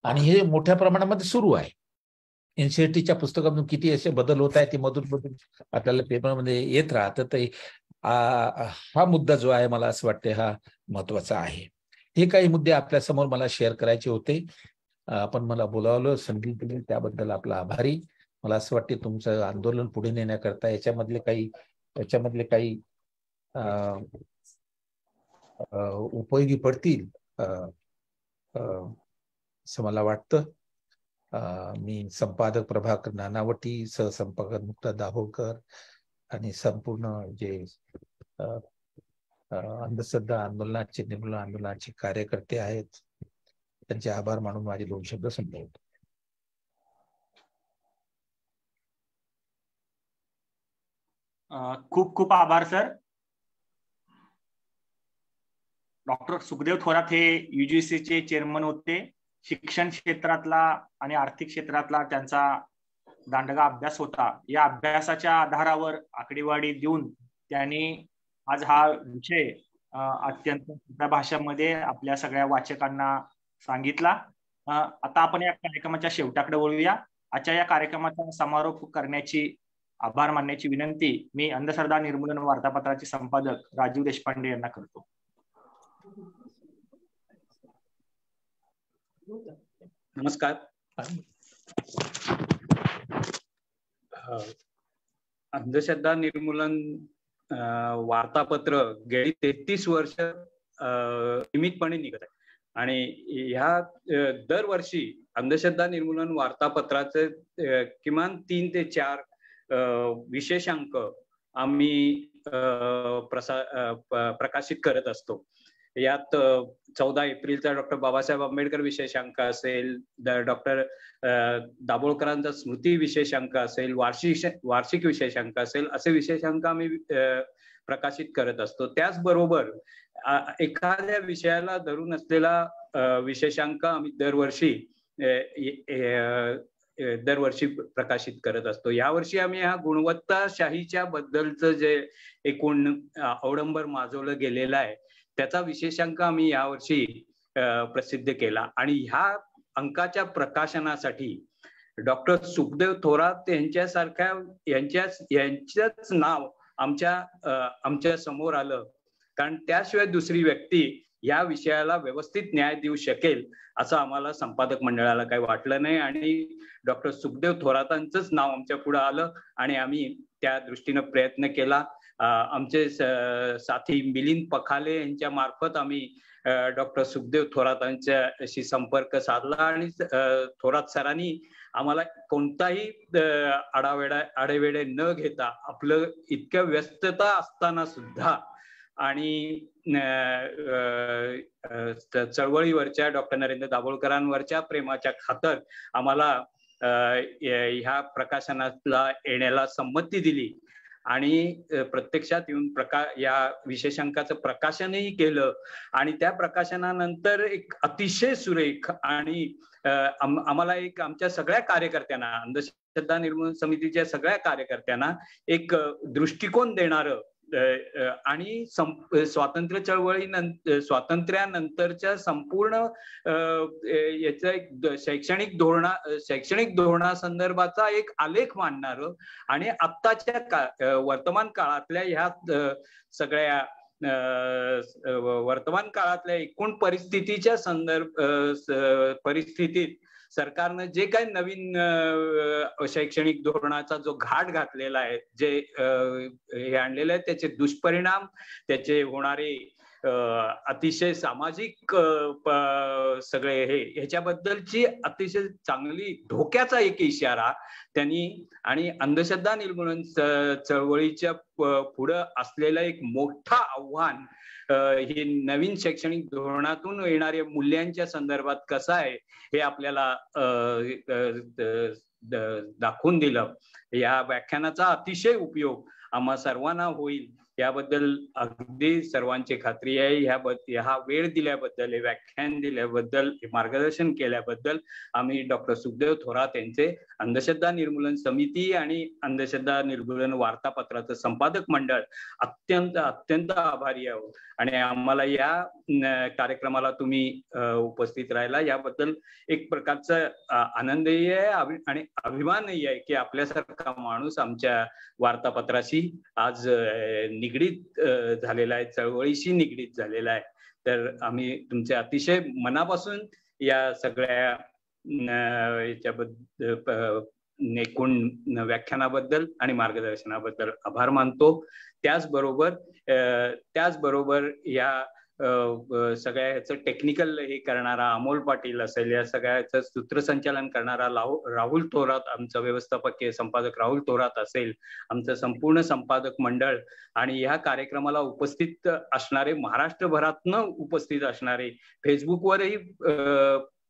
आणि हे मोठ्या प्रमाणामध्ये सुरू आहे एनसीएटीच्या e पुस्तकातून किती असे बदल होत आहे ते मधून मधून आपल्याला पेपरमध्ये येत राहतं ते हा मुद्दा जो आहे मला असं वाटते हा महत्वाचा आहे हे काही मुद्दे आपल्यासमोर मला शेअर करायचे होते आपण मला बोलावलं संधी दिली त्याबद्दल आपला आभारी मला असं वाटते तुमचं आंदोलन पुढे नेण्याकरता याच्यामधले काही याच्यामधले काही उपयोगी पडतील असं मला वाटतं मी संपादक प्रभाकर नानावटी सहसंपादक मुक्ता दाभोकर आणि संपूर्ण जे अंधश्रद्धा आंदोलनाचे निर्मूलन आंदोलनाचे कार्यकर्ते आहेत त्यांचे आभार मानून माझे दोन शब्द संपवतो खूप खूप आभार सर डॉक्टर सुखदेव थोरात हे युजीसीचे चेअरमन होते शिक्षण क्षेत्रातला आणि आर्थिक क्षेत्रातला त्यांचा दांडगा अभ्यास होता या अभ्यासाच्या आधारावर आकडेवारी देऊन त्यांनी आज हा विषय अत्यंत सोप्या भाषेमध्ये आपल्या सगळ्या वाचकांना सांगितला आता आपण या कार्यक्रमाच्या शेवटाकडे वळूया आजच्या या कार्यक्रमाचा समारोप करण्याची आभार मानण्याची विनंती मी अंधश्रद्धा निर्मूलन वार्तापत्राचे संपादक राजीव देशपांडे यांना करतो नमस्कार अंधश्रद्धा निर्मूलन वार्तापत्र गेली तेहतीस वर्ष नियमितपणे निघत आहे आणि ह्या दरवर्षी अंधश्रद्धा निर्मूलन वार्तापत्राचे किमान तीन ते चार विशेषांक आम्ही प्रसा प्रकाशित करत असतो यात चौदा एप्रिलचा डॉक्टर बाबासाहेब आंबेडकर विशेष अंक असेल डॉक्टर दाभोळकरांचा स्मृती विशेष अंक असेल वार्षिक वार्षिक विशेष अंक असेल असे विशेष अंक आम्ही प्रकाशित करत असतो त्याचबरोबर एखाद्या विषयाला धरून असलेला विशेषांक आम्ही दरवर्षी दरवर्षी प्रकाशित करत असतो यावर्षी आम्ही हा गुणवत्ताशाहीच्या बद्दलचं जे एकूण अवडंबर माजवलं गेलेलं आहे त्याचा विशेषांक आम्ही यावर्षी प्रसिद्ध केला आणि ह्या अंकाच्या प्रकाशनासाठी डॉक्टर सुखदेव थोरात यांच्यासारख्या यांच्या यांच्याच नाव आमच्या आमच्या समोर आलं कारण त्याशिवाय दुसरी व्यक्ती या विषयाला व्यवस्थित न्याय देऊ शकेल असं आम्हाला संपादक मंडळाला काही वाटलं नाही आणि डॉक्टर सुखदेव थोरातांचंच नाव आमच्या पुढे आलं आणि आम्ही त्या दृष्टीनं प्रयत्न केला आमचे साथी मिलिंद पखाले यांच्या मार्फत आम्ही डॉक्टर सुखदेव थोरातांच्याशी संपर्क साधला आणि थोरात सरांनी आम्हाला कोणताही आडावेडा आडेवेडे न घेता आपलं इतक्या व्यस्तता असताना सुद्धा आणि चळवळीवरच्या डॉक्टर नरेंद्र दाभोळकरांवरच्या प्रेमाच्या खातर आम्हाला ह्या प्रकाशनाला येण्याला संमती दिली आणि प्रत्यक्षात येऊन प्रका या विशेषांकाचं प्रकाशनही केलं आणि त्या प्रकाशनानंतर एक अतिशय सुरेख आणि आम्हाला एक आमच्या सगळ्या कार्यकर्त्यांना अंधश्रद्धा निर्मूलन समितीच्या सगळ्या कार्यकर्त्यांना एक दृष्टिकोन देणारं आणि स्वातंत्र्य चळवळी स्वातंत्र्यानंतरच्या संपूर्ण याचा एक शैक्षणिक धोरणा शैक्षणिक धोरणासंदर्भाचा एक आलेख मांडणार आणि आत्ताच्या का वर्तमान काळातल्या ह्या सगळ्या वर्तमान काळातल्या एकूण परिस्थितीच्या संदर्भ परिस्थितीत सरकारनं जे काही नवीन शैक्षणिक धोरणाचा जो घाट घातलेला आहे जे हे आणलेले आहे त्याचे दुष्परिणाम त्याचे होणारे अतिशय सामाजिक सगळे हे ह्याच्याबद्दलची अतिशय चांगली धोक्याचा एक इशारा त्यांनी आणि अंधश्रद्धा निर्मूलन चळवळीच्या पुढं असलेलं एक मोठं आव्हान हे नवीन शैक्षणिक धोरणातून येणाऱ्या मूल्यांच्या संदर्भात कसं आहे हे आपल्याला दाखवून दिलं या व्याख्यानाचा अतिशय उपयोग आम्हा सर्वांना होईल याबद्दल अगदी सर्वांची खात्री आहे ह्या हा वेळ दिल्याबद्दल हे व्याख्यान दिल्याबद्दल मार्गदर्शन केल्याबद्दल आम्ही डॉक्टर सुखदेव थोरात यांचे अंधश्रद्धा निर्मूलन समिती आणि अंधश्रद्धा निर्मूलन वार्तापत्राचं संपादक मंडळ अत्यंत अत्यंत आभारी आहोत आणि आम्हाला या कार्यक्रमाला तुम्ही उपस्थित राहिला याबद्दल एक प्रकारचा आनंदही आहे आणि अभिमानही आहे की आपल्यासारखा माणूस आमच्या वार्तापत्राशी आज निगडीत झालेला आहे चळवळीशी निगडीत झालेला आहे तर आम्ही तुमचे अतिशय मनापासून या सगळ्या याच्याबद्दल एकूण व्याख्यानाबद्दल आणि मार्गदर्शनाबद्दल आभार मानतो त्याचबरोबर त्याचबरोबर या सगळ्या टेक्निकल हे करणारा अमोल पाटील असेल या सगळ्याचं सूत्रसंचालन करणारा राहुल थोरात आमचा व्यवस्थापकीय संपादक राहुल थोरात असेल आमचं संपूर्ण संपादक मंडळ आणि ह्या कार्यक्रमाला उपस्थित असणारे महाराष्ट्रभरातनं उपस्थित असणारे फेसबुकवरही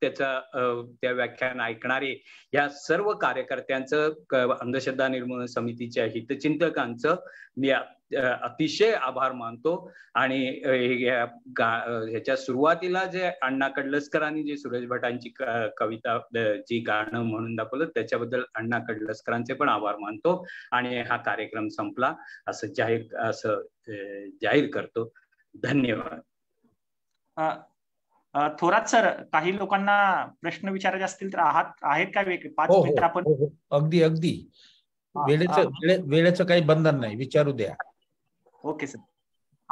त्याचा त्या व्याख्यान ऐकणारे या सर्व कार्यकर्त्यांचं अंधश्रद्धा निर्मूलन समितीच्या हितचिंतकांचं मी अतिशय आभार मानतो आणि ह्याच्या सुरुवातीला जे अण्णा कडलस्करांनी जे सुरेश भटांची कविता जी गाणं म्हणून दाखवलं त्याच्याबद्दल अण्णा कडलस्करांचे पण आभार मानतो आणि हा कार्यक्रम संपला असं जाहीर असं जाहीर करतो धन्यवाद थोरात सर काही लोकांना प्रश्न विचारायचे असतील तर आहात आहेत का पाच हो, हो, मिनिट आपण हो, अगदी अगदी वेळेचं वेळेचं काही बंधन नाही विचारू द्या ओके सर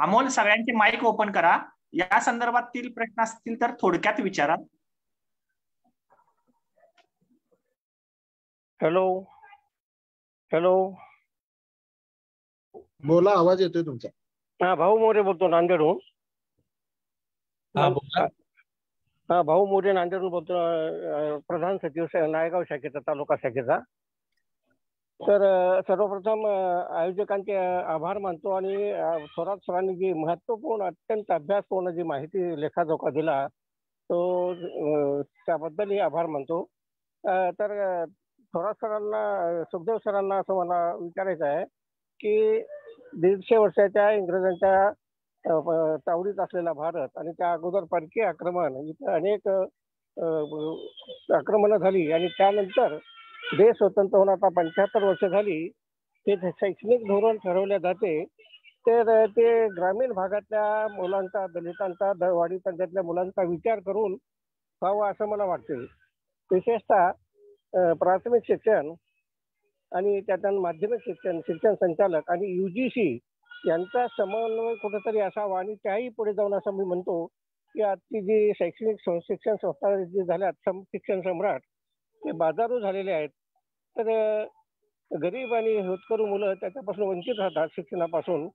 अमोल सगळ्यांचे माईक ओपन करा या संदर्भातील प्रश्न असतील तर थोडक्यात विचारा हॅलो हॅलो बोला आवाज येतोय तुमचा हा भाऊ मोरे बोलतो नांदेडहून हा भाऊ मोरे नांदेडून बोलतो प्रधान सचिव नायगाव शाखेचा तालुका शाखेचा तर सर्वप्रथम आयोजकांचे आभार मानतो आणि स्वराज सरांनी जी महत्वपूर्ण अत्यंत अभ्यासपूर्ण जी माहिती लेखाजोखा दिला तो त्याबद्दलही आभार मानतो तर थोरात सरांना सुखदेव सरांना असं मला विचारायचं आहे की दीडशे वर्षाच्या इंग्रजांच्या तावडीत असलेला भारत आणि त्या अगोदर परकीय आक्रमण इथे अनेक आक्रमणं झाली आणि त्यानंतर देश स्वतंत्र होऊन आता पंच्याहत्तर वर्ष झाली ते शैक्षणिक धोरण ठरवले जाते तर ते ग्रामीण भागातल्या मुलांचा दलितांचा वाडी पंचायतल्या मुलांचा विचार करून व्हावा असं मला वाटते विशेषतः प्राथमिक शिक्षण आणि त्यात माध्यमिक शिक्षण शिक्षण संचालक आणि युजीसी यांचा समन्वय कुठेतरी असावा आणि त्याही पुढे जाऊन असं मी म्हणतो की आजची जी शैक्षणिक शिक्षण संस्था जे झाल्यात शिक्षण सम्राट ते बाजारू झालेले आहेत तर गरीब आणि होतकरू मुलं त्याच्यापासून वंचित राहतात शिक्षणापासून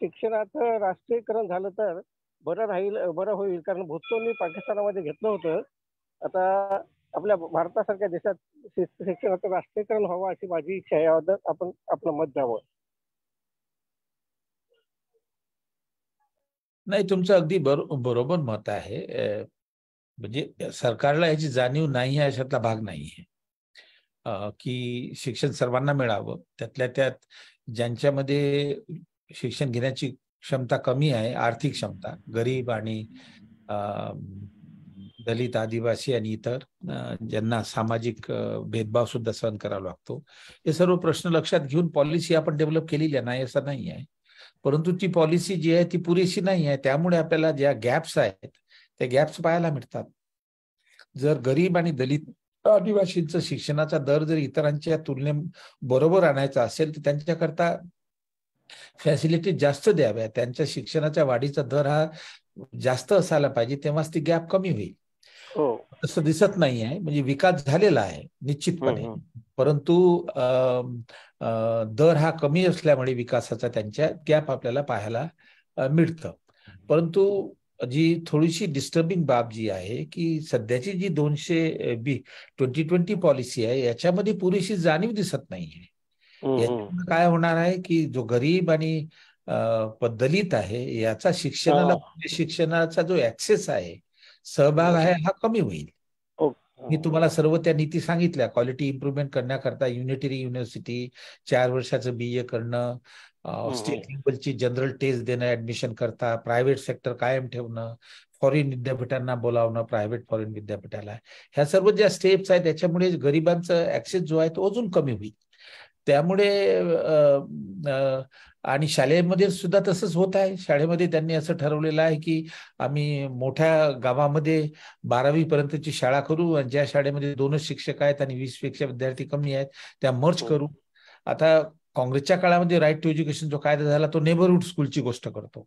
शिक्षणाचं राष्ट्रीयकरण झालं तर बरं राहील बरं होईल कारण भूतकोनी पाकिस्तानामध्ये घेतलं होतं आता आपल्या भारतासारख्या देशात शिक्षणाचं राष्ट्रीयकरण व्हावं अशी माझी इच्छा आहे आपण आपलं मत द्यावं नाही तुमचं अगदी बरो बरोबर मत आहे म्हणजे सरकारला याची जाणीव नाही आहे अशातला भाग नाही आहे की शिक्षण सर्वांना मिळावं त्यातल्या त्यात ज्यांच्यामध्ये शिक्षण घेण्याची क्षमता कमी आहे आर्थिक क्षमता गरीब आणि दलित आदिवासी आणि इतर ज्यांना सामाजिक भेदभाव सुद्धा सहन करावा लागतो हे सर्व प्रश्न लक्षात घेऊन पॉलिसी आपण डेव्हलप केलेली नाही असं नाही आहे परंतु ती पॉलिसी जी आहे ती पुरेशी नाही आहे त्यामुळे आपल्याला ज्या गॅप्स आहेत त्या गॅप्स पाहायला मिळतात जर गरीब आणि दलित आदिवासींचं शिक्षणाचा दर जर इतरांच्या तुलने बरोबर आणायचा असेल तर त्यांच्याकरता फॅसिलिटी जास्त द्याव्या त्यांच्या शिक्षणाच्या वाढीचा दर हा जास्त असायला पाहिजे तेव्हाच ती गॅप कमी होईल तसं दिसत नाही आहे म्हणजे विकास झालेला आहे निश्चितपणे परंतु दर हा कमी असल्यामुळे विकासाचा त्यांच्या गॅप आपल्याला पाहायला मिळतं परंतु जी थोडीशी डिस्टर्बिंग बाब जी आहे की सध्याची जी दोनशे बी ट्वेंटी ट्वेंटी पॉलिसी आहे याच्यामध्ये पुरेशी जाणीव दिसत नाहीये काय होणार आहे की जो गरीब आणि दलित आहे याचा शिक्षणाला शिक्षणाचा जो ऍक्सेस आहे सहभाग हो. आहे हा कमी होईल हो. मी तुम्हाला सर्व त्या नीती सांगितल्या क्वालिटी इम्प्रुव्हमेंट करण्याकरता युनिटरी युनिव्हर्सिटी चार वर्षाचं बी ए करणं स्टेट लेवलची जनरल टेस्ट देणं ऍडमिशन करता प्रायव्हेट सेक्टर कायम ठेवणं फॉरेन विद्यापीठांना बोलावणं प्रायव्हेट फॉरेन विद्यापीठाला ह्या सर्व ज्या स्टेप्स आहेत त्याच्यामुळे गरिबांचा ऍक्सेस जो आहे तो अजून कमी होईल त्यामुळे आणि शाळेमध्ये सुद्धा तसंच होत आहे शाळेमध्ये त्यांनी असं ठरवलेलं आहे की आम्ही मोठ्या गावामध्ये बारावी पर्यंतची शाळा करू आणि ज्या शाळेमध्ये दोनच शिक्षक आहेत आणि वीस पेक्षा विद्यार्थी कमी आहेत त्या मर्ज हो. करू आता काँग्रेसच्या काळामध्ये राईट टू एज्युकेशन जो कायदा झाला तो नेबरहूड स्कूलची गोष्ट करतो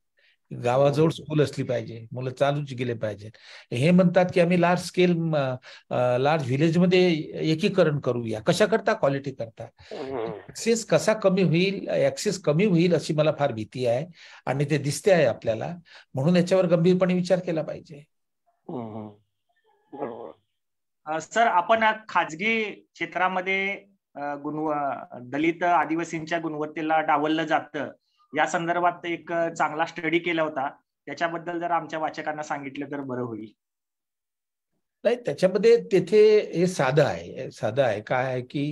गावाजवळ स्कूल हो. असली पाहिजे मुलं चालूच गेले पाहिजे हे म्हणतात की आम्ही लार्ज स्केल लार्ज मध्ये एकीकरण करूया कशा करता क्वालिटी करता ऍक्सेस कसा कमी होईल ऍक्सेस कमी होईल अशी मला फार भीती आहे आणि ते दिसते आहे आपल्याला म्हणून याच्यावर गंभीरपणे विचार केला पाहिजे सर आपण खाजगी क्षेत्रामध्ये गुणव दलित आदिवासींच्या गुणवत्तेला डावललं जातं या संदर्भात एक चांगला स्टडी केला होता त्याच्याबद्दल जर आमच्या वाचकांना सांगितलं तर बरं होईल नाही त्याच्यामध्ये तेथे हे साधं आहे साधं आहे काय आहे की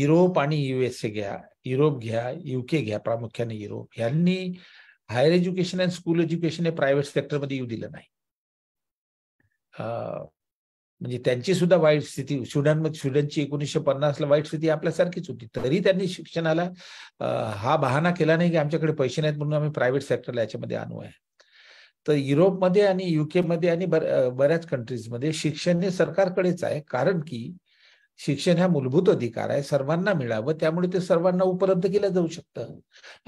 युरोप आणि युएसए घ्या युरोप घ्या युके घ्या प्रामुख्याने युरोप यांनी higher education and school education हे प्रायव्हेट सेक्टरमध्ये येऊ दिलं नाही म्हणजे त्यांची सुद्धा वाईट स्थिती स्टुडंट स्टुडंटची एकोणीसशे पन्नासला वाईट स्थिती आपल्यासारखीच होती तरी त्यांनी शिक्षणाला हा बहाना केला नाही की आमच्याकडे पैसे नाहीत म्हणून आम्ही प्रायव्हेट सेक्टरला याच्यामध्ये आणू आहे तर युरोपमध्ये आणि युकेमध्ये आणि बऱ्याच कंट्रीजमध्ये शिक्षण हे सरकारकडेच आहे कारण की शिक्षण हा मूलभूत अधिकार आहे सर्वांना मिळावं त्यामुळे ते सर्वांना उपलब्ध केलं जाऊ शकतं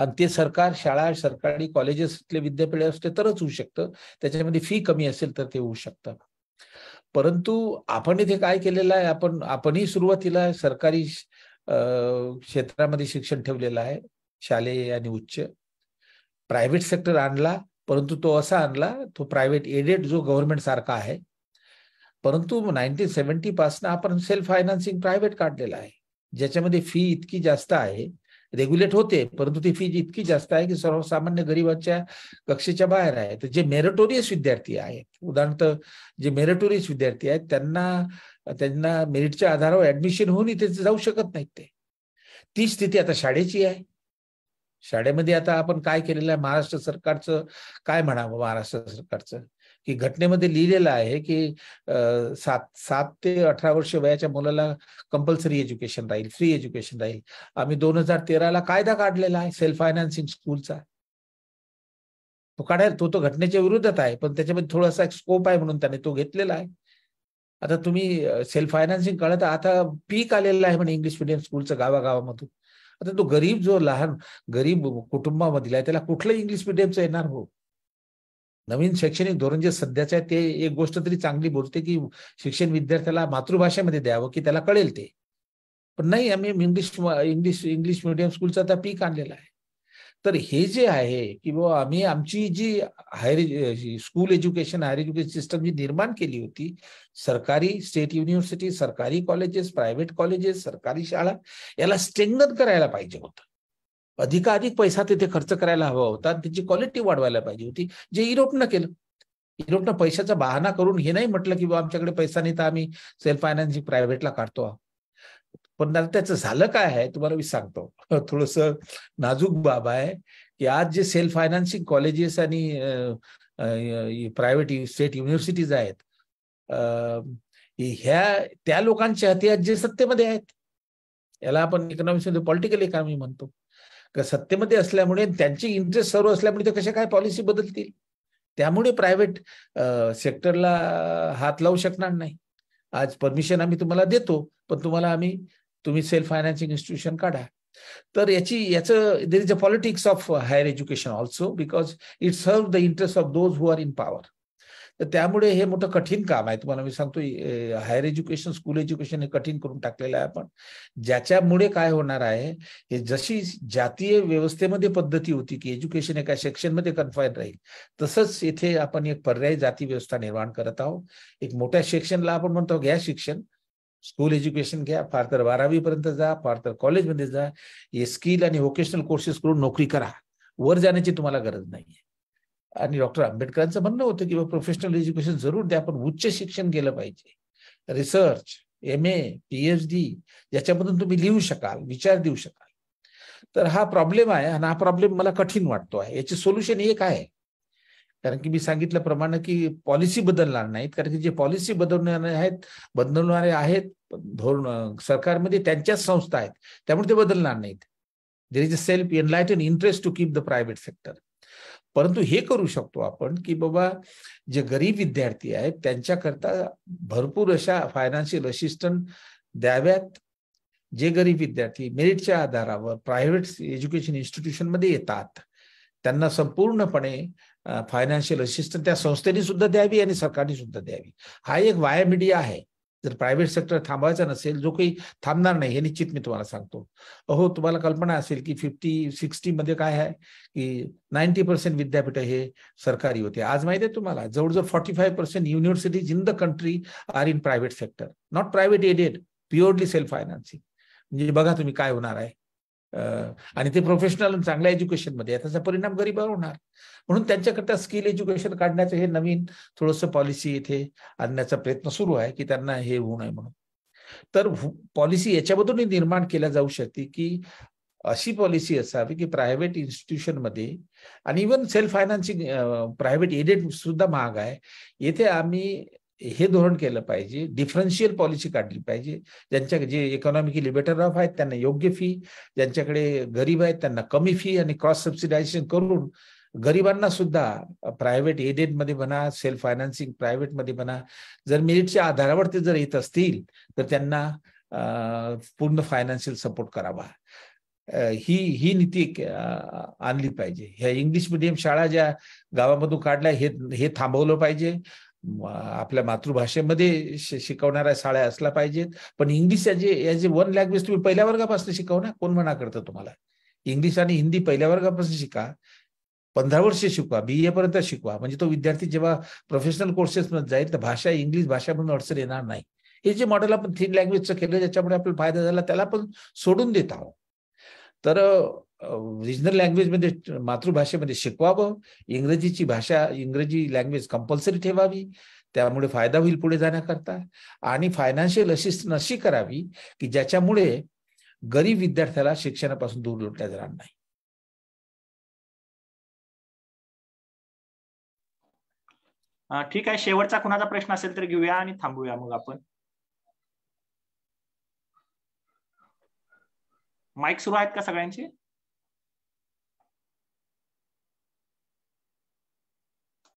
आणि ते सरकार शाळा सरकारी कॉलेजेसले विद्यापीठ असले तरच होऊ शकतं त्याच्यामध्ये फी कमी असेल तर ते होऊ शकतं परंतु आपण इथे काय केलेलं आहे आपण आपणही सुरुवातीला सरकारी क्षेत्रामध्ये शिक्षण ठेवलेलं आहे शालेय आणि उच्च प्रायव्हेट सेक्टर आणला परंतु तो असा आणला तो प्रायव्हेट एडेड जो गव्हर्नमेंट सारखा आहे परंतु नाईन्टीन सेव्हन्टी पासनं आपण सेल्फ फायनान्सिंग प्रायव्हेट काढलेला आहे ज्याच्यामध्ये फी इतकी जास्त आहे रेग्युलेट होते परंतु ती फी इतकी जास्त आहे की सर्वसामान्य गरीबाच्या कक्षेच्या बाहेर आहे तर जे मेरिटोरियस विद्यार्थी आहेत उदाहरणार्थ जे मेरिटोरियस विद्यार्थी आहेत त्यांना त्यांना मेरिटच्या आधारावर ऍडमिशन होऊन इथे जाऊ शकत नाहीत ते ती स्थिती आता शाळेची आहे शाळेमध्ये आता आपण काय केलेलं आहे महाराष्ट्र सरकारचं काय म्हणावं महाराष्ट्र सरकारचं की घटनेमध्ये लिहिलेलं आहे की सात सात ते अठरा वर्ष वयाच्या मुलाला कंपल्सरी एज्युकेशन राहील फ्री एज्युकेशन राहील आम्ही दोन हजार तेराला कायदा काढलेला आहे सेल्फ फायनान्सिंग स्कूलचा तो काढाय तो तो घटनेच्या विरोधात आहे पण त्याच्यामध्ये थोडासा एक स्कोप आहे म्हणून त्याने तो घेतलेला आहे आता तुम्ही सेल्फ फायनान्सिंग कळत आता पीक आलेलं आहे म्हणजे इंग्लिश मिडियम स्कूलचं गावागावामधून आता तो गरीब जो लहान गरीब कुटुंबामधील आहे त्याला कुठलं इंग्लिश मिडियमचं येणार हो नवीन शैक्षणिक धोरण जे सध्याचं आहे ते एक गोष्ट तरी चांगली बोलते की शिक्षण विद्यार्थ्याला मातृभाषेमध्ये द्यावं की त्याला कळेल ते पण नाही आम्ही इंग्लिश इंग्लिश इंग्लिश मिडियम स्कूलचा आता पीक आणलेला आहे तर हे जे आहे की बाबा आम्ही आमची जी higher school education higher education system जी निर्माण केली होती सरकारी स्टेट युनिव्हर्सिटी सरकारी कॉलेजेस प्रायव्हेट कॉलेजेस सरकारी शाळा याला स्ट्रेंगन करायला पाहिजे होतं अधिकाधिक पैसा तिथे खर्च करायला हवा होता त्याची क्वालिटी वाढवायला पाहिजे होती जे युरोपनं केलं युरोपनं पैशाचा बहाना करून हे नाही म्हटलं की बाबा आमच्याकडे पैसा नाही तर आम्ही सेल्फ फायनान्सिंग प्रायव्हेटला काढतो पण पण त्याचं झालं काय आहे तुम्हाला मी सांगतो थोडस नाजूक बाब आहे की आज जे सेल्फ फायनान्सिंग कॉलेजेस आणि प्रायव्हेट स्टेट युनिव्हर्सिटीज आहेत ह्या त्या लोकांच्या हाती आज जे सत्तेमध्ये आहेत याला आपण इकॉनॉमिक्समध्ये पॉलिटिकल इकॉनॉमी म्हणतो का सत्तेमध्ये असल्यामुळे त्यांची इंटरेस्ट सर्व असल्यामुळे ते कशा काय पॉलिसी बदलतील त्यामुळे प्रायव्हेट सेक्टरला हात लावू शकणार नाही आज परमिशन आम्ही तुम्हाला देतो पण तुम्हाला आम्ही तुम्ही सेल्फ फायनान्सिंग इन्स्टिट्यूशन काढा तर याची याचं there is a politics of higher education also because it serve the interest of those who are in power तर त्यामुळे हे मोठं कठीण काम आहे तुम्हाला मी सांगतो हायर एज्युकेशन स्कूल एज्युकेशन हे कठीण करून टाकलेलं आहे आपण ज्याच्यामुळे काय होणार आहे हे जशी जातीय व्यवस्थेमध्ये पद्धती होती की एज्युकेशन एका सेक्शनमध्ये कन्फाईन राहील तसंच इथे आपण एक पर्यायी जाती व्यवस्था निर्माण करत आहोत एक मोठ्या सेक्शनला आपण म्हणतो घ्या शिक्षण स्कूल एज्युकेशन घ्या फार तर बारावी पर्यंत जा फार तर कॉलेजमध्ये जा हे स्किल आणि व्होकेशनल कोर्सेस करून नोकरी करा वर जाण्याची तुम्हाला गरज नाहीये आणि डॉक्टर आंबेडकरांचं म्हणणं होतं की प्रोफेशनल एज्युकेशन जरूर द्या पण उच्च शिक्षण केलं पाहिजे research M A P H D याच्यामधून तुम्ही लिहू शकाल विचार देऊ शकाल तर हा प्रॉब्लेम आहे आणि हा प्रॉब्लेम मला कठीण वाटतो आहे याचे सोल्युशन एक आहे कारण की मी सांगितल्याप्रमाणे की पॉलिसी बदलणार नाहीत कारण की जे पॉलिसी बदलणारे आहेत बदलणारे आहेत धोरण सरकारमध्ये त्यांच्याच संस्था आहेत त्यामुळे ते बदलणार नाहीत there is a self enlighten interest to keep the private sector परंतु हे करू शकतो आपण की बाबा जे गरीब विद्यार्थी आहेत त्यांच्याकरता भरपूर अशा फायनान्शियल असिस्टंट द्याव्यात जे गरीब विद्यार्थी मेरिटच्या आधारावर प्रायव्हेट एज्युकेशन मध्ये येतात त्यांना संपूर्णपणे फायनान्शियल असिस्टंट त्या संस्थेने सुद्धा द्यावी आणि सरकारने सुद्धा द्यावी हा एक वाया मीडिया आहे जर प्रायव्हेट सेक्टर थांबायचा नसेल जो काही थांबणार नाही हे निश्चित मी तुम्हाला सांगतो अहो तुम्हाला कल्पना असेल की फिफ्टी सिक्स्टी मध्ये काय आहे की नाईन्टी पर्सेंट विद्यापीठ हे सरकारी होते आज माहिती आहे तुम्हाला जवळजवळ forty five percent universities in the country are in private sector not private aided purely self financing म्हणजे बघा तुम्ही काय होणार आहे आणि ते प्रोफेशनल चांगल्या एज्युकेशन मध्ये त्याचा परिणाम गरीबावर होणार म्हणून त्यांच्याकरता स्किल एज्युकेशन काढण्याचं हे नवीन थोडस पॉलिसी इथे आणण्याचा प्रयत्न सुरू आहे की त्यांना हे होऊ नये म्हणून तर पॉलिसी याच्यामधून निर्माण केल्या जाऊ शकते की अशी पॉलिसी असावी की प्रायव्हेट मध्ये आणि even self financing private aided सुद्धा महाग आहे येथे आम्ही हे धोरण केलं पाहिजे डिफरन्शियल पॉलिसी काढली पाहिजे ज्यांच्या जे इकॉनॉमिकली बेटर ऑफ आहेत त्यांना योग्य फी ज्यांच्याकडे गरीब आहेत त्यांना कमी फी आणि क्रॉस सबसिडायझेशन करून गरिबांना सुद्धा प्रायव्हेट एडेडमध्ये म्हणा सेल्फ फायनान्सिंग प्रायव्हेटमध्ये म्हणा जर मेरिटच्या आधारावर ते जर येत असतील तर त्यांना पूर्ण फायनान्शियल सपोर्ट करावा ही ही नीती आणली पाहिजे ह्या इंग्लिश मिडियम शाळा ज्या गावामधून काढल्या हे हे थांबवलं पाहिजे आपल्या मातृभाषेमध्ये शिकवणाऱ्या शाळा असल्या पाहिजेत पण इंग्लिश याचे याचे वन लँग्वेज तुम्ही पहिल्या वर्गापासून शिकव ना कोण म्हणा करतं तुम्हाला इंग्लिश आणि हिंदी पहिल्या वर्गापासून शिका पंधरा वर्ष शिकवा बी ए पर्यंत शिकवा म्हणजे तो विद्यार्थी जेव्हा प्रोफेशनल कोर्सेसमध्ये जाईल तर भाषा इंग्लिश भाषा म्हणून अडचण येणार नाही हे जे मॉडेल आपण थीन लँग्वेजचं केलं ज्याच्यामुळे आपल्याला फायदा झाला त्याला पण सोडून देत आहोत तर रिजनल लँग्वेजमध्ये मातृभाषेमध्ये शिकवावं इंग्रजीची भाषा इंग्रजी लँग्वेज कंपल्सरी ठेवावी त्यामुळे फायदा होईल पुढे जाण्याकरता आणि फायनान्शियल असिस्टन्स अशी करावी की ज्याच्यामुळे गरीब विद्यार्थ्याला शिक्षणापासून दूर लोटल्या जाणार नाही ठीक आहे शेवटचा कुणाचा प्रश्न असेल तर घेऊया आणि थांबूया मग आपण माईक सुरू आहेत का सगळ्यांचे